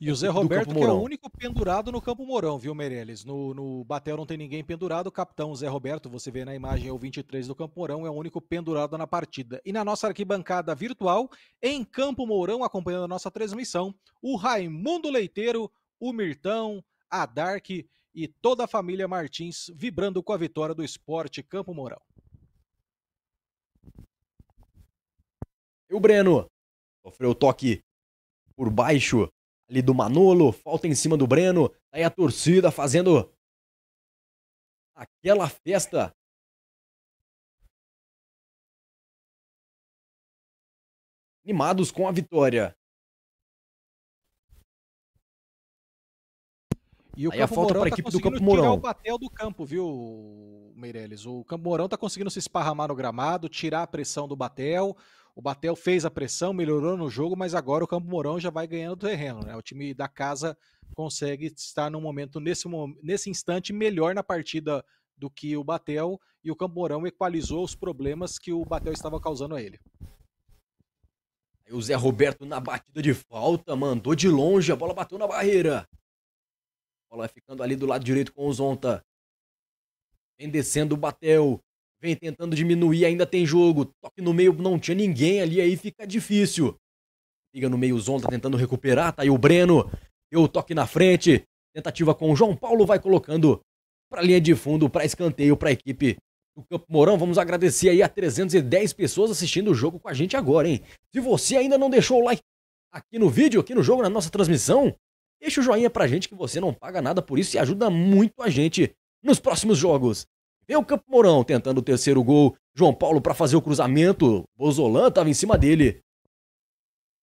E o Zé Roberto, que é o único pendurado no Campo Mourão, viu, Meirelles? No, no Batel não tem ninguém pendurado. O capitão Zé Roberto, você vê na imagem, é o 23 do Campo Mourão, é o único pendurado na partida. E na nossa arquibancada virtual, em Campo Mourão, acompanhando a nossa transmissão, o Raimundo Leiteiro, o Mirtão, a Dark e toda a família Martins vibrando com a vitória do esporte Campo Mourão. E o Breno sofreu o toque por baixo ali do Manolo, falta em cima do Breno, aí a torcida fazendo aquela festa. Animados com a vitória. E o Aí Campo a falta para a tá equipe tá do Campo Mourão. Tirar o papel do campo, viu, Meirelles? O Campo Mourão está conseguindo se esparramar no gramado, tirar a pressão do Batel. O Batel fez a pressão, melhorou no jogo, mas agora o Campo Mourão já vai ganhando terreno. Né? O time da casa consegue estar no momento, nesse, nesse instante, melhor na partida do que o Batel e o Campo Mourão equalizou os problemas que o Batel estava causando a ele. O Zé Roberto na batida de falta, mandou de longe, a bola bateu na barreira. A bola ficando ali do lado direito com o Zonta. Vem descendo o Batel vem tentando diminuir, ainda tem jogo. Toque no meio, não tinha ninguém ali, aí fica difícil. Liga no meio, Zonta tá tentando recuperar, tá aí o Breno. Deu o toque na frente. Tentativa com o João Paulo, vai colocando pra linha de fundo, pra escanteio, pra equipe do Campo Mourão. Vamos agradecer aí a 310 pessoas assistindo o jogo com a gente agora, hein? Se você ainda não deixou o like aqui no vídeo, aqui no jogo, na nossa transmissão, deixa o joinha pra gente que você não paga nada por isso e ajuda muito a gente nos próximos jogos. Veio o Campo Mourão tentando o terceiro gol. João Paulo para fazer o cruzamento. Bozolan estava em cima dele.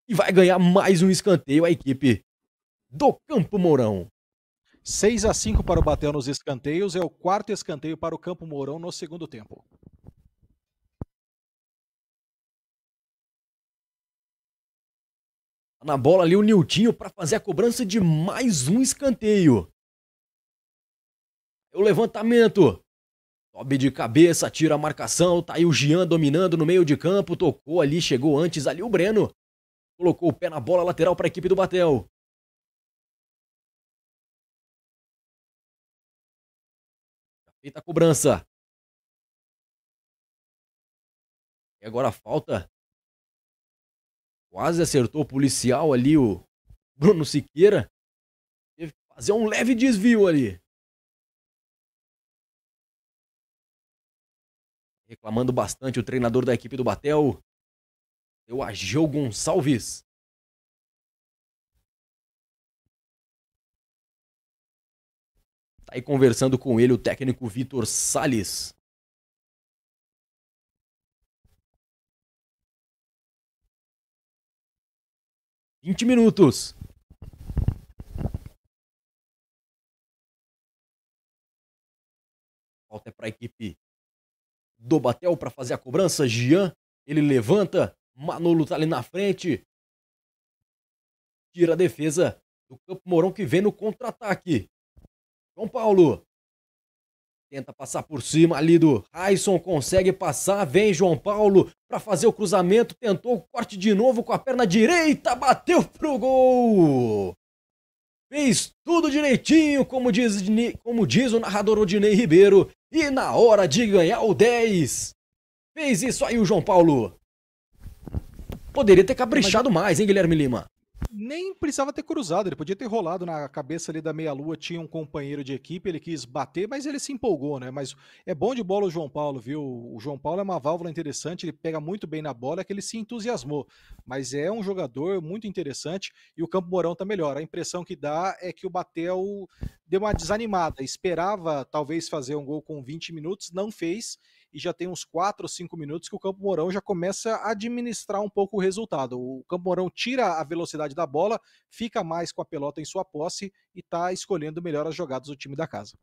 E vai ganhar mais um escanteio a equipe do Campo Mourão. 6 a 5 para o Batel nos escanteios. É o quarto escanteio para o Campo Mourão no segundo tempo. Tá na bola ali o Niltinho para fazer a cobrança de mais um escanteio. É o levantamento Sobe de cabeça, tira a marcação, tá aí o Jean dominando no meio de campo, tocou ali, chegou antes ali o Breno. Colocou o pé na bola lateral para a equipe do Batel. Feita a cobrança. E agora falta. Quase acertou o policial ali, o Bruno Siqueira. Teve que fazer um leve desvio ali. reclamando bastante o treinador da equipe do Batel, a Ageu Gonçalves. Tá aí conversando com ele o técnico Vitor Salles. Vinte minutos. Falta é para a equipe do Batel para fazer a cobrança. Jean, ele levanta, Manolo tá ali na frente. Tira a defesa do Campo Mourão que vem no contra-ataque. João Paulo tenta passar por cima ali do Raison, consegue passar, vem João Paulo para fazer o cruzamento, tentou o corte de novo com a perna direita, bateu pro gol. Fez tudo direitinho, como diz, como diz o narrador Odinei Ribeiro, e na hora de ganhar o 10, fez isso aí o João Paulo. Poderia ter caprichado mais, hein, Guilherme Lima? nem precisava ter cruzado, ele podia ter rolado na cabeça ali da meia-lua, tinha um companheiro de equipe, ele quis bater, mas ele se empolgou, né? Mas é bom de bola o João Paulo, viu? O João Paulo é uma válvula interessante, ele pega muito bem na bola, é que ele se entusiasmou. Mas é um jogador muito interessante e o Campo Mourão tá melhor. A impressão que dá é que o Batel deu uma desanimada, esperava talvez fazer um gol com 20 minutos, não fez e já tem uns 4 ou 5 minutos que o Campo Mourão já começa a administrar um pouco o resultado. O Campo Mourão tira a velocidade da bola, fica mais com a pelota em sua posse e está escolhendo melhor as jogadas do time da casa.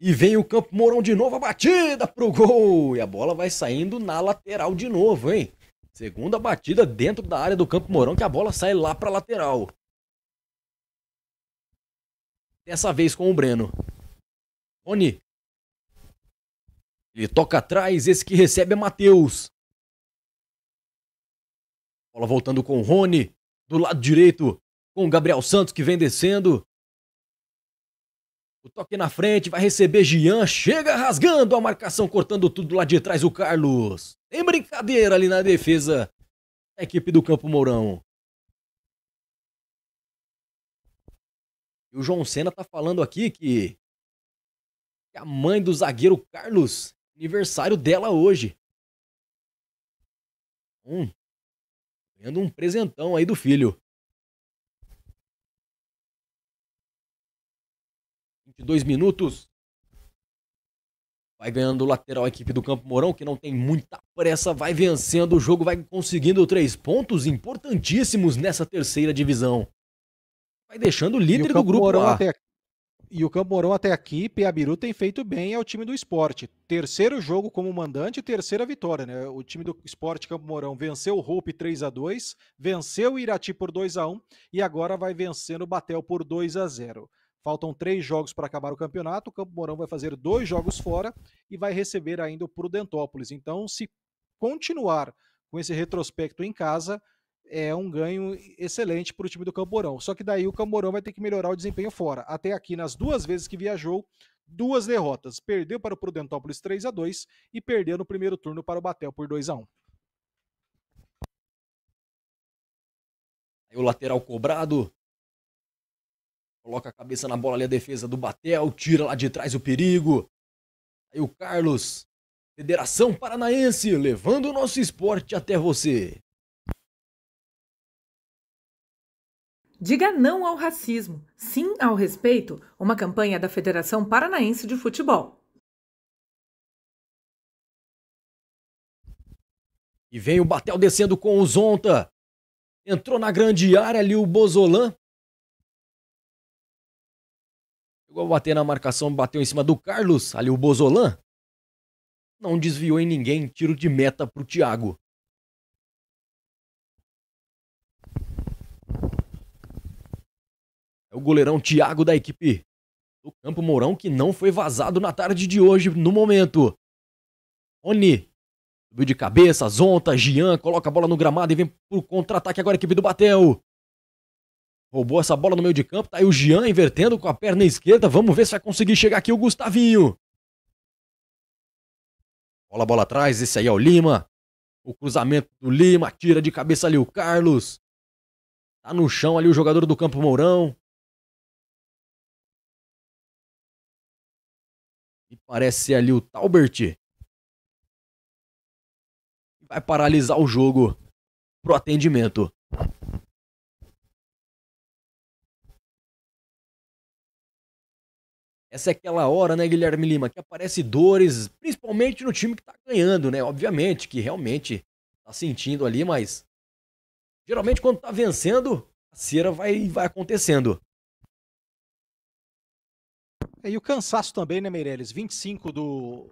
E vem o Campo Mourão de novo, a batida pro gol! E a bola vai saindo na lateral de novo, hein? Segunda batida dentro da área do Campo Mourão que a bola sai lá pra lateral. Dessa vez com o Breno. Rony ele toca atrás, esse que recebe é Matheus. Bola voltando com o Rony. Do lado direito, com o Gabriel Santos que vem descendo. O toque na frente, vai receber Gian. Chega rasgando a marcação, cortando tudo lá de trás o Carlos. Tem brincadeira ali na defesa da equipe do Campo Mourão. E o João Senna tá falando aqui que a mãe do zagueiro Carlos Aniversário dela hoje. Hum. um presentão aí do filho. 22 minutos. Vai ganhando o lateral a equipe do Campo Mourão, que não tem muita pressa, vai vencendo o jogo, vai conseguindo três pontos importantíssimos nessa terceira divisão. Vai deixando o líder e o do grupo Mourão lá. Até, e o Campo Mourão até aqui, Piabiru tem feito bem ao é time do esporte. Terceiro jogo como mandante, terceira vitória, né? O time do esporte Campo Mourão venceu o Roupe 3 a 2 venceu o Irati por 2 a 1 e agora vai vencendo o Batel por 2 a 0 Faltam três jogos para acabar o campeonato. O Campo Mourão vai fazer dois jogos fora e vai receber ainda o Prudentópolis. Então, se continuar com esse retrospecto em casa, é um ganho excelente para o time do Camborão. Só que daí o Camborão vai ter que melhorar o desempenho fora. Até aqui, nas duas vezes que viajou, duas derrotas. Perdeu para o Prudentópolis 3 a 2 e perdeu no primeiro turno para o Batel por 2 a 1 Aí o lateral cobrado. Coloca a cabeça na bola ali a defesa do Batel. Tira lá de trás o perigo. Aí o Carlos. Federação Paranaense, levando o nosso esporte até você. Diga não ao racismo, sim ao respeito, uma campanha da Federação Paranaense de Futebol. E vem o Batel descendo com o Zonta. Entrou na grande área ali o Bozolan. Chegou a bater na marcação, bateu em cima do Carlos, ali o Bozolan. Não desviou em ninguém, tiro de meta pro Thiago. É o goleirão Thiago da equipe do Campo Mourão que não foi vazado na tarde de hoje no momento. Oni subiu de cabeça, Zonta, Gian, coloca a bola no gramado e vem pro contra-ataque agora a equipe do Batel. Roubou essa bola no meio de campo, tá aí o Gian invertendo com a perna esquerda. Vamos ver se vai conseguir chegar aqui o Gustavinho. Bola, bola atrás, esse aí é o Lima. O cruzamento do Lima, tira de cabeça ali o Carlos. Tá no chão ali o jogador do Campo Mourão. E parece ser ali o Talbert. Vai paralisar o jogo pro atendimento. Essa é aquela hora, né, Guilherme Lima, que aparece dores, principalmente no time que tá ganhando, né? Obviamente que realmente tá sentindo ali, mas geralmente quando tá vencendo, a cera vai vai acontecendo. E o cansaço também, né, Meirelles? 25 do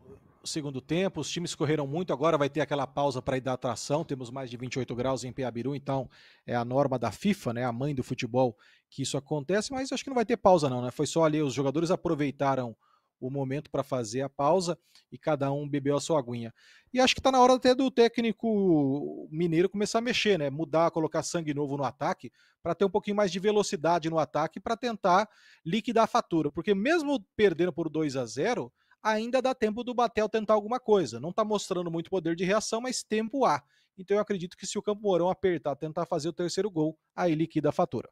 segundo tempo, os times correram muito, agora vai ter aquela pausa para hidratação, temos mais de 28 graus em Peabiru, então é a norma da FIFA, né, a mãe do futebol, que isso acontece, mas acho que não vai ter pausa não, né? Foi só ali, os jogadores aproveitaram o momento para fazer a pausa e cada um bebeu a sua aguinha. E acho que está na hora até do técnico mineiro começar a mexer, né? Mudar, colocar sangue novo no ataque para ter um pouquinho mais de velocidade no ataque para tentar liquidar a fatura, porque mesmo perdendo por 2 a 0, ainda dá tempo do Batel tentar alguma coisa. Não está mostrando muito poder de reação, mas tempo há. Então eu acredito que se o Campo Mourão apertar, tentar fazer o terceiro gol, aí liquida a fatura.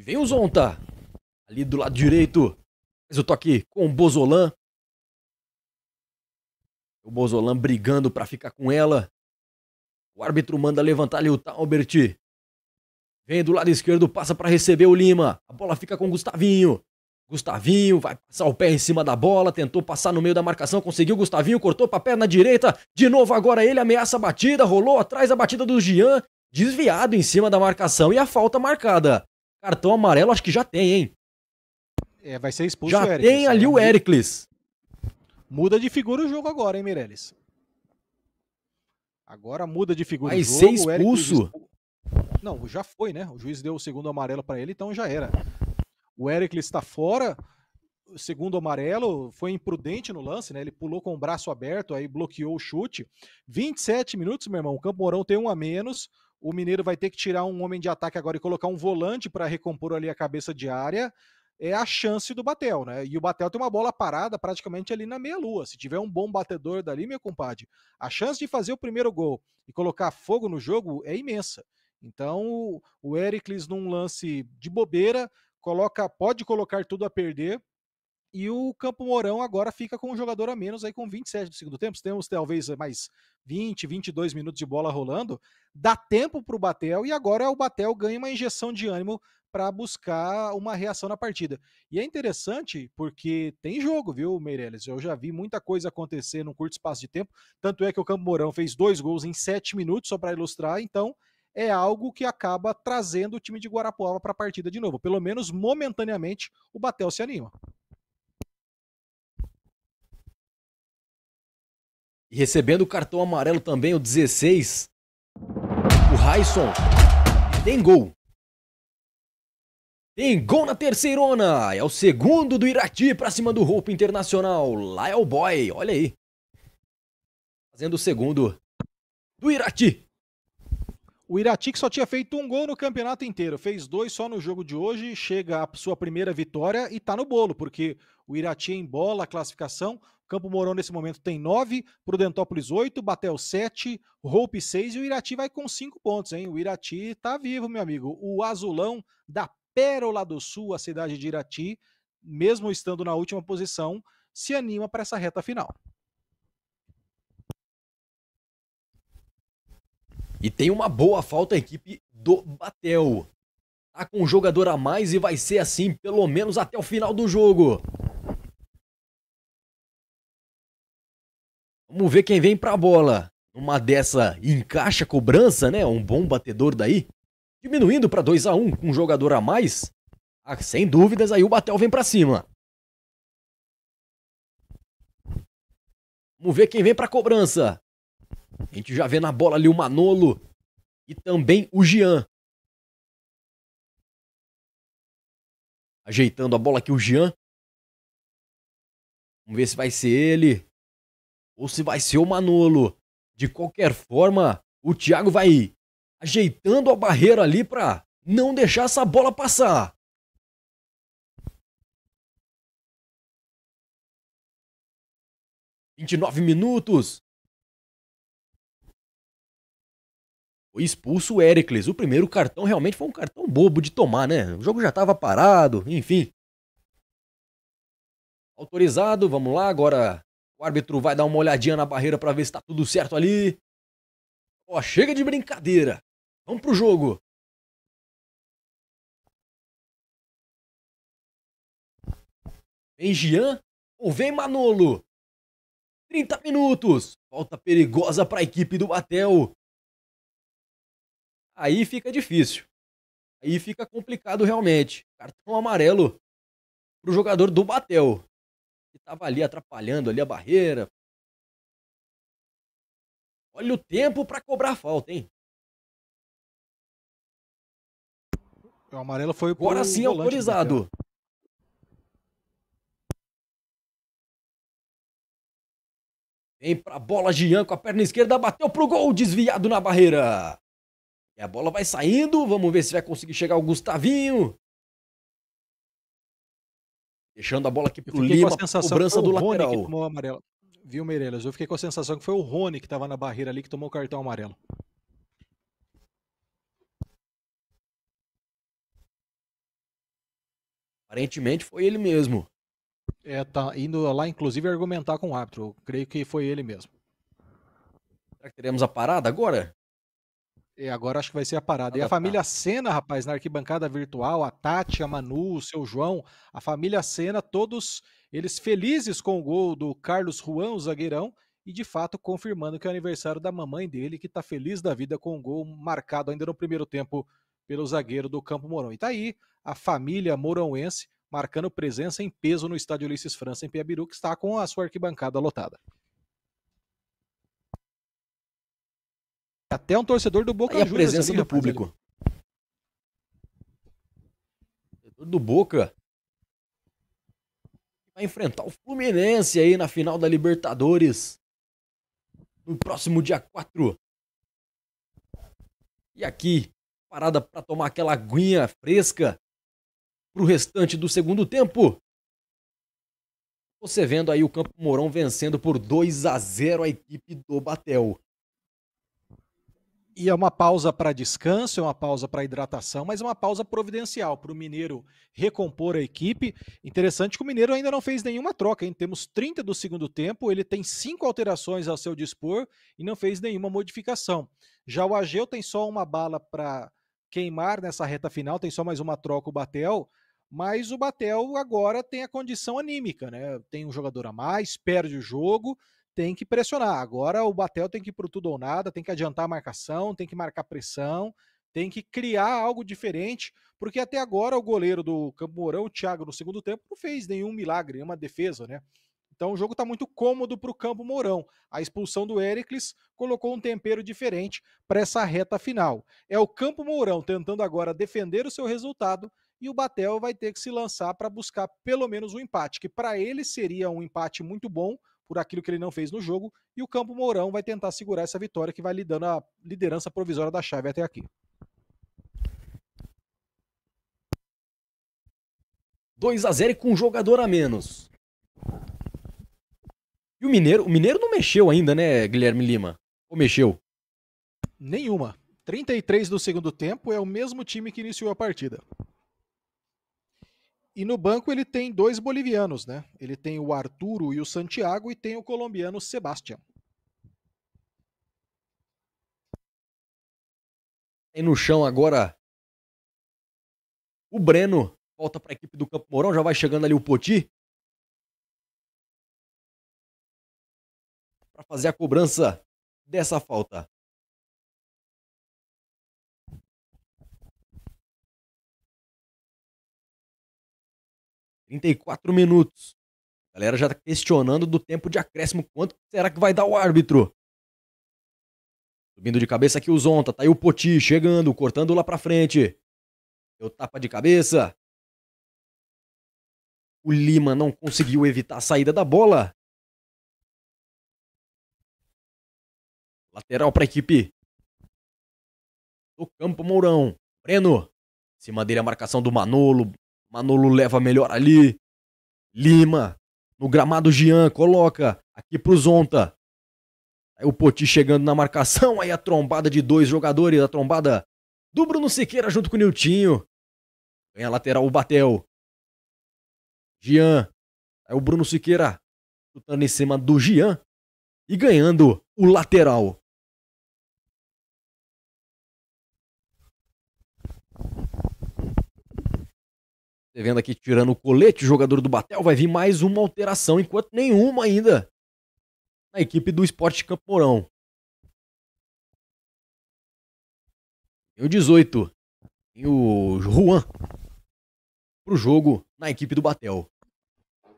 E vem o Zonta, ali do lado direito. Faz o toque com o Bozolan. O Bozolan brigando para ficar com ela. O árbitro manda levantar ali o Talbert. Vem do lado esquerdo, passa para receber o Lima. A bola fica com o Gustavinho. Gustavinho vai passar o pé em cima da bola, tentou passar no meio da marcação, conseguiu. Gustavinho cortou para a perna direita. De novo agora ele ameaça a batida, rolou atrás a batida do Gian, desviado em cima da marcação e a falta marcada. Cartão amarelo, acho que já tem, hein? É, vai ser expulso já o tem ali o Ericles. Muda de figura o jogo agora, hein, Meirelles? Agora muda de figura vai o jogo. Vai ser expulso? Não, já foi, né? O juiz deu o segundo amarelo para ele, então já era. O Ericles está fora, segundo amarelo, foi imprudente no lance, né? Ele pulou com o braço aberto, aí bloqueou o chute. 27 minutos, meu irmão. O Campo Mourão tem um a menos. O Mineiro vai ter que tirar um homem de ataque agora e colocar um volante para recompor ali a cabeça de área. É a chance do Batel, né? E o Batel tem uma bola parada praticamente ali na meia-lua. Se tiver um bom batedor dali, meu compadre, a chance de fazer o primeiro gol e colocar fogo no jogo é imensa. Então, o Ericles num lance de bobeira, coloca, pode colocar tudo a perder e o Campo Mourão agora fica com um jogador a menos aí com 27 do segundo tempo. Temos talvez eh, mais 20, 22 minutos de bola rolando. Dá tempo para o Batel e agora é o Batel ganha uma injeção de ânimo para buscar uma reação na partida. E é interessante porque tem jogo, viu, Meirelles? Eu já vi muita coisa acontecer num curto espaço de tempo. Tanto é que o Campo Mourão fez dois gols em sete minutos, só para ilustrar. Então é algo que acaba trazendo o time de Guarapuava para a partida de novo. Pelo menos momentaneamente o Batel se anima. E recebendo o cartão amarelo também, o 16, o Raisson. Tem gol. Tem gol na terceirona. É o segundo do Irati pra cima do Roupa Internacional. Lá é o boy, olha aí. Fazendo o segundo do Irati. O Irati que só tinha feito um gol no campeonato inteiro, fez dois só no jogo de hoje, chega à sua primeira vitória e tá no bolo, porque o Irati é embola a classificação, Campo Mourão, nesse momento, tem 9, Prudentópolis 8, Batel 7, Roupe 6 e o Irati vai com 5 pontos, hein? O Irati tá vivo, meu amigo. O azulão da Pérola do Sul, a cidade de Irati, mesmo estando na última posição, se anima para essa reta final. E tem uma boa falta a equipe do Batel. Tá com um jogador a mais e vai ser assim pelo menos até o final do jogo. Vamos ver quem vem pra bola. Uma dessa encaixa cobrança, né? Um bom batedor daí. Diminuindo para 2 a 1 um, com um jogador a mais. Ah, sem dúvidas, aí o Batel vem para cima. Vamos ver quem vem a cobrança. A gente já vê na bola ali o Manolo e também o Jean. Ajeitando a bola aqui o Jean. Vamos ver se vai ser ele ou se vai ser o Manolo. De qualquer forma, o Thiago vai ajeitando a barreira ali para não deixar essa bola passar. Vinte e nove minutos. Foi expulso o Éricles. O primeiro cartão realmente foi um cartão bobo de tomar, né? O jogo já estava parado, enfim. Autorizado, vamos lá, agora o árbitro vai dar uma olhadinha na barreira para ver se tá tudo certo ali. Ó, chega de brincadeira. Vamos pro jogo. Vem Gian ou vem Manolo? 30 minutos. Falta perigosa para a equipe do Batel. Aí fica difícil. Aí fica complicado realmente. Cartão amarelo pro jogador do Batel que estava ali atrapalhando ali a barreira. Olha o tempo para cobrar falta, hein? O amarelo foi Agora sim autorizado. Vem pra bola Jean com a perna esquerda, bateu pro gol, desviado na barreira. E a bola vai saindo, vamos ver se vai conseguir chegar o Gustavinho. Deixando a bola aqui pro Lima, com cobrança do Rony lateral. Que tomou amarelo. Viu, Meirelles? Eu fiquei com a sensação que foi o Rony que estava na barreira ali que tomou o cartão amarelo. Aparentemente foi ele mesmo. É, tá indo lá, inclusive, argumentar com o árbitro. Eu creio que foi ele mesmo. Será que teremos a parada agora? É, agora acho que vai ser a parada. E a família Cena, rapaz, na arquibancada virtual, a Tati, a Manu, o seu João, a família Cena, todos eles felizes com o gol do Carlos Juan, o zagueirão, e de fato confirmando que é o aniversário da mamãe dele, que está feliz da vida com o gol marcado ainda no primeiro tempo pelo zagueiro do Campo Mourão. E tá aí a família mourãoense marcando presença em peso no estádio Ulisses França em Piabiru, que está com a sua arquibancada lotada. Até um torcedor do Boca e a presença do público. Torcedor do Boca vai enfrentar o Fluminense aí na final da Libertadores no próximo dia 4. E aqui, parada para tomar aquela aguinha fresca pro restante do segundo tempo. Você vendo aí o Campo Mourão vencendo por 2 a 0 a equipe do Batel. E é uma pausa para descanso, é uma pausa para hidratação, mas é uma pausa providencial para o Mineiro recompor a equipe. Interessante que o Mineiro ainda não fez nenhuma troca, hein? Temos 30 do segundo tempo, ele tem cinco alterações ao seu dispor e não fez nenhuma modificação. Já o Ageu tem só uma bala para queimar nessa reta final, tem só mais uma troca o Batel, mas o Batel agora tem a condição anímica, né? Tem um jogador a mais, perde o jogo, tem que pressionar. Agora o Batel tem que ir para tudo ou nada, tem que adiantar a marcação, tem que marcar pressão, tem que criar algo diferente, porque até agora o goleiro do Campo Mourão, o Thiago, no segundo tempo, não fez nenhum milagre, nenhuma defesa, né? Então o jogo está muito cômodo para o Campo Mourão. A expulsão do Éricles colocou um tempero diferente para essa reta final. É o Campo Mourão tentando agora defender o seu resultado e o Batel vai ter que se lançar para buscar pelo menos um empate, que para ele seria um empate muito bom, por aquilo que ele não fez no jogo, e o Campo Mourão vai tentar segurar essa vitória que vai lhe dando a liderança provisória da chave até aqui. 2 a 0 e com um jogador a menos. E o Mineiro, o Mineiro não mexeu ainda, né, Guilherme Lima? Ou mexeu? Nenhuma. 33 do segundo tempo é o mesmo time que iniciou a partida. E no banco ele tem dois bolivianos, né? Ele tem o Arturo e o Santiago e tem o colombiano Sebastião. Tem no chão agora o Breno, volta para a equipe do Campo Mourão, já vai chegando ali o Poti. Para fazer a cobrança dessa falta. 34 minutos. A galera já tá questionando do tempo de acréscimo. Quanto será que vai dar o árbitro? Subindo de cabeça aqui o Zonta. Tá aí o Poti chegando, cortando lá pra frente. Deu tapa de cabeça. O Lima não conseguiu evitar a saída da bola. Lateral para a equipe do Campo Mourão. Breno. Em cima dele a marcação do Manolo. Manolo leva melhor ali. Lima. No gramado Gian coloca. Aqui pro Zonta. Aí o Poti chegando na marcação. Aí a trombada de dois jogadores. A trombada do Bruno Siqueira junto com o Niltinho. vem a lateral o Batel. Gian Aí o Bruno Siqueira chutando em cima do Gian E ganhando o lateral. Você vendo aqui, tirando o colete, o jogador do Batel, vai vir mais uma alteração, enquanto nenhuma ainda na equipe do Esporte Campo Mourão. Tem o 18. Tem o Juan pro jogo na equipe do Batel.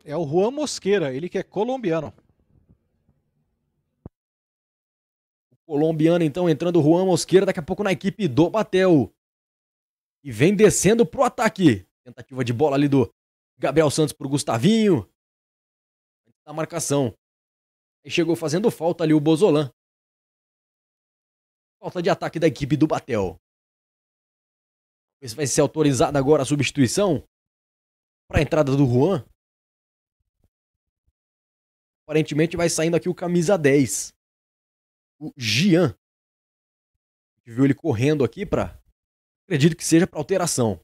É o Juan Mosqueira, ele que é colombiano. O colombiano então entrando o Juan Mosqueira daqui a pouco na equipe do Batel. E vem descendo pro ataque. Tentativa de bola ali do Gabriel Santos pro Gustavinho. Na marcação. Aí chegou fazendo falta ali o Bozolan. Falta de ataque da equipe do Batel. Talvez vai ser autorizada agora a substituição para a entrada do Juan. Aparentemente vai saindo aqui o camisa 10. O Gian. A gente viu ele correndo aqui para. Acredito que seja para alteração.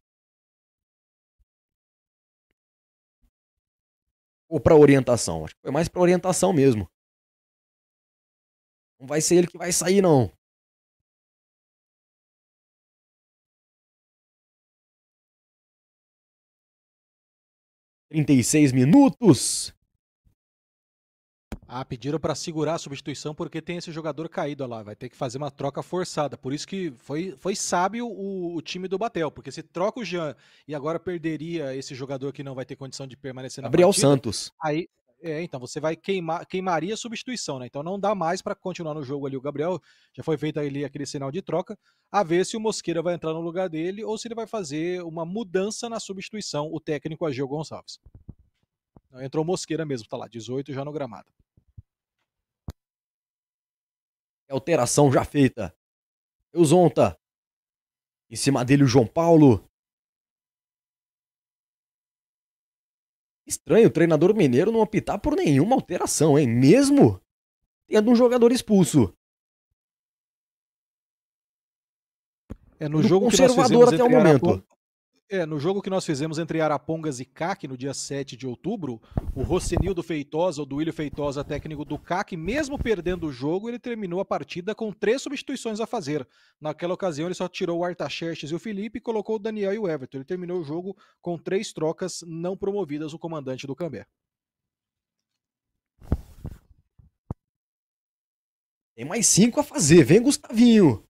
Ou para orientação? Acho que foi mais para orientação mesmo. Não vai ser ele que vai sair, não. Trinta e seis minutos. Ah, pediram para segurar a substituição porque tem esse jogador caído lá, vai ter que fazer uma troca forçada. Por isso que foi, foi sábio o, o time do Batel, porque se troca o Jean e agora perderia esse jogador que não vai ter condição de permanecer na Gabriel partida, Santos. Aí, é, então você vai queimar, queimaria a substituição, né? Então não dá mais para continuar no jogo ali o Gabriel. Já foi feito ali aquele sinal de troca, a ver se o Mosqueira vai entrar no lugar dele ou se ele vai fazer uma mudança na substituição, o técnico Agil é Gonçalves. Então, entrou Mosqueira mesmo, tá lá, 18 já no gramado. É alteração já feita. Eusonta. Em cima dele o João Paulo. Estranho o treinador mineiro não optar por nenhuma alteração, hein? Mesmo tendo um jogador expulso. É no, jogo conservador que nós fizemos até o momento. É, no jogo que nós fizemos entre Arapongas e CAC, no dia 7 de outubro, o Rocenildo Feitosa, o Willio Feitosa, técnico do CAC, mesmo perdendo o jogo, ele terminou a partida com três substituições a fazer. Naquela ocasião, ele só tirou o Artaxerxes e o Felipe e colocou o Daniel e o Everton. Ele terminou o jogo com três trocas não promovidas, o comandante do Cambé. Tem mais cinco a fazer, vem Gustavinho.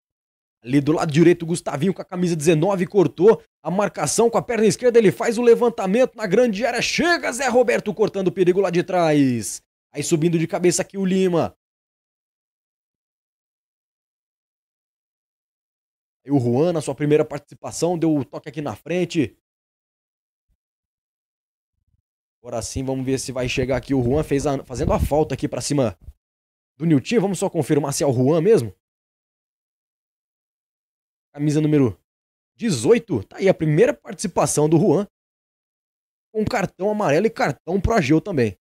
Ali do lado direito, o Gustavinho com a camisa 19 cortou a marcação com a perna esquerda. Ele faz o levantamento na grande área. Chega Zé Roberto cortando o perigo lá de trás. Aí subindo de cabeça aqui o Lima. Aí o Juan, na sua primeira participação, deu o toque aqui na frente. Agora sim, vamos ver se vai chegar aqui. O Juan fez a, fazendo a falta aqui para cima do Nilton. Vamos só confirmar se é o Juan mesmo. Camisa número 18, tá aí a primeira participação do Juan. Com cartão amarelo e cartão pro Ageu também.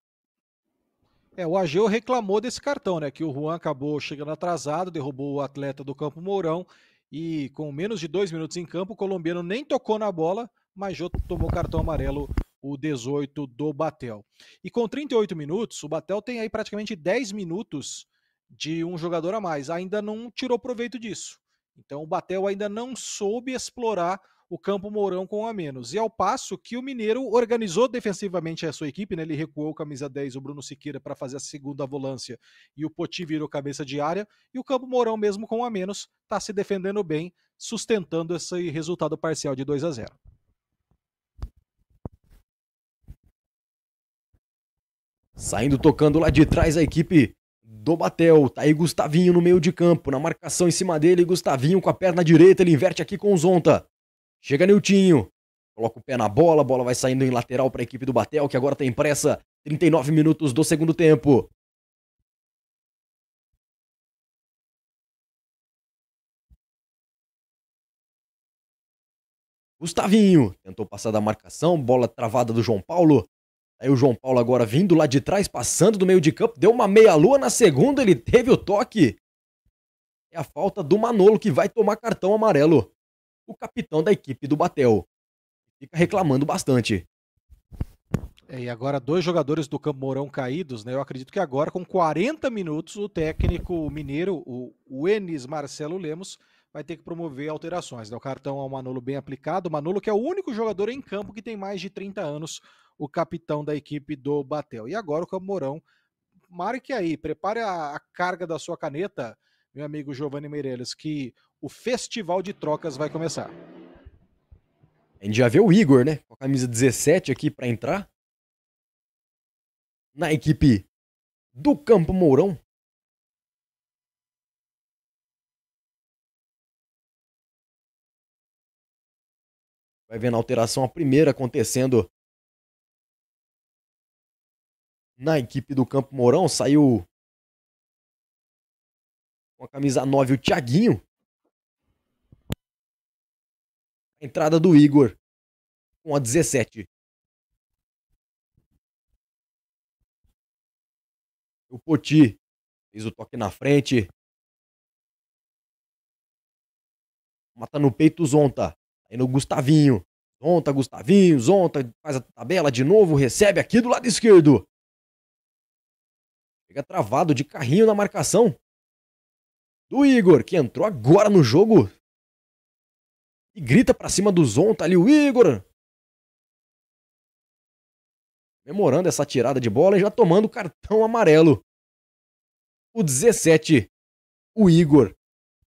É, o Ageu reclamou desse cartão, né? Que o Juan acabou chegando atrasado, derrubou o atleta do Campo Mourão e com menos de dois minutos em campo, o colombiano nem tocou na bola, mas Jô tomou cartão amarelo, o 18 do Batel. E com 38 minutos, o Batel tem aí praticamente 10 minutos de um jogador a mais. Ainda não tirou proveito disso. Então o Batel ainda não soube explorar o Campo Mourão com a menos. E ao passo que o Mineiro organizou defensivamente a sua equipe, né? ele recuou camisa 10, o Bruno Siqueira, para fazer a segunda volância e o Poti virou cabeça de área. E o Campo Mourão, mesmo com a menos, está se defendendo bem, sustentando esse resultado parcial de 2 a 0. Saindo tocando lá de trás a equipe Batel. tá aí Gustavinho no meio de campo, na marcação em cima dele, Gustavinho com a perna direita, ele inverte aqui com o Zonta. Chega Niltinho, coloca o pé na bola, a bola vai saindo em lateral para a equipe do Batel, que agora tem pressa, 39 minutos do segundo tempo. Gustavinho tentou passar da marcação, bola travada do João Paulo, Aí o João Paulo agora vindo lá de trás, passando do meio de campo, deu uma meia-lua na segunda, ele teve o toque. É a falta do Manolo que vai tomar cartão amarelo. O capitão da equipe do Batel. Fica reclamando bastante. É, e agora dois jogadores do Campo Mourão caídos, né? Eu acredito que agora, com 40 minutos, o técnico mineiro, o, o Enis Marcelo Lemos, vai ter que promover alterações. Né? O cartão ao Manolo bem aplicado. O Manolo, que é o único jogador em campo que tem mais de 30 anos o capitão da equipe do Batel. E agora o Campo Mourão marque aí, prepare a, a carga da sua caneta, meu amigo Giovanni Meirelles, que o festival de trocas vai começar. A gente já vê o Igor, né? Com a camisa 17 aqui para entrar. Na equipe do Campo Mourão. Vai vendo a alteração, a primeira acontecendo na equipe do Campo Mourão. Saiu com a camisa 9 o Thiaguinho. A entrada do Igor com a 17. O Poti fez o toque na frente. Mata no peito Zonta. Aí no Gustavinho. Zonta, Gustavinho, Zonta faz a tabela de novo, recebe aqui do lado esquerdo. Fica travado de carrinho na marcação. Do Igor, que entrou agora no jogo. E grita para cima do Zon, tá ali o Igor. Memorando essa tirada de bola e já tomando o cartão amarelo. O 17, o Igor.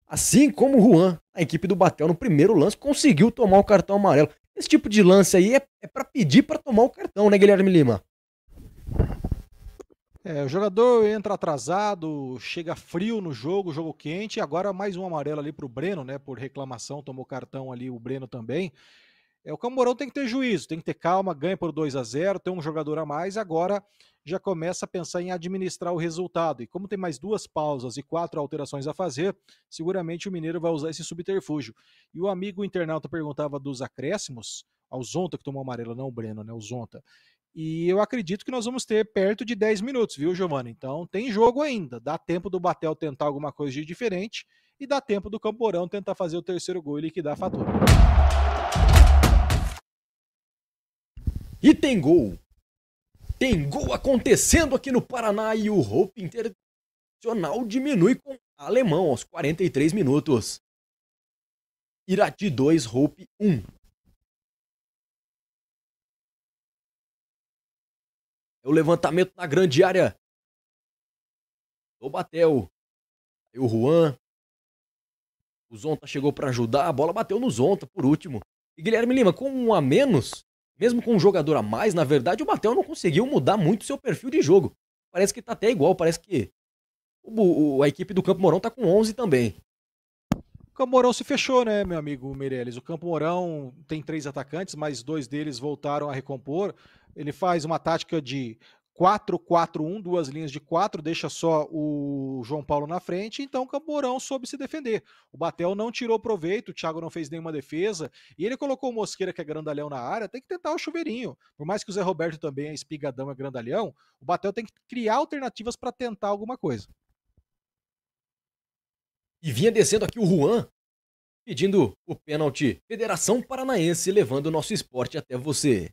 Assim como o Juan, a equipe do Batel no primeiro lance conseguiu tomar o cartão amarelo. Esse tipo de lance aí é, é para pedir para tomar o cartão, né, Guilherme Lima? É, o jogador entra atrasado, chega frio no jogo, jogo quente, agora mais um amarelo ali para o Breno, né? Por reclamação, tomou cartão ali o Breno também. É, o Camorão tem que ter juízo, tem que ter calma, ganha por 2 a 0 tem um jogador a mais, agora já começa a pensar em administrar o resultado. E como tem mais duas pausas e quatro alterações a fazer, seguramente o Mineiro vai usar esse subterfúgio. E o amigo internauta perguntava dos acréscimos, ao Zonta que tomou amarelo, não o Breno, né? O Zonta. E eu acredito que nós vamos ter perto de 10 minutos, viu, Giovana? Então tem jogo ainda. Dá tempo do Batel tentar alguma coisa de diferente e dá tempo do Camporão tentar fazer o terceiro gol e liquidar a fatura. E tem gol! Tem gol acontecendo aqui no Paraná e o Hope Internacional diminui com Alemão aos 43 minutos. Irati 2, Hope 1. É o levantamento na tá grande área. Do Batel. Aí o Juan. O Zonta chegou para ajudar. A bola bateu no Zonta, por último. E Guilherme Lima, com um a menos, mesmo com um jogador a mais, na verdade, o Batel não conseguiu mudar muito seu perfil de jogo. Parece que tá até igual, parece que o, o, a equipe do Campo Mourão tá com 11 também. O Campo Mourão se fechou, né, meu amigo Meirelles? O Campo Mourão tem três atacantes, mas dois deles voltaram a recompor. Ele faz uma tática de 4-4-1, duas linhas de quatro, deixa só o João Paulo na frente, então o Camborão soube se defender. O Batel não tirou proveito, o Thiago não fez nenhuma defesa, e ele colocou o Mosqueira, que é grandalhão, na área, tem que tentar o chuveirinho. Por mais que o Zé Roberto também é espigadão, é grandalhão, o Batel tem que criar alternativas para tentar alguma coisa. E vinha descendo aqui o Juan, pedindo o pênalti. Federação Paranaense levando o nosso esporte até você.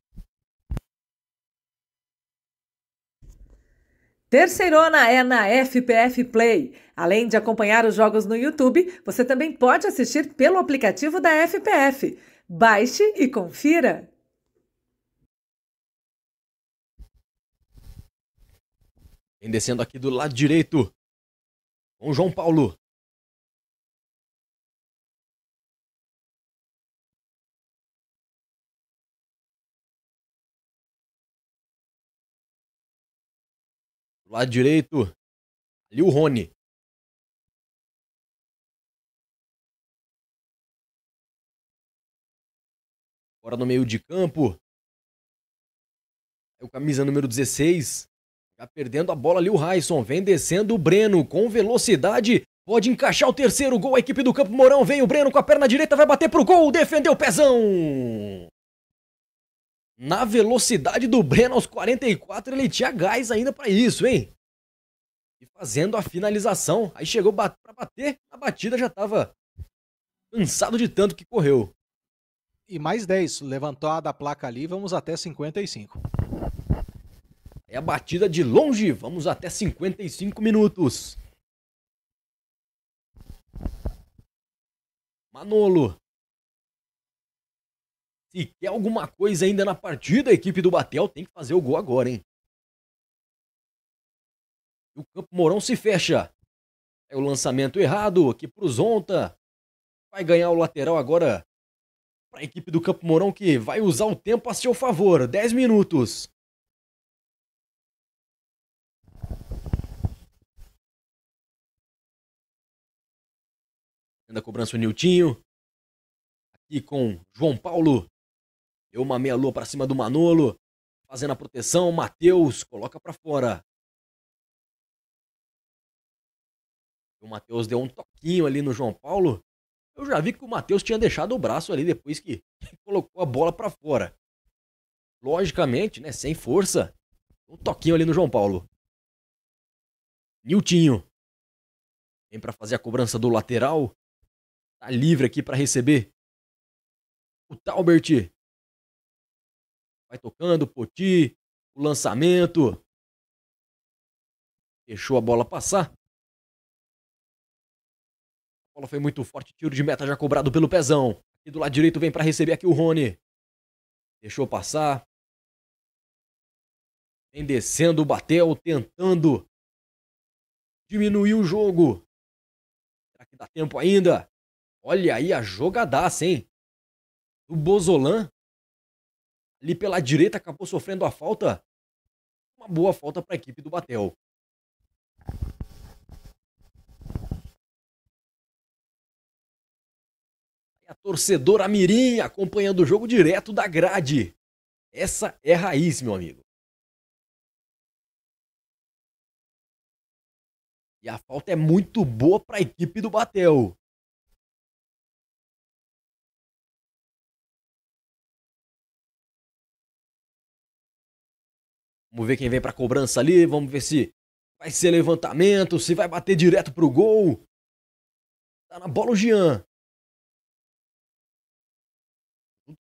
Terceirona é na FPF Play. Além de acompanhar os jogos no YouTube, você também pode assistir pelo aplicativo da FPF. Baixe e confira! Vem descendo aqui do lado direito com João Paulo. Lado direito, ali o Rony. Agora no meio de campo. É o camisa número 16. já perdendo a bola ali o Raisson. Vem descendo o Breno com velocidade. Pode encaixar o terceiro gol. A equipe do Campo Mourão vem. O Breno com a perna direita vai bater pro gol. Defendeu o pezão. Na velocidade do Breno aos 44, ele tinha gás ainda para isso, hein? E fazendo a finalização, aí chegou para bater, a batida já estava cansado de tanto que correu. E mais 10, levantou a da placa ali, vamos até 55. É a batida de longe, vamos até 55 minutos. Manolo se quer alguma coisa ainda na partida, a equipe do Batel tem que fazer o gol agora, hein? o Campo Mourão se fecha. É o lançamento errado aqui pro Zonta. Vai ganhar o lateral agora para a equipe do Campo Mourão que vai usar o tempo a seu favor. 10 minutos. Ainda cobrança o Niltinho. Aqui com João Paulo. Eu mamei a lua pra cima do Manolo, fazendo a proteção. Matheus coloca pra fora. O Matheus deu um toquinho ali no João Paulo. Eu já vi que o Matheus tinha deixado o braço ali depois que colocou a bola para fora. Logicamente, né, sem força. Um toquinho ali no João Paulo. Niltinho. Vem para fazer a cobrança do lateral. Tá livre aqui para receber. O Talbert Vai tocando, Poti, o lançamento. Deixou a bola passar. A bola foi muito forte, tiro de meta já cobrado pelo Pezão. Aqui do lado direito vem para receber aqui o Rony. Deixou passar. Vem descendo, bateu, tentando diminuir o jogo. Será que dá tempo ainda? Olha aí a jogadaça, hein? Do Bozolan ali pela direita, acabou sofrendo a falta. Uma boa falta para a equipe do Batel. A torcedora Mirim acompanhando o jogo direto da grade. Essa é raiz, meu amigo. E a falta é muito boa para a equipe do Batel. Vamos ver quem vem pra cobrança ali. Vamos ver se vai ser levantamento, se vai bater direto pro gol. Tá na bola o Jean.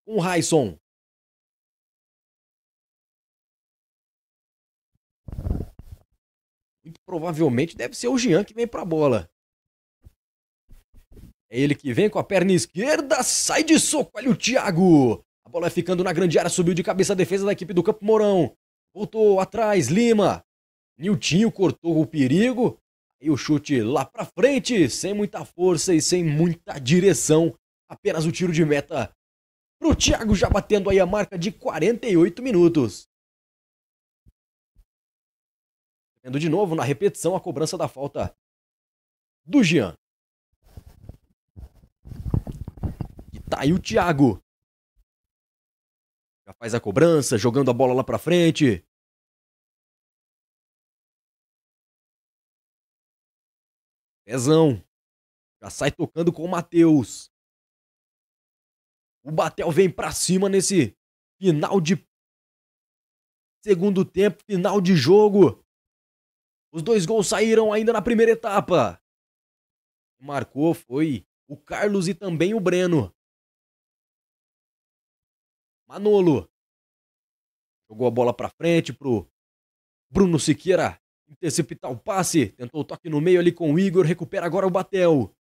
Com o Raisson. Muito provavelmente deve ser o Jean que vem pra bola. É ele que vem com a perna esquerda, sai de soco, olha o Thiago. A bola vai ficando na grande área, subiu de cabeça a defesa da equipe do Campo Mourão. Voltou atrás, Lima. Niltinho cortou o perigo. E o chute lá para frente, sem muita força e sem muita direção. Apenas o tiro de meta pro Thiago, já batendo aí a marca de 48 minutos. Vendo de novo na repetição a cobrança da falta do Jean. E tá aí o Thiago. Já faz a cobrança, jogando a bola lá pra frente. Pezão. Já sai tocando com o Matheus. O Batel vem pra cima nesse final de segundo tempo, final de jogo. Os dois gols saíram ainda na primeira etapa. Marcou foi o Carlos e também o Breno. Manolo jogou a bola para frente pro Bruno Siqueira interceptar o passe, tentou o toque no meio ali com o Igor, recupera agora o Batel.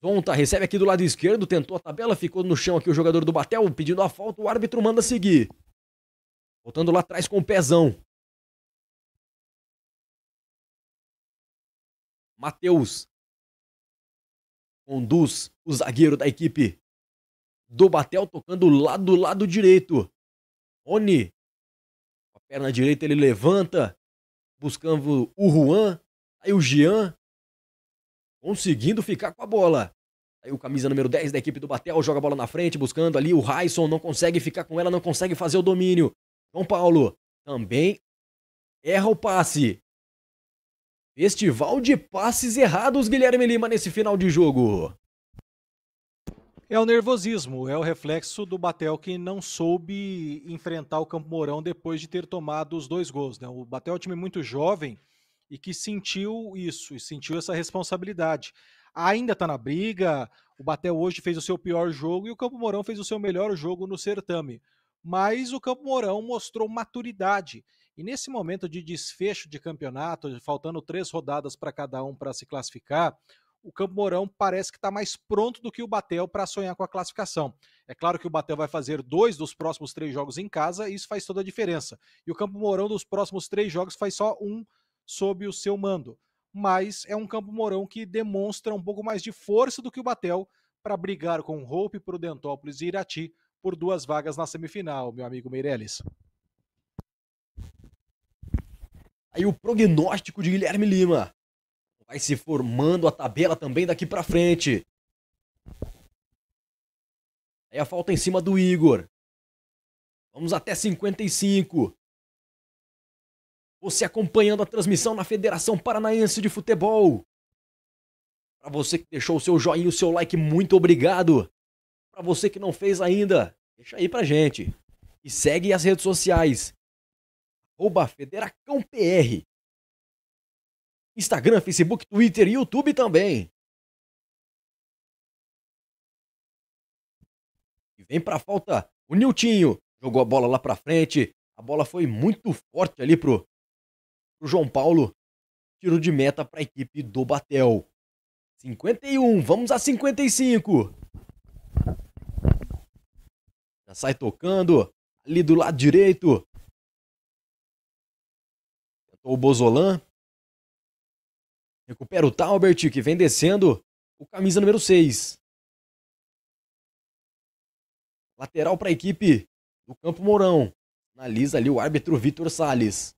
Tonta recebe aqui do lado esquerdo, tentou a tabela, ficou no chão aqui o jogador do Batel, pedindo a falta, o árbitro manda seguir. Voltando lá atrás com o pezão. Matheus conduz o zagueiro da equipe do Batel tocando lá do lado direito. Oni, com a perna direita, ele levanta, buscando o Juan, aí o Jean, conseguindo ficar com a bola. Aí o camisa número 10 da equipe do Batel joga a bola na frente, buscando ali o Raison, não consegue ficar com ela, não consegue fazer o domínio. João Paulo também erra o passe. Festival de passes errados, Guilherme Lima, nesse final de jogo. É o nervosismo, é o reflexo do Batel que não soube enfrentar o Campo Mourão depois de ter tomado os dois gols. Né? O Batel é um time muito jovem e que sentiu isso, e sentiu essa responsabilidade. Ainda está na briga, o Batel hoje fez o seu pior jogo e o Campo Mourão fez o seu melhor jogo no certame. Mas o Campo Mourão mostrou maturidade. E nesse momento de desfecho de campeonato, faltando três rodadas para cada um para se classificar, o Campo Mourão parece que está mais pronto do que o Batel para sonhar com a classificação. É claro que o Batel vai fazer dois dos próximos três jogos em casa e isso faz toda a diferença. E o Campo Mourão dos próximos três jogos faz só um sob o seu mando. Mas é um Campo Mourão que demonstra um pouco mais de força do que o Batel para brigar com Roupe, Prudentópolis e Irati por duas vagas na semifinal, meu amigo Meirelles. Aí o prognóstico de Guilherme Lima. Vai se formando a tabela também daqui para frente. Aí a falta em cima do Igor. Vamos até 55. Você acompanhando a transmissão na Federação Paranaense de Futebol. Para você que deixou o seu joinha, o seu like, muito obrigado. Para você que não fez ainda, deixa aí pra gente. E segue as redes sociais. Arroba PR. Instagram, Facebook, Twitter e YouTube também. E vem pra falta o Niltinho. Jogou a bola lá pra frente. A bola foi muito forte ali pro, pro João Paulo. Tiro de meta pra equipe do Batel. 51, vamos a 55. Já sai tocando. Ali do lado direito. Tentou o Bozolan. Recupera o Talbert, que vem descendo o camisa número 6. Lateral para a equipe do Campo Mourão. Analisa ali o árbitro Vitor Sales.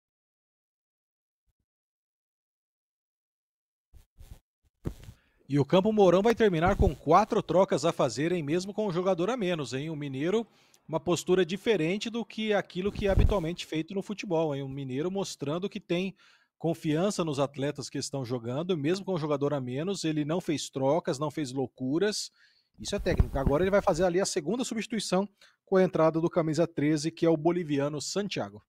E o Campo Mourão vai terminar com quatro trocas a fazerem, mesmo com o um jogador a menos, hein? O Mineiro, uma postura diferente do que aquilo que é habitualmente feito no futebol, hein? O Mineiro mostrando que tem confiança nos atletas que estão jogando, mesmo com o um jogador a menos, ele não fez trocas, não fez loucuras. Isso é técnica. Agora ele vai fazer ali a segunda substituição com a entrada do camisa 13, que é o boliviano Santiago.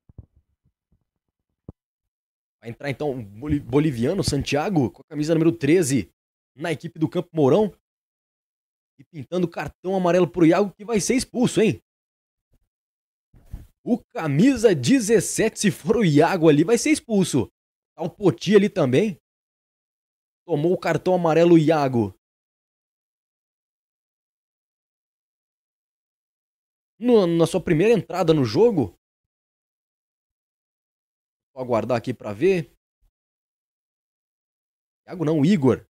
Vai entrar então o boliviano Santiago com a camisa número 13 na equipe do Campo Mourão. E pintando cartão amarelo pro Iago que vai ser expulso, hein? O camisa 17, se for o Iago ali, vai ser expulso. Tá o Poti ali também. Tomou o cartão amarelo o Iago. No, na sua primeira entrada no jogo. Vou aguardar aqui para ver. Iago não, Igor.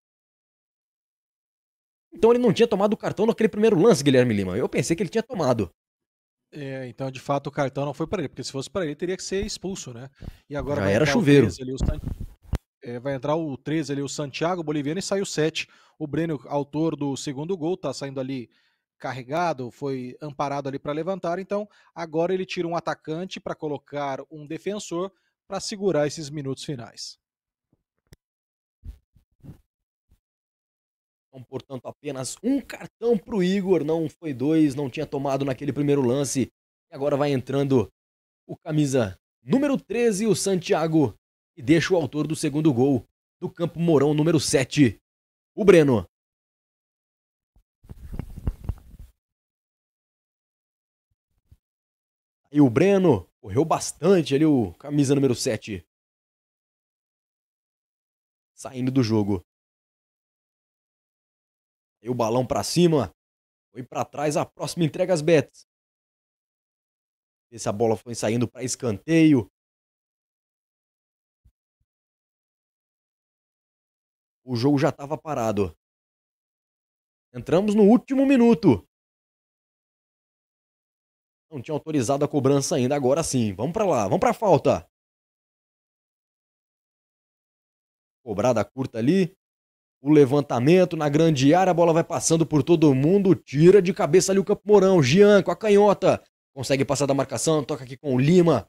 Então ele não tinha tomado o cartão naquele primeiro lance, Guilherme Lima. Eu pensei que ele tinha tomado. É, então, de fato, o cartão não foi para ele, porque se fosse para ele, teria que ser expulso, né? E agora Já era chuveiro. Ali, San... é, vai entrar o 13 ali, o Santiago Boliviano, e saiu 7. O Breno, autor do segundo gol, tá saindo ali carregado, foi amparado ali para levantar. Então, agora ele tira um atacante para colocar um defensor para segurar esses minutos finais. Então, portanto, apenas um cartão para o Igor, não foi dois, não tinha tomado naquele primeiro lance. E agora vai entrando o camisa número 13, o Santiago, e deixa o autor do segundo gol do Campo Mourão, número 7, o Breno. Aí o Breno correu bastante ali, o camisa número 7. Saindo do jogo. Aí o balão para cima, foi para trás, a próxima entrega as betas. Essa bola foi saindo para escanteio. O jogo já estava parado. Entramos no último minuto. Não tinha autorizado a cobrança ainda, agora sim. Vamos para lá, vamos para falta. Cobrada curta ali o levantamento na grande área, a bola vai passando por todo mundo, tira de cabeça ali o Campo Mourão, Jean com a canhota, consegue passar da marcação, toca aqui com o Lima.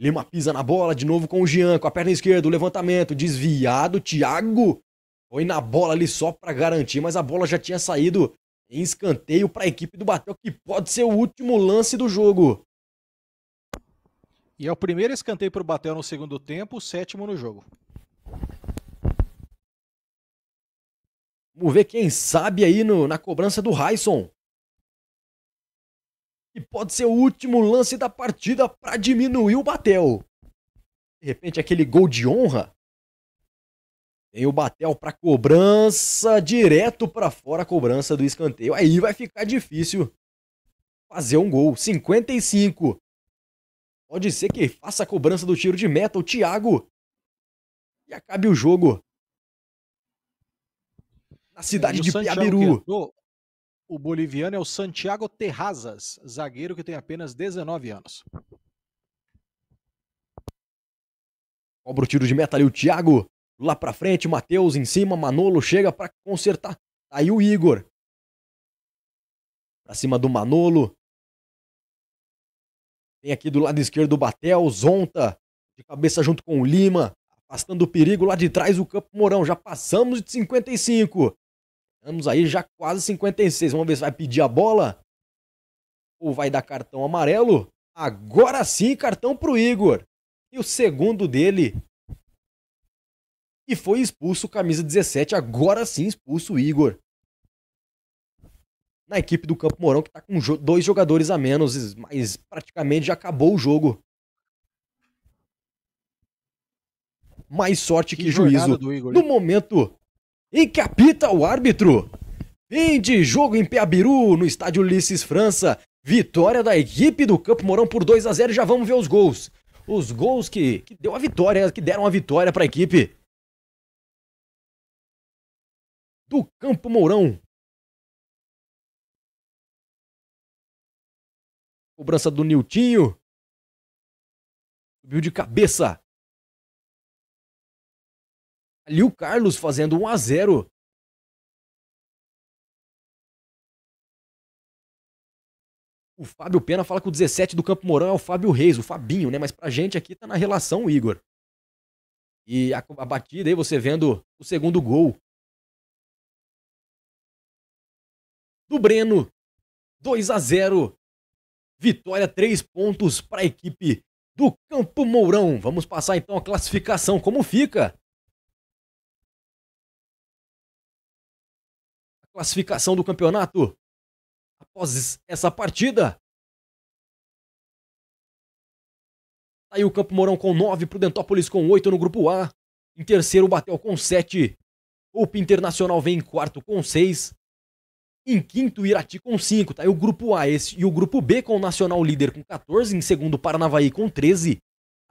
Lima pisa na bola, de novo com o Jean, com a perna esquerda, o levantamento, desviado, Thiago foi na bola ali só para garantir, mas a bola já tinha saído em escanteio para a equipe do Batel, que pode ser o último lance do jogo. E é o primeiro escanteio para o Batel no segundo tempo, o sétimo no jogo. Vamos ver quem sabe aí no, na cobrança do Raison. E pode ser o último lance da partida para diminuir o Batel. De repente, aquele gol de honra. Tem o Batel para cobrança, direto para fora a cobrança do escanteio. Aí vai ficar difícil fazer um gol. 55. Pode ser que faça a cobrança do tiro de meta o Thiago. E acabe o jogo na cidade é, de Piabiru. o boliviano é o Santiago Terrazas, zagueiro que tem apenas 19 anos. Cobra o tiro de meta ali o Thiago. Lá pra frente, Matheus em cima, Manolo chega para consertar. Tá aí o Igor. Pra cima do Manolo. Tem aqui do lado esquerdo o Batel, Zonta, de cabeça junto com o Lima, afastando o perigo lá de trás o Campo Mourão. Já passamos de 55. Estamos aí já quase 56. Vamos ver se vai pedir a bola ou vai dar cartão amarelo. Agora sim, cartão para o Igor. E o segundo dele. E foi expulso camisa 17. Agora sim expulso o Igor. Na equipe do Campo Mourão, que está com dois jogadores a menos, mas praticamente já acabou o jogo. Mais sorte que, que juízo. No momento, e o árbitro. Fim de jogo em Peabiru, no estádio Ulisses França. Vitória da equipe do Campo Mourão por 2 a 0 Já vamos ver os gols. Os gols que, que deu a vitória, que deram a vitória para a equipe do Campo Mourão. Cobrança do Niltinho. Subiu de cabeça. Liu Carlos fazendo 1 a 0 O Fábio Pena fala que o 17 do Campo Mourão é o Fábio Reis, o Fabinho, né? Mas pra gente aqui tá na relação, Igor. E a, a batida aí, você vendo o segundo gol. Do Breno, 2 a 0 Vitória, 3 pontos para a equipe do Campo Mourão. Vamos passar então a classificação. Como fica classificação do campeonato após essa partida. Tá aí o Campo Mourão com 9, Prudentópolis com 8 no grupo A. Em terceiro, o Batel com 7. Hope Internacional vem em quarto com 6. Em quinto, o Irati com 5. Tá aí o grupo A esse, e o grupo B com o Nacional líder com 14. Em segundo, Paranavaí com 13.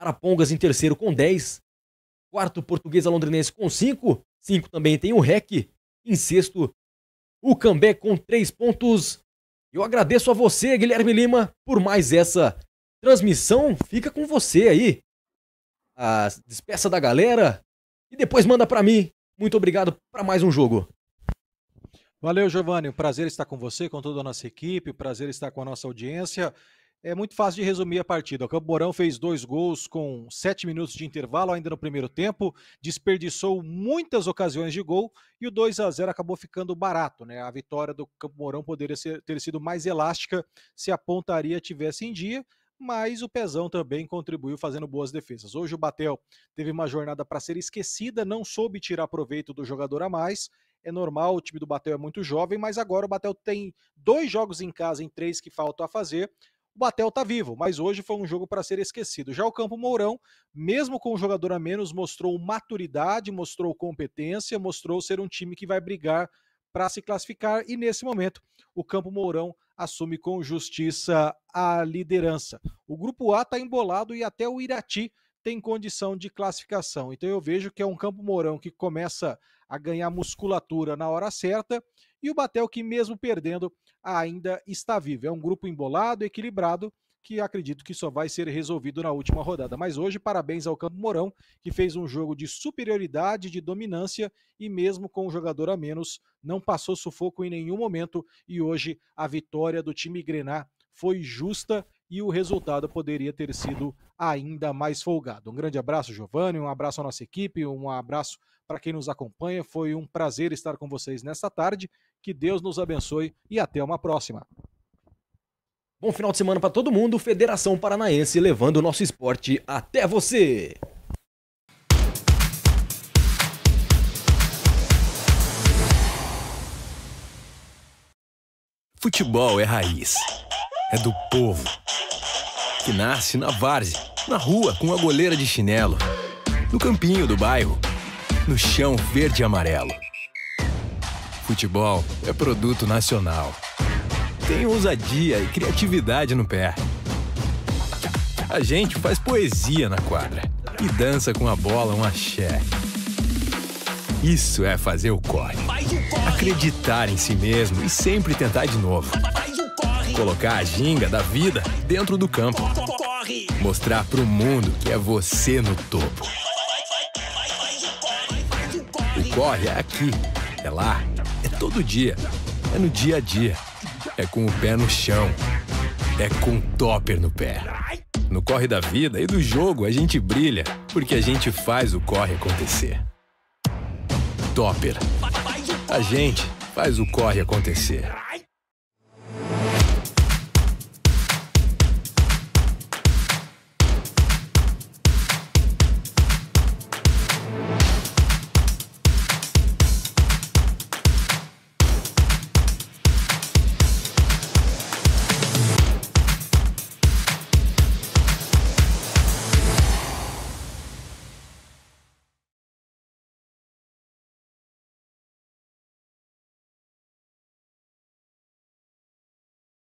Arapongas em terceiro com 10. Quarto, Portuguesa Londrinense com 5. 5 também tem o REC. Em sexto, o Cambé com três pontos. Eu agradeço a você, Guilherme Lima, por mais essa transmissão. Fica com você aí. A despeça da galera e depois manda para mim. Muito obrigado para mais um jogo. Valeu, Giovanni. prazer estar com você, com toda a nossa equipe. prazer estar com a nossa audiência. É muito fácil de resumir a partida. O Camborão fez dois gols com sete minutos de intervalo ainda no primeiro tempo, desperdiçou muitas ocasiões de gol e o 2 a 0 acabou ficando barato. Né? A vitória do Camborão poderia ser, ter sido mais elástica se a pontaria tivesse em dia, mas o Pezão também contribuiu fazendo boas defesas. Hoje o Batel teve uma jornada para ser esquecida, não soube tirar proveito do jogador a mais. É normal, o time do Batel é muito jovem, mas agora o Batel tem dois jogos em casa em três que faltam a fazer o Batel está vivo, mas hoje foi um jogo para ser esquecido. Já o Campo Mourão, mesmo com um jogador a menos, mostrou maturidade, mostrou competência, mostrou ser um time que vai brigar para se classificar e nesse momento o Campo Mourão assume com justiça a liderança. O grupo A está embolado e até o Irati tem condição de classificação. Então eu vejo que é um Campo Mourão que começa a ganhar musculatura na hora certa e o Batel, que mesmo perdendo, ainda está vivo. É um grupo embolado, equilibrado, que acredito que só vai ser resolvido na última rodada. Mas hoje, parabéns ao Campo Mourão, que fez um jogo de superioridade, de dominância e, mesmo com um jogador a menos, não passou sufoco em nenhum momento. E hoje, a vitória do time Grená foi justa e o resultado poderia ter sido ainda mais folgado. Um grande abraço, Giovanni, um abraço à nossa equipe, um abraço para quem nos acompanha. Foi um prazer estar com vocês nesta tarde. Que Deus nos abençoe e até uma próxima. Bom final de semana para todo mundo. Federação Paranaense levando o nosso esporte até você. Futebol é raiz. É do povo. Que nasce na várzea, na rua com a goleira de chinelo, no campinho do bairro, no chão verde e amarelo futebol é produto nacional. Tem ousadia e criatividade no pé. A gente faz poesia na quadra e dança com a bola um axé. Isso é fazer o corre. Acreditar em si mesmo e sempre tentar de novo. Colocar a ginga da vida dentro do campo. Mostrar pro mundo que é você no topo. O corre é aqui, é lá, todo dia. É no dia a dia. É com o pé no chão. É com um topper no pé. No corre da vida e do jogo a gente brilha, porque a gente faz o corre acontecer. Topper. A gente faz o corre acontecer.